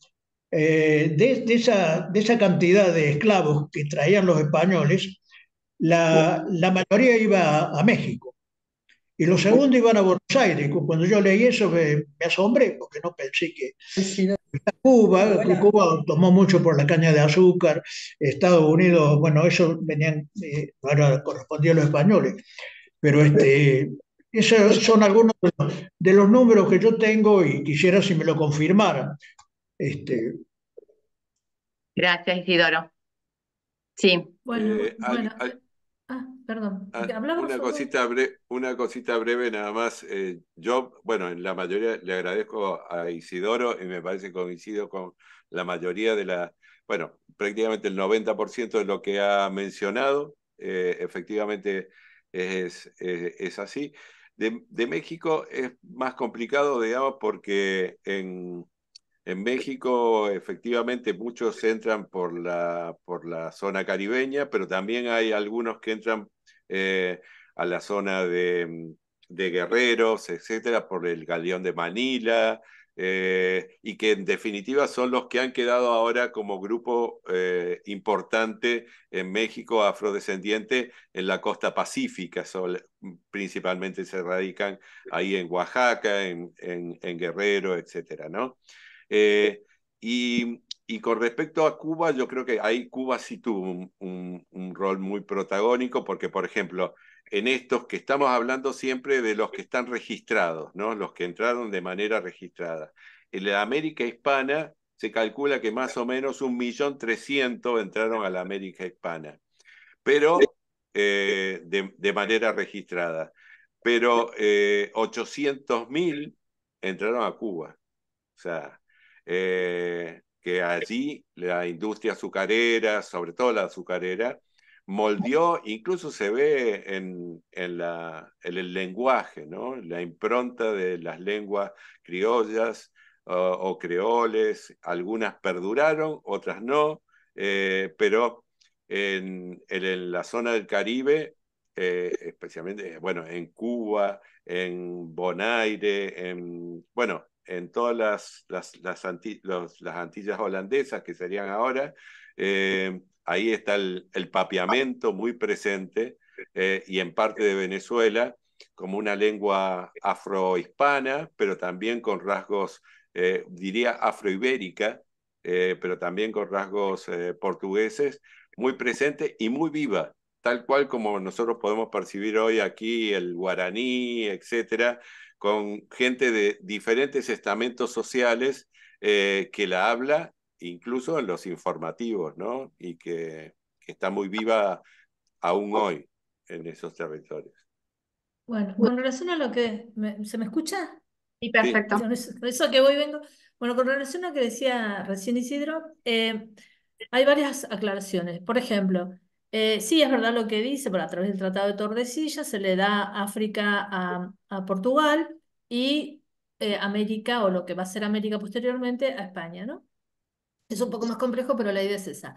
Eh, de, esa, cantidad de esclavos que traían los españoles, la, mayoría iba a México y los segundos iban a Buenos Aires. Cuando yo leí eso me, asombré porque no pensé que Cuba, Cuba tomó mucho por la caña de azúcar, Estados Unidos, bueno, eso venían, eh, ahora correspondía a los españoles. Pero este, esos son algunos de los números que yo tengo y quisiera si me lo confirmaran. Este, Gracias, Isidoro. Sí. Bueno, eh, Ah, una, cosita breve, una cosita breve nada más. Eh, yo, bueno, en la mayoría le agradezco a Isidoro y me parece coincido con la mayoría de la, bueno, prácticamente el 90% de lo que ha mencionado, eh, efectivamente es, es, así. De, México es más complicado, digamos, porque en, en México efectivamente muchos entran por la, por la zona caribeña, pero también hay algunos que entran eh, a la zona mm, de, Guerreros, etcétera, por el galeón de Manila, eh, y que en definitiva son los que han quedado ahora como grupo eh, importante en México afrodescendiente en la costa pacífica, principalmente se radican ahí en Oaxaca, en, en, Guerrero, etcétera, ¿no? y y con respecto a Cuba, yo creo que ahí Cuba sí tuvo un, rol muy protagónico, porque, por ejemplo, en estos que estamos hablando siempre de los que están registrados, ¿no? los que entraron de manera registrada. En la América Hispana se calcula que más o menos un entraron a la América Hispana, pero eh, de, manera registrada. Pero 800.000 eh, entraron a Cuba. O sea, eh, que allí la industria azucarera, sobre todo la azucarera, moldeó, incluso se ve en, en, la, el lenguaje, ¿no? la impronta de las lenguas criollas o creoles, algunas perduraron, otras no, eh, pero en, en, la zona del Caribe, eh, especialmente, bueno, en Cuba, en Bonaire, en, bueno, en todas las, las, Antillas holandesas, que serían ahora, eh, ahí está el, papiamento muy presente eh, y en parte de Venezuela como una lengua afrohispana, pero también con rasgos, eh, diría, afroibérica, pero también con rasgos portugueses, muy presente y muy viva, tal cual como nosotros podemos percibir hoy aquí el guaraní, etcétera, con gente de diferentes estamentos sociales eh, que la habla incluso en los informativos, ¿no? Y que, está muy viva aún hoy en esos territorios. Bueno, con relación a lo que... ¿Se me escucha? Sí, perfecto. eso, que voy vengo. Bueno, con relación a lo que decía recién Isidro, eh, hay varias aclaraciones. Por ejemplo, eh, sí, es verdad lo que dice, pero a través del Tratado de Tordesillas se le da África a, Portugal y eh, América, o lo que va a ser América posteriormente, a España, ¿no? Es un poco más complejo, pero la idea es esa.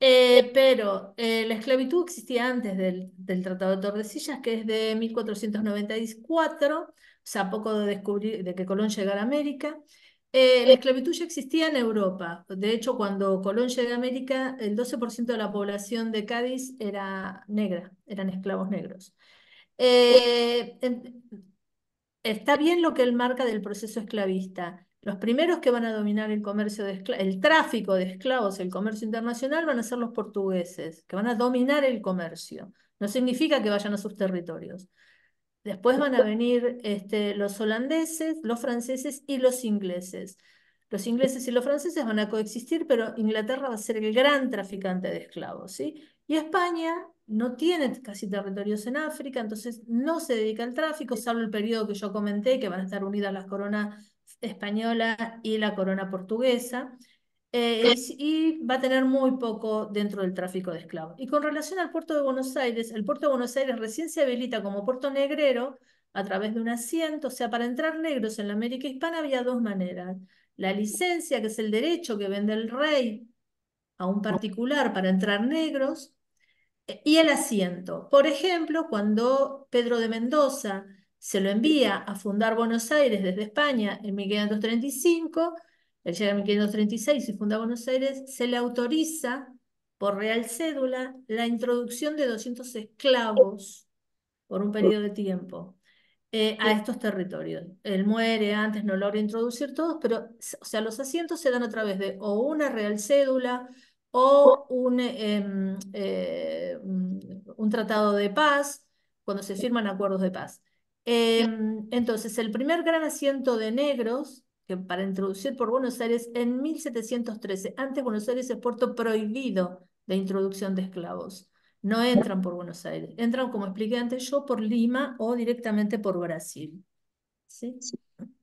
Eh, pero la esclavitud existía antes del, Tratado de Tordesillas, que es de 1494, o sea, poco de, descubrir, de que Colón llegara a América, eh, la eh, esclavitud ya existía en Europa. De hecho, cuando Colón llega a América, el 12% de la población de Cádiz era negra, eran esclavos negros. Eh, está bien lo que él marca del proceso esclavista. Los primeros que van a dominar el comercio de el tráfico de esclavos, el comercio internacional, van a ser los portugueses, que van a dominar el comercio. No significa que vayan a sus territorios. Después van a venir este, los holandeses, los franceses y los ingleses. Los ingleses y los franceses van a coexistir, pero Inglaterra va a ser el gran traficante de esclavos. ¿sí? Y España no tiene casi territorios en África, entonces no se dedica al tráfico, salvo el periodo que yo comenté, que van a estar unidas la corona española y la corona portuguesa. Eh, y va a tener muy poco dentro del tráfico de esclavos. Y con relación al puerto de Buenos Aires, el puerto de Buenos Aires recién se habilita como puerto negrero a través de un asiento, o sea, para entrar negros en la América Hispana había dos maneras. La licencia, que es el derecho que vende el rey a un particular para entrar negros, eh, y el asiento. Por ejemplo, cuando Pedro de Mendoza se lo envía a fundar Buenos Aires desde España en 1535, él llega en 1536 y funda Buenos Aires, se le autoriza por real cédula la introducción de 200 esclavos por un periodo de tiempo eh, a estos territorios. Él muere antes, no logra introducir todos, pero o sea, los asientos se dan a través de o una real cédula o un, em, eh, un tratado de paz, cuando se firman acuerdos de paz. Em, entonces, el primer gran asiento de negros para introducir por Buenos Aires en 1713. Antes Buenos Aires es puerto prohibido de introducción de esclavos. No entran por Buenos Aires, entran, como expliqué antes yo, por Lima o directamente por Brasil.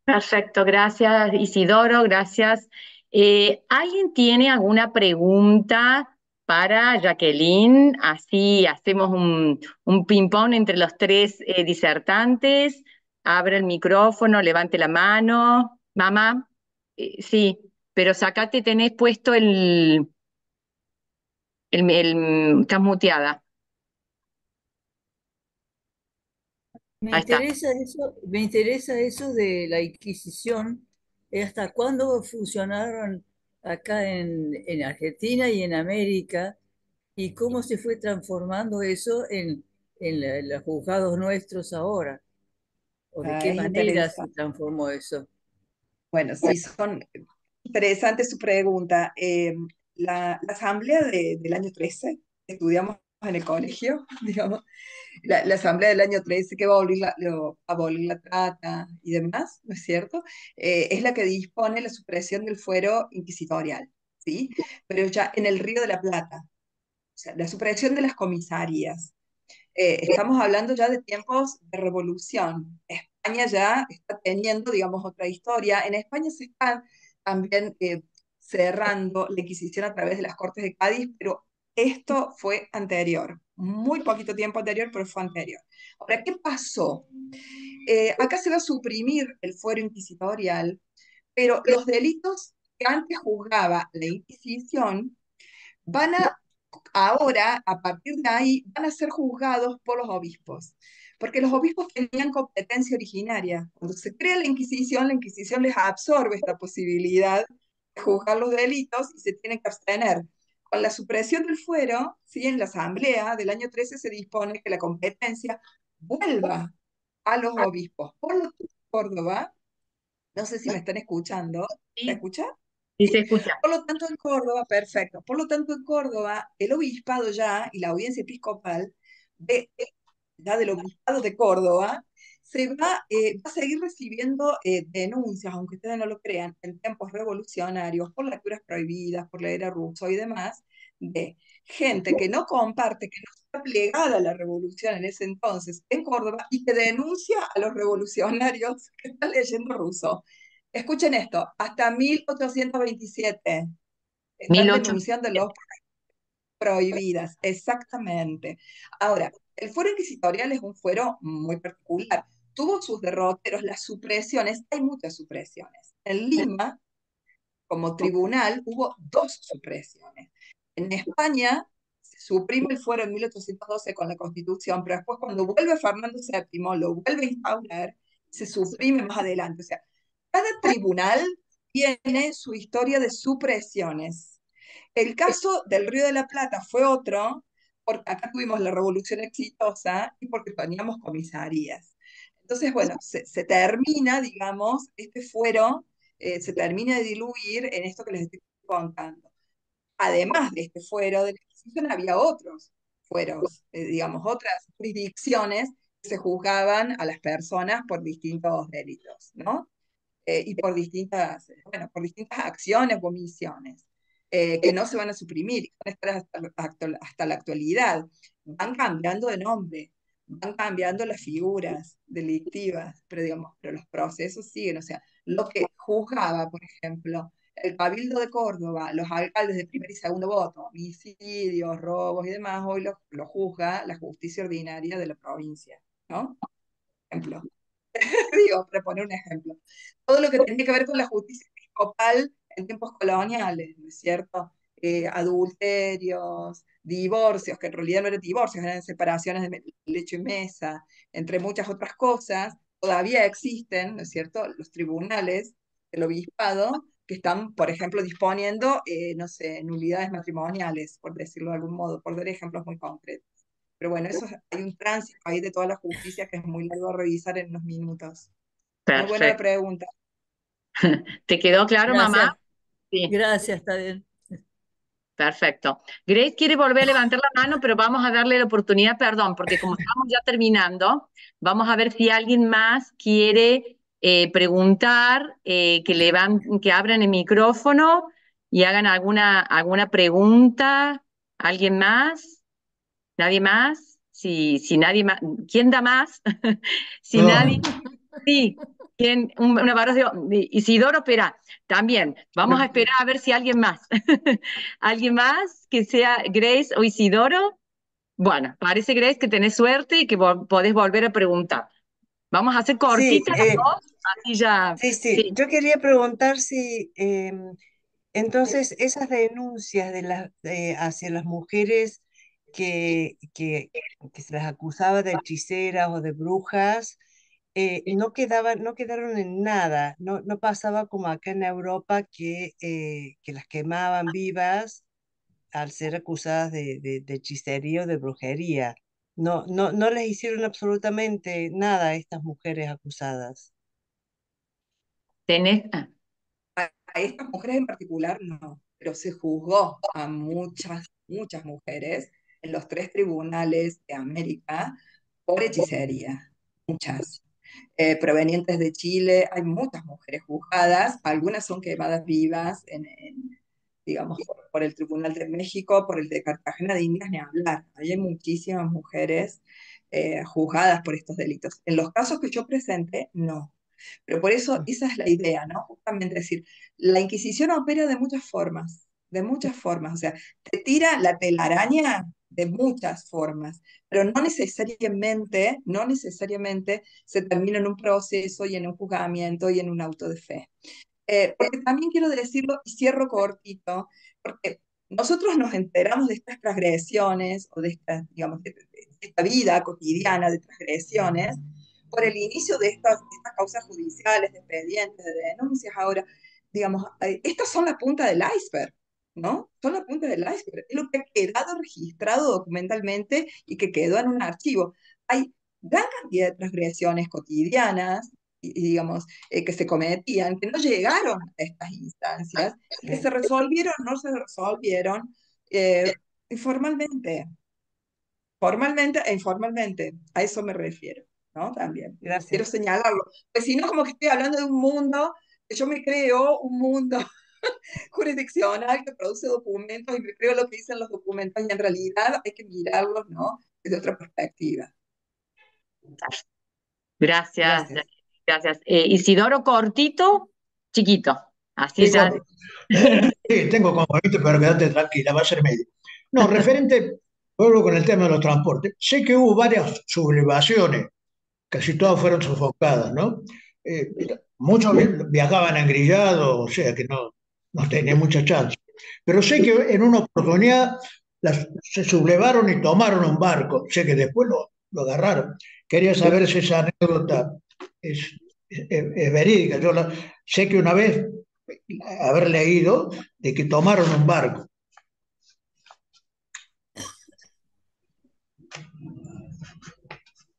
Perfecto, gracias Isidoro, gracias. Eh, ¿Alguien tiene alguna pregunta para Jacqueline? Así hacemos un, un ping-pong entre los tres eh, disertantes. abre el micrófono, levante la mano mamá, eh, sí, pero sacate, tenés puesto el, el, el estás Me interesa eso, me interesa eso de la Inquisición, hasta cuándo funcionaron acá en, Argentina y en América, y cómo se fue transformando eso en, en los juzgados nuestros ahora, o de qué ah, manera se transformó eso. Bueno, sí, son interesante su pregunta. la, asamblea del año 13, estudiamos en el colegio, digamos, la, asamblea del año 13 que va a abolir la, la trata y demás, ¿no es cierto? Eh, es la que dispone la supresión del fuero inquisitorial, ¿sí? Pero ya en el Río de la Plata, o sea, la supresión de las comisarías. Eh, estamos hablando ya de tiempos de revolución, España ya está teniendo, digamos, otra historia. En España se está también eh, cerrando la inquisición a través de las Cortes de Cádiz, pero esto fue anterior, muy poquito tiempo anterior, pero fue anterior. Ahora, ¿qué pasó? Eh, acá se va a suprimir el fuero inquisitorial, pero los delitos que antes juzgaba la Inquisición van a, ahora, a partir de ahí, van a ser juzgados por los obispos porque los obispos tenían competencia originaria. Cuando se crea la Inquisición, la Inquisición les absorbe esta posibilidad de juzgar los delitos y se tienen que abstener. Con la supresión del fuero, ¿sí? en la Asamblea del año 13 se dispone que la competencia vuelva a los ah. obispos. Por lo tanto, Córdoba, no sé si me ah. están escuchando, ¿me escucha? Sí, se escucha. Por lo tanto, en Córdoba, perfecto. Por lo tanto, en Córdoba, el obispado ya y la audiencia episcopal ve de los buscados de Córdoba, se va, eh, a seguir recibiendo eh, denuncias, aunque ustedes no lo crean, en tiempos revolucionarios, por lecturas prohibidas, por la era ruso y demás, de gente que no comparte, que no está plegada a la revolución en ese entonces en Córdoba y que denuncia a los revolucionarios que están leyendo ruso. Escuchen esto, hasta 1827 la denuncia denunciando los prohibidas, exactamente. Ahora, el fuero inquisitorial es un fuero muy particular. Tuvo sus derroteros, las supresiones, hay muchas supresiones. En Lima, como tribunal, hubo dos supresiones. En España se suprime el fuero en 1812 con la Constitución, pero después cuando vuelve Fernando VII, lo vuelve a instaurar, se suprime más adelante. O sea, cada tribunal tiene su historia de supresiones. El caso del Río de la Plata fue otro, porque acá tuvimos la revolución exitosa y porque teníamos comisarías. Entonces, bueno, se, termina, digamos, este fuero, eh, se termina de diluir en esto que les estoy contando. Además de este fuero de la había otros fueros, eh, digamos, otras jurisdicciones que se juzgaban a las personas por distintos delitos, ¿no? Eh, y por distintas, bueno, por distintas acciones o omisiones. Eh, que no se van a suprimir, van a estar hasta, hasta, la actualidad. Van cambiando de nombre, van cambiando las figuras delictivas, pero digamos, pero los procesos siguen, o sea, lo que juzgaba, por ejemplo, el Cabildo de Córdoba, los alcaldes de primer y segundo voto, homicidios, robos y demás, hoy lo, juzga la justicia ordinaria de la provincia, ¿no? Ejemplo. para un ejemplo. Todo lo que tenía que ver con la justicia episcopal en tiempos coloniales, ¿no es cierto? Eh, adulterios, divorcios, que en realidad no eran divorcios, eran separaciones de lecho y mesa, entre muchas otras cosas, todavía existen, ¿no es cierto?, los tribunales del obispado que están, por ejemplo, disponiendo, eh, no sé, nulidades matrimoniales, por decirlo de algún modo, por dar ejemplos muy concretos. Pero bueno, eso hay un tránsito ahí de toda la justicia que es muy largo a revisar en unos minutos. buena pregunta. ¿Te quedó claro, mamá? Gracias, está bien. Perfecto. Grace quiere volver a levantar la mano, pero vamos a darle la oportunidad, perdón, porque como estamos ya terminando, vamos a ver si alguien más quiere eh, preguntar, eh, que, le van, que abran el micrófono y hagan alguna, alguna pregunta. ¿Alguien más? ¿Nadie más? Si, si nadie más, ¿quién da más? si nadie, sí, una varos de, Isidoro espera también. Vamos a esperar a ver si alguien más. ¿Alguien más que sea Grace o Isidoro? Bueno, parece Grace que tenés suerte y que podés volver a preguntar. Vamos a hacer cortitas sí, eh, ya. Sí, sí, Yo quería preguntar si em, entonces esas denuncias de las, hacia las mujeres que, que, que se las acusaba de hechiceras o de brujas, eh, no, no quedaron en nada, no, no pasaba como acá en Europa que, eh, que las quemaban ah. vivas al ser acusadas de, de, hechicería o de brujería. No, no, no les hicieron absolutamente nada a estas mujeres acusadas. ¿Tenés? Ah. A, a estas mujeres en particular no, pero se juzgó a muchas, muchas mujeres en los tres tribunales de América por hechicería, muchas. Eh, provenientes de Chile. Hay muchas mujeres juzgadas, algunas son quemadas vivas, en, digamos, por, el Tribunal de México, por el de Cartagena de Indias, ni hablar. Hay muchísimas mujeres eh, juzgadas por estos delitos. En los casos que yo presente, no. Pero por eso mm. esa es la idea, ¿no? Justamente decir, la Inquisición opera de muchas formas, de muchas formas. O sea, te tira la telaraña de muchas formas, pero no necesariamente, no necesariamente se termina en un proceso y en un juzgamiento y en un auto de fe. Eh, también quiero decirlo y cierro cortito, porque nosotros nos enteramos de estas transgresiones o de esta, digamos, vida cotidiana de transgresiones por el inicio de estas, de estas causas judiciales, de expedientes, de denuncias ahora. Digamos, eh, estas son la punta del iceberg ¿no? Son las punta del iceberg, es lo que ha quedado registrado documentalmente y que quedó en un archivo. Hay gran cantidad de transgresiones cotidianas, y, digamos, eh, que se cometían, que no llegaron a estas instancias, que se resolvieron, no se resolvieron eh, informalmente, formalmente, formalmente e informalmente, a eso me refiero, ¿no? También. Quiero señalarlo. Pues si no, como que estoy hablando de un mundo, yo me creo un mundo jurisdiccional que produce documentos y me creo lo que dicen los documentos y en realidad hay que mirarlos, ¿no? Desde otra perspectiva. Gracias, gracias. Eh, Isidoro, cortito, chiquito. Así es. tengo pero quédate tranquila, va a ser medio. No, referente, vuelvo con el tema de los transportes. Sé que hubo varias sublevaciones, casi todas fueron sofocadas, ¿no? Eh, muchos viajaban grillado, o sea que no, no tenía mucha chance. Pero sé que en una oportunidad se sublevaron y tomaron un barco, sé que después lo, agarraron. Quería saber si esa anécdota es, es, verídica. Yo sé que una vez haber leído de que tomaron un barco.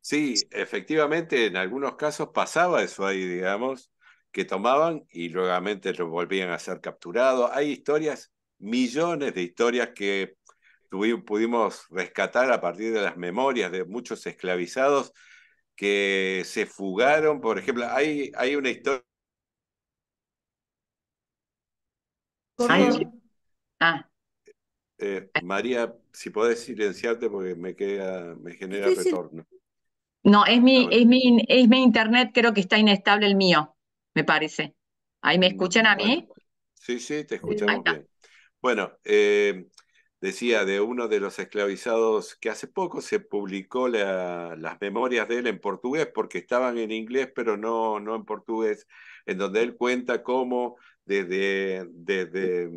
Sí, efectivamente, en algunos casos pasaba eso ahí, digamos, que tomaban y nuevamente lo volvían a ser capturados Hay historias, millones de historias que pudimos rescatar a partir de las memorias de muchos esclavizados que se fugaron. Por ejemplo, hay, hay una historia... Ah. Eh, María, si podés silenciarte porque me queda, me genera retorno. No, es mi, es mi, es mi internet, creo que está inestable el mío me parece. ¿Ahí me mm, escuchan a mí? sí, sí, te escuchamos bien. Bueno, eh, decía de uno de los esclavizados que hace poco se publicó las memorias de él en portugués, porque estaban en inglés, pero no, no en portugués, en donde él cuenta cómo desde, desde,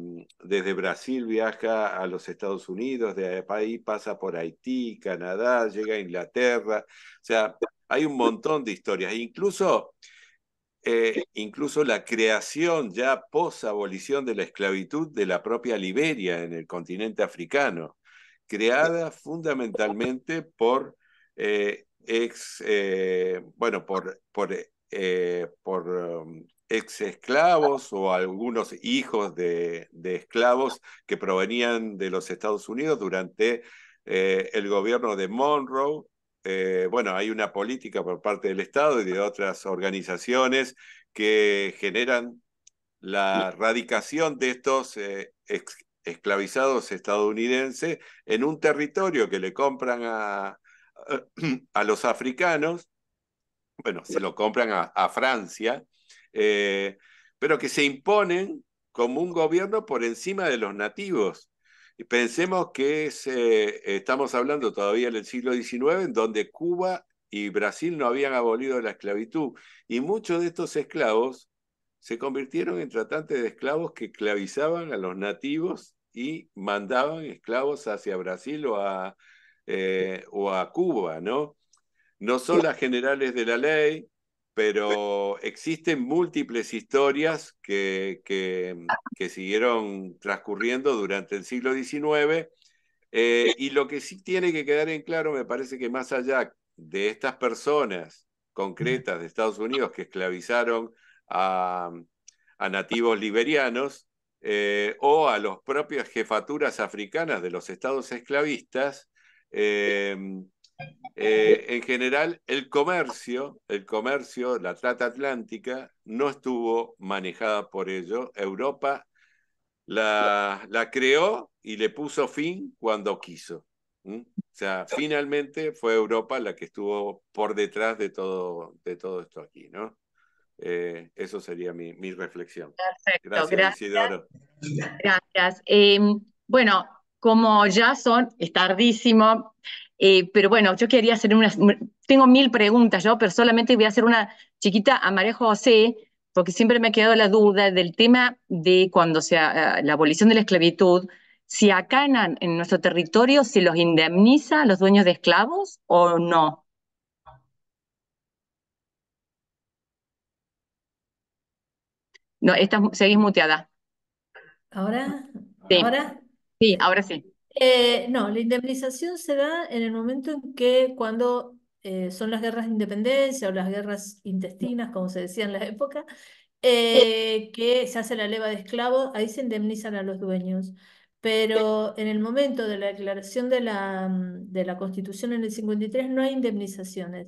desde Brasil viaja a los Estados Unidos, de ahí pasa por Haití, Canadá, llega a Inglaterra, o sea, hay un montón de historias, incluso eh, incluso la creación ya pos-abolición de la esclavitud de la propia Liberia en el continente africano, creada fundamentalmente por eh, ex, eh, bueno, por, por, um, ex esclavos o algunos hijos de, esclavos que provenían de los Estados Unidos durante el gobierno de Monroe eh, bueno, hay una política por parte del Estado y de otras organizaciones que generan la radicación de estos eh, esclavizados estadounidenses en un territorio que le compran a, los africanos, bueno, se lo compran a, Francia, eh, pero que se imponen como un gobierno por encima de los nativos. Pensemos que eh, estamos hablando todavía del siglo XIX, en donde Cuba y Brasil no habían abolido la esclavitud, y muchos de estos esclavos se convirtieron en tratantes de esclavos que esclavizaban a los nativos y mandaban esclavos hacia Brasil o a, eh, o a Cuba, ¿no? No son las generales de la ley, pero existen múltiples historias que, que, siguieron transcurriendo durante el siglo XIX eh, y lo que sí tiene que quedar en claro, me parece que más allá de estas personas concretas de Estados Unidos que esclavizaron a, nativos liberianos eh, o a las propias jefaturas africanas de los estados esclavistas, eh, eh, eh, en general, el comercio, el comercio, la trata atlántica, no estuvo manejada por ello. Europa la, creó y le puso fin cuando quiso. O sea, finalmente fue Europa la que estuvo por detrás de todo, de todo esto aquí, ¿no? Eh, eso sería mi, reflexión. Perfecto, gracias, gracias. Gracias. Em, bueno, como ya son, es tardísimo, eh, pero bueno, yo quería hacer unas, tengo mil preguntas yo, pero solamente voy a hacer una chiquita a María José, porque siempre me ha quedado la duda del tema de cuando sea ah, la abolición de la esclavitud, si acá en, nuestro territorio se los indemniza a los dueños de esclavos o no. No, estás, seguís muteada. ¿Ahora? Sí. ¿Ahora? ahora sí. Eh, no, la indemnización se da en el momento en que cuando eh, son las guerras de independencia o las guerras intestinas, como se decía en la época, eh, que se hace la leva de esclavos, ahí se indemnizan a los dueños. Pero en el momento de la declaración de la, mm, de la Constitución en el 53 no hay indemnizaciones.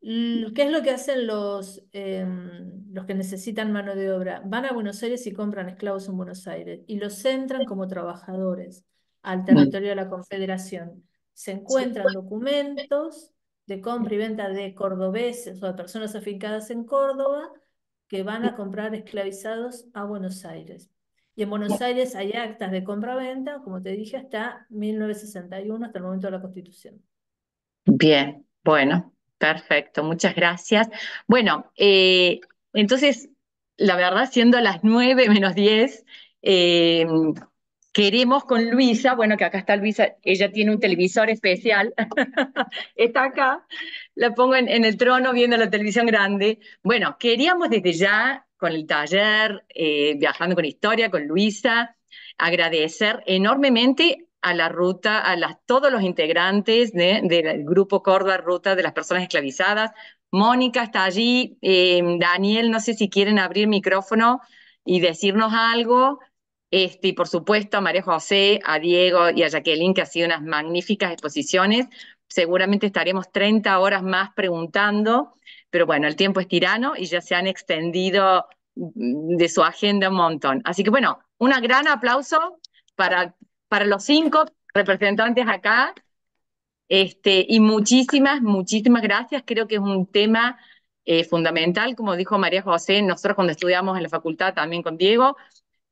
¿Qué es lo que hacen los, em, los que necesitan mano de obra? Van a Buenos Aires y compran esclavos en Buenos Aires y los centran como trabajadores al territorio de la Confederación. Se encuentran documentos de compra y venta de cordobeses o de personas afincadas en Córdoba que van a comprar esclavizados a Buenos Aires. Y en Buenos Aires hay actas de compra-venta, como te dije, hasta 1961, hasta el momento de la Constitución. Bien, bueno, perfecto, muchas gracias. Bueno, eh, entonces, la verdad, siendo las 9 menos 10, queremos con Luisa, bueno, que acá está Luisa, ella tiene un televisor especial, está acá, la pongo en, el trono viendo la televisión grande. Bueno, queríamos desde ya, con el taller, eh, viajando con historia, con Luisa, agradecer enormemente a la ruta, a las, todos los integrantes del grupo Córdoba Ruta de las Personas Esclavizadas. Mónica está allí, eh, Daniel, no sé si quieren abrir micrófono y decirnos algo. Este, y por supuesto a María José, a Diego y a Jacqueline, que ha sido unas magníficas exposiciones. Seguramente estaremos 30 horas más preguntando, pero bueno, el tiempo es tirano y ya se han extendido mm, de su agenda un montón. Así que bueno, un gran aplauso para, para los cinco representantes acá. Este, y muchísimas, muchísimas gracias. Creo que es un tema eh, fundamental, como dijo María José, nosotros cuando estudiamos en la facultad también con Diego,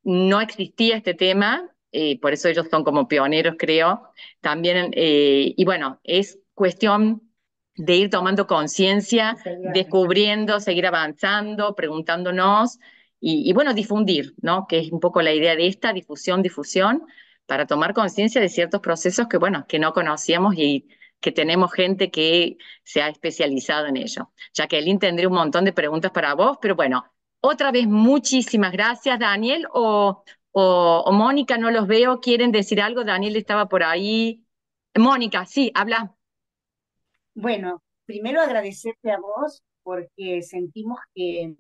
no existía este tema, eh, por eso ellos son como pioneros, creo. También, eh, y bueno, es cuestión de ir tomando conciencia, descubriendo, seguir avanzando, preguntándonos y, y, bueno, difundir, ¿no? Que es un poco la idea de esta difusión, difusión, para tomar conciencia de ciertos procesos que, bueno, que no conocíamos y que tenemos gente que se ha especializado en ello. Ya que Jacqueline tendría un montón de preguntas para vos, pero bueno, otra vez, muchísimas gracias, Daniel. O, Mónica, no los veo, quieren decir algo. Daniel estaba por ahí. Mónica, sí, habla. Bueno, primero agradecerte a vos porque sentimos que,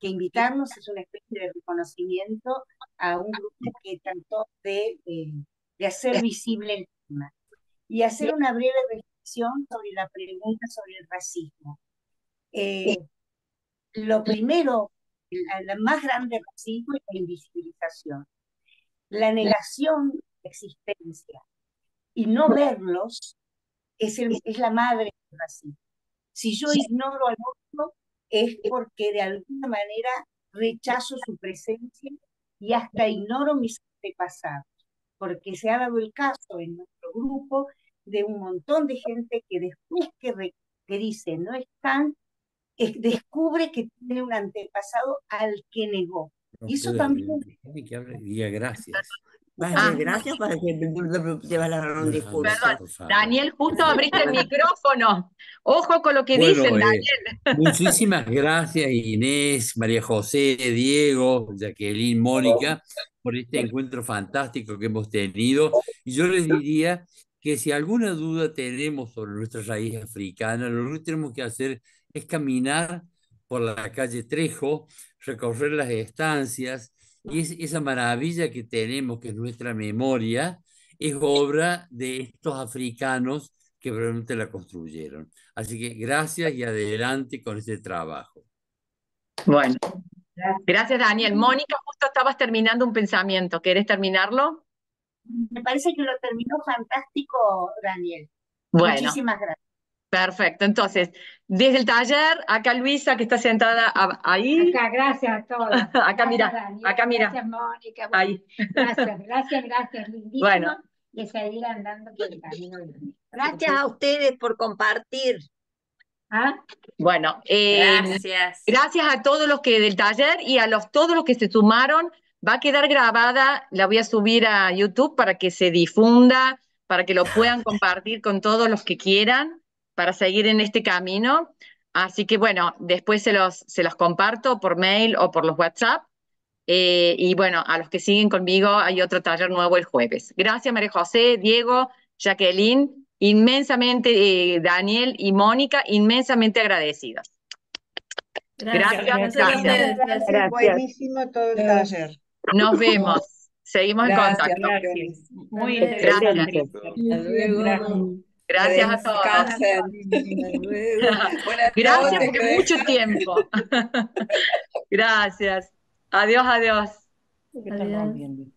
que invitarnos es una especie de reconocimiento a un grupo que trató de, eh, de, hacer visible el tema y hacer una breve reflexión sobre la pregunta sobre el racismo. Eh, lo primero la más grande racismo es la invisibilización. La negación de existencia y no verlos es, es la madre del racismo. Si yo ignoro al otro es porque de alguna manera rechazo su presencia y hasta ignoro mis antepasados, porque se ha dado el caso en nuestro grupo de un montón de gente que después que dice no están, descubre que tiene un antepasado al que negó. y eso también. gracias. Daniel, justo abriste el micrófono. Ojo con lo que dicen, eh, Daniel. muchísimas gracias, Inés, María José, Diego, Jacqueline, Mónica, por este encuentro fantástico que hemos tenido. Y yo les diría que si alguna duda tenemos sobre nuestra raíz africana, lo que tenemos que hacer es caminar por la calle Trejo, recorrer las estancias, y esa maravilla que tenemos, que es nuestra memoria, es obra de estos africanos que realmente la construyeron. Así que gracias y adelante con este trabajo. Bueno, gracias Daniel. Mónica, justo estabas terminando un pensamiento. ¿Querés terminarlo? Me parece que lo terminó fantástico, Daniel. Muchísimas gracias. Perfecto, entonces, desde el taller, acá Luisa que está sentada ahí. Acá, gracias a todos. acá mira, acá mira. Gracias Mónica. Gracias, gracias, gracias, Bueno. andando por el camino. Gracias a ustedes por compartir. ¿Ah? Bueno, eh, gracias. Gracias a todos los que del taller y a los, todos los que se sumaron. Va a quedar grabada, la voy a subir a YouTube para que se difunda, para que lo puedan compartir con todos los que quieran para seguir en este camino. Así que bueno, después se los, se los comparto por mail o por los WhatsApp. Eh, y bueno, a los que siguen conmigo hay otro taller nuevo el jueves. Gracias María José, Diego, Jacqueline, inmensamente, eh, Daniel y Mónica, inmensamente agradecidos. Gracias. Gracias. Buenísimo todo el taller. Nos vemos. Seguimos en contacto. Muy Gracias. luego. Gracias a todos. Gracias porque mucho tiempo. Gracias. Adiós, adiós. adiós.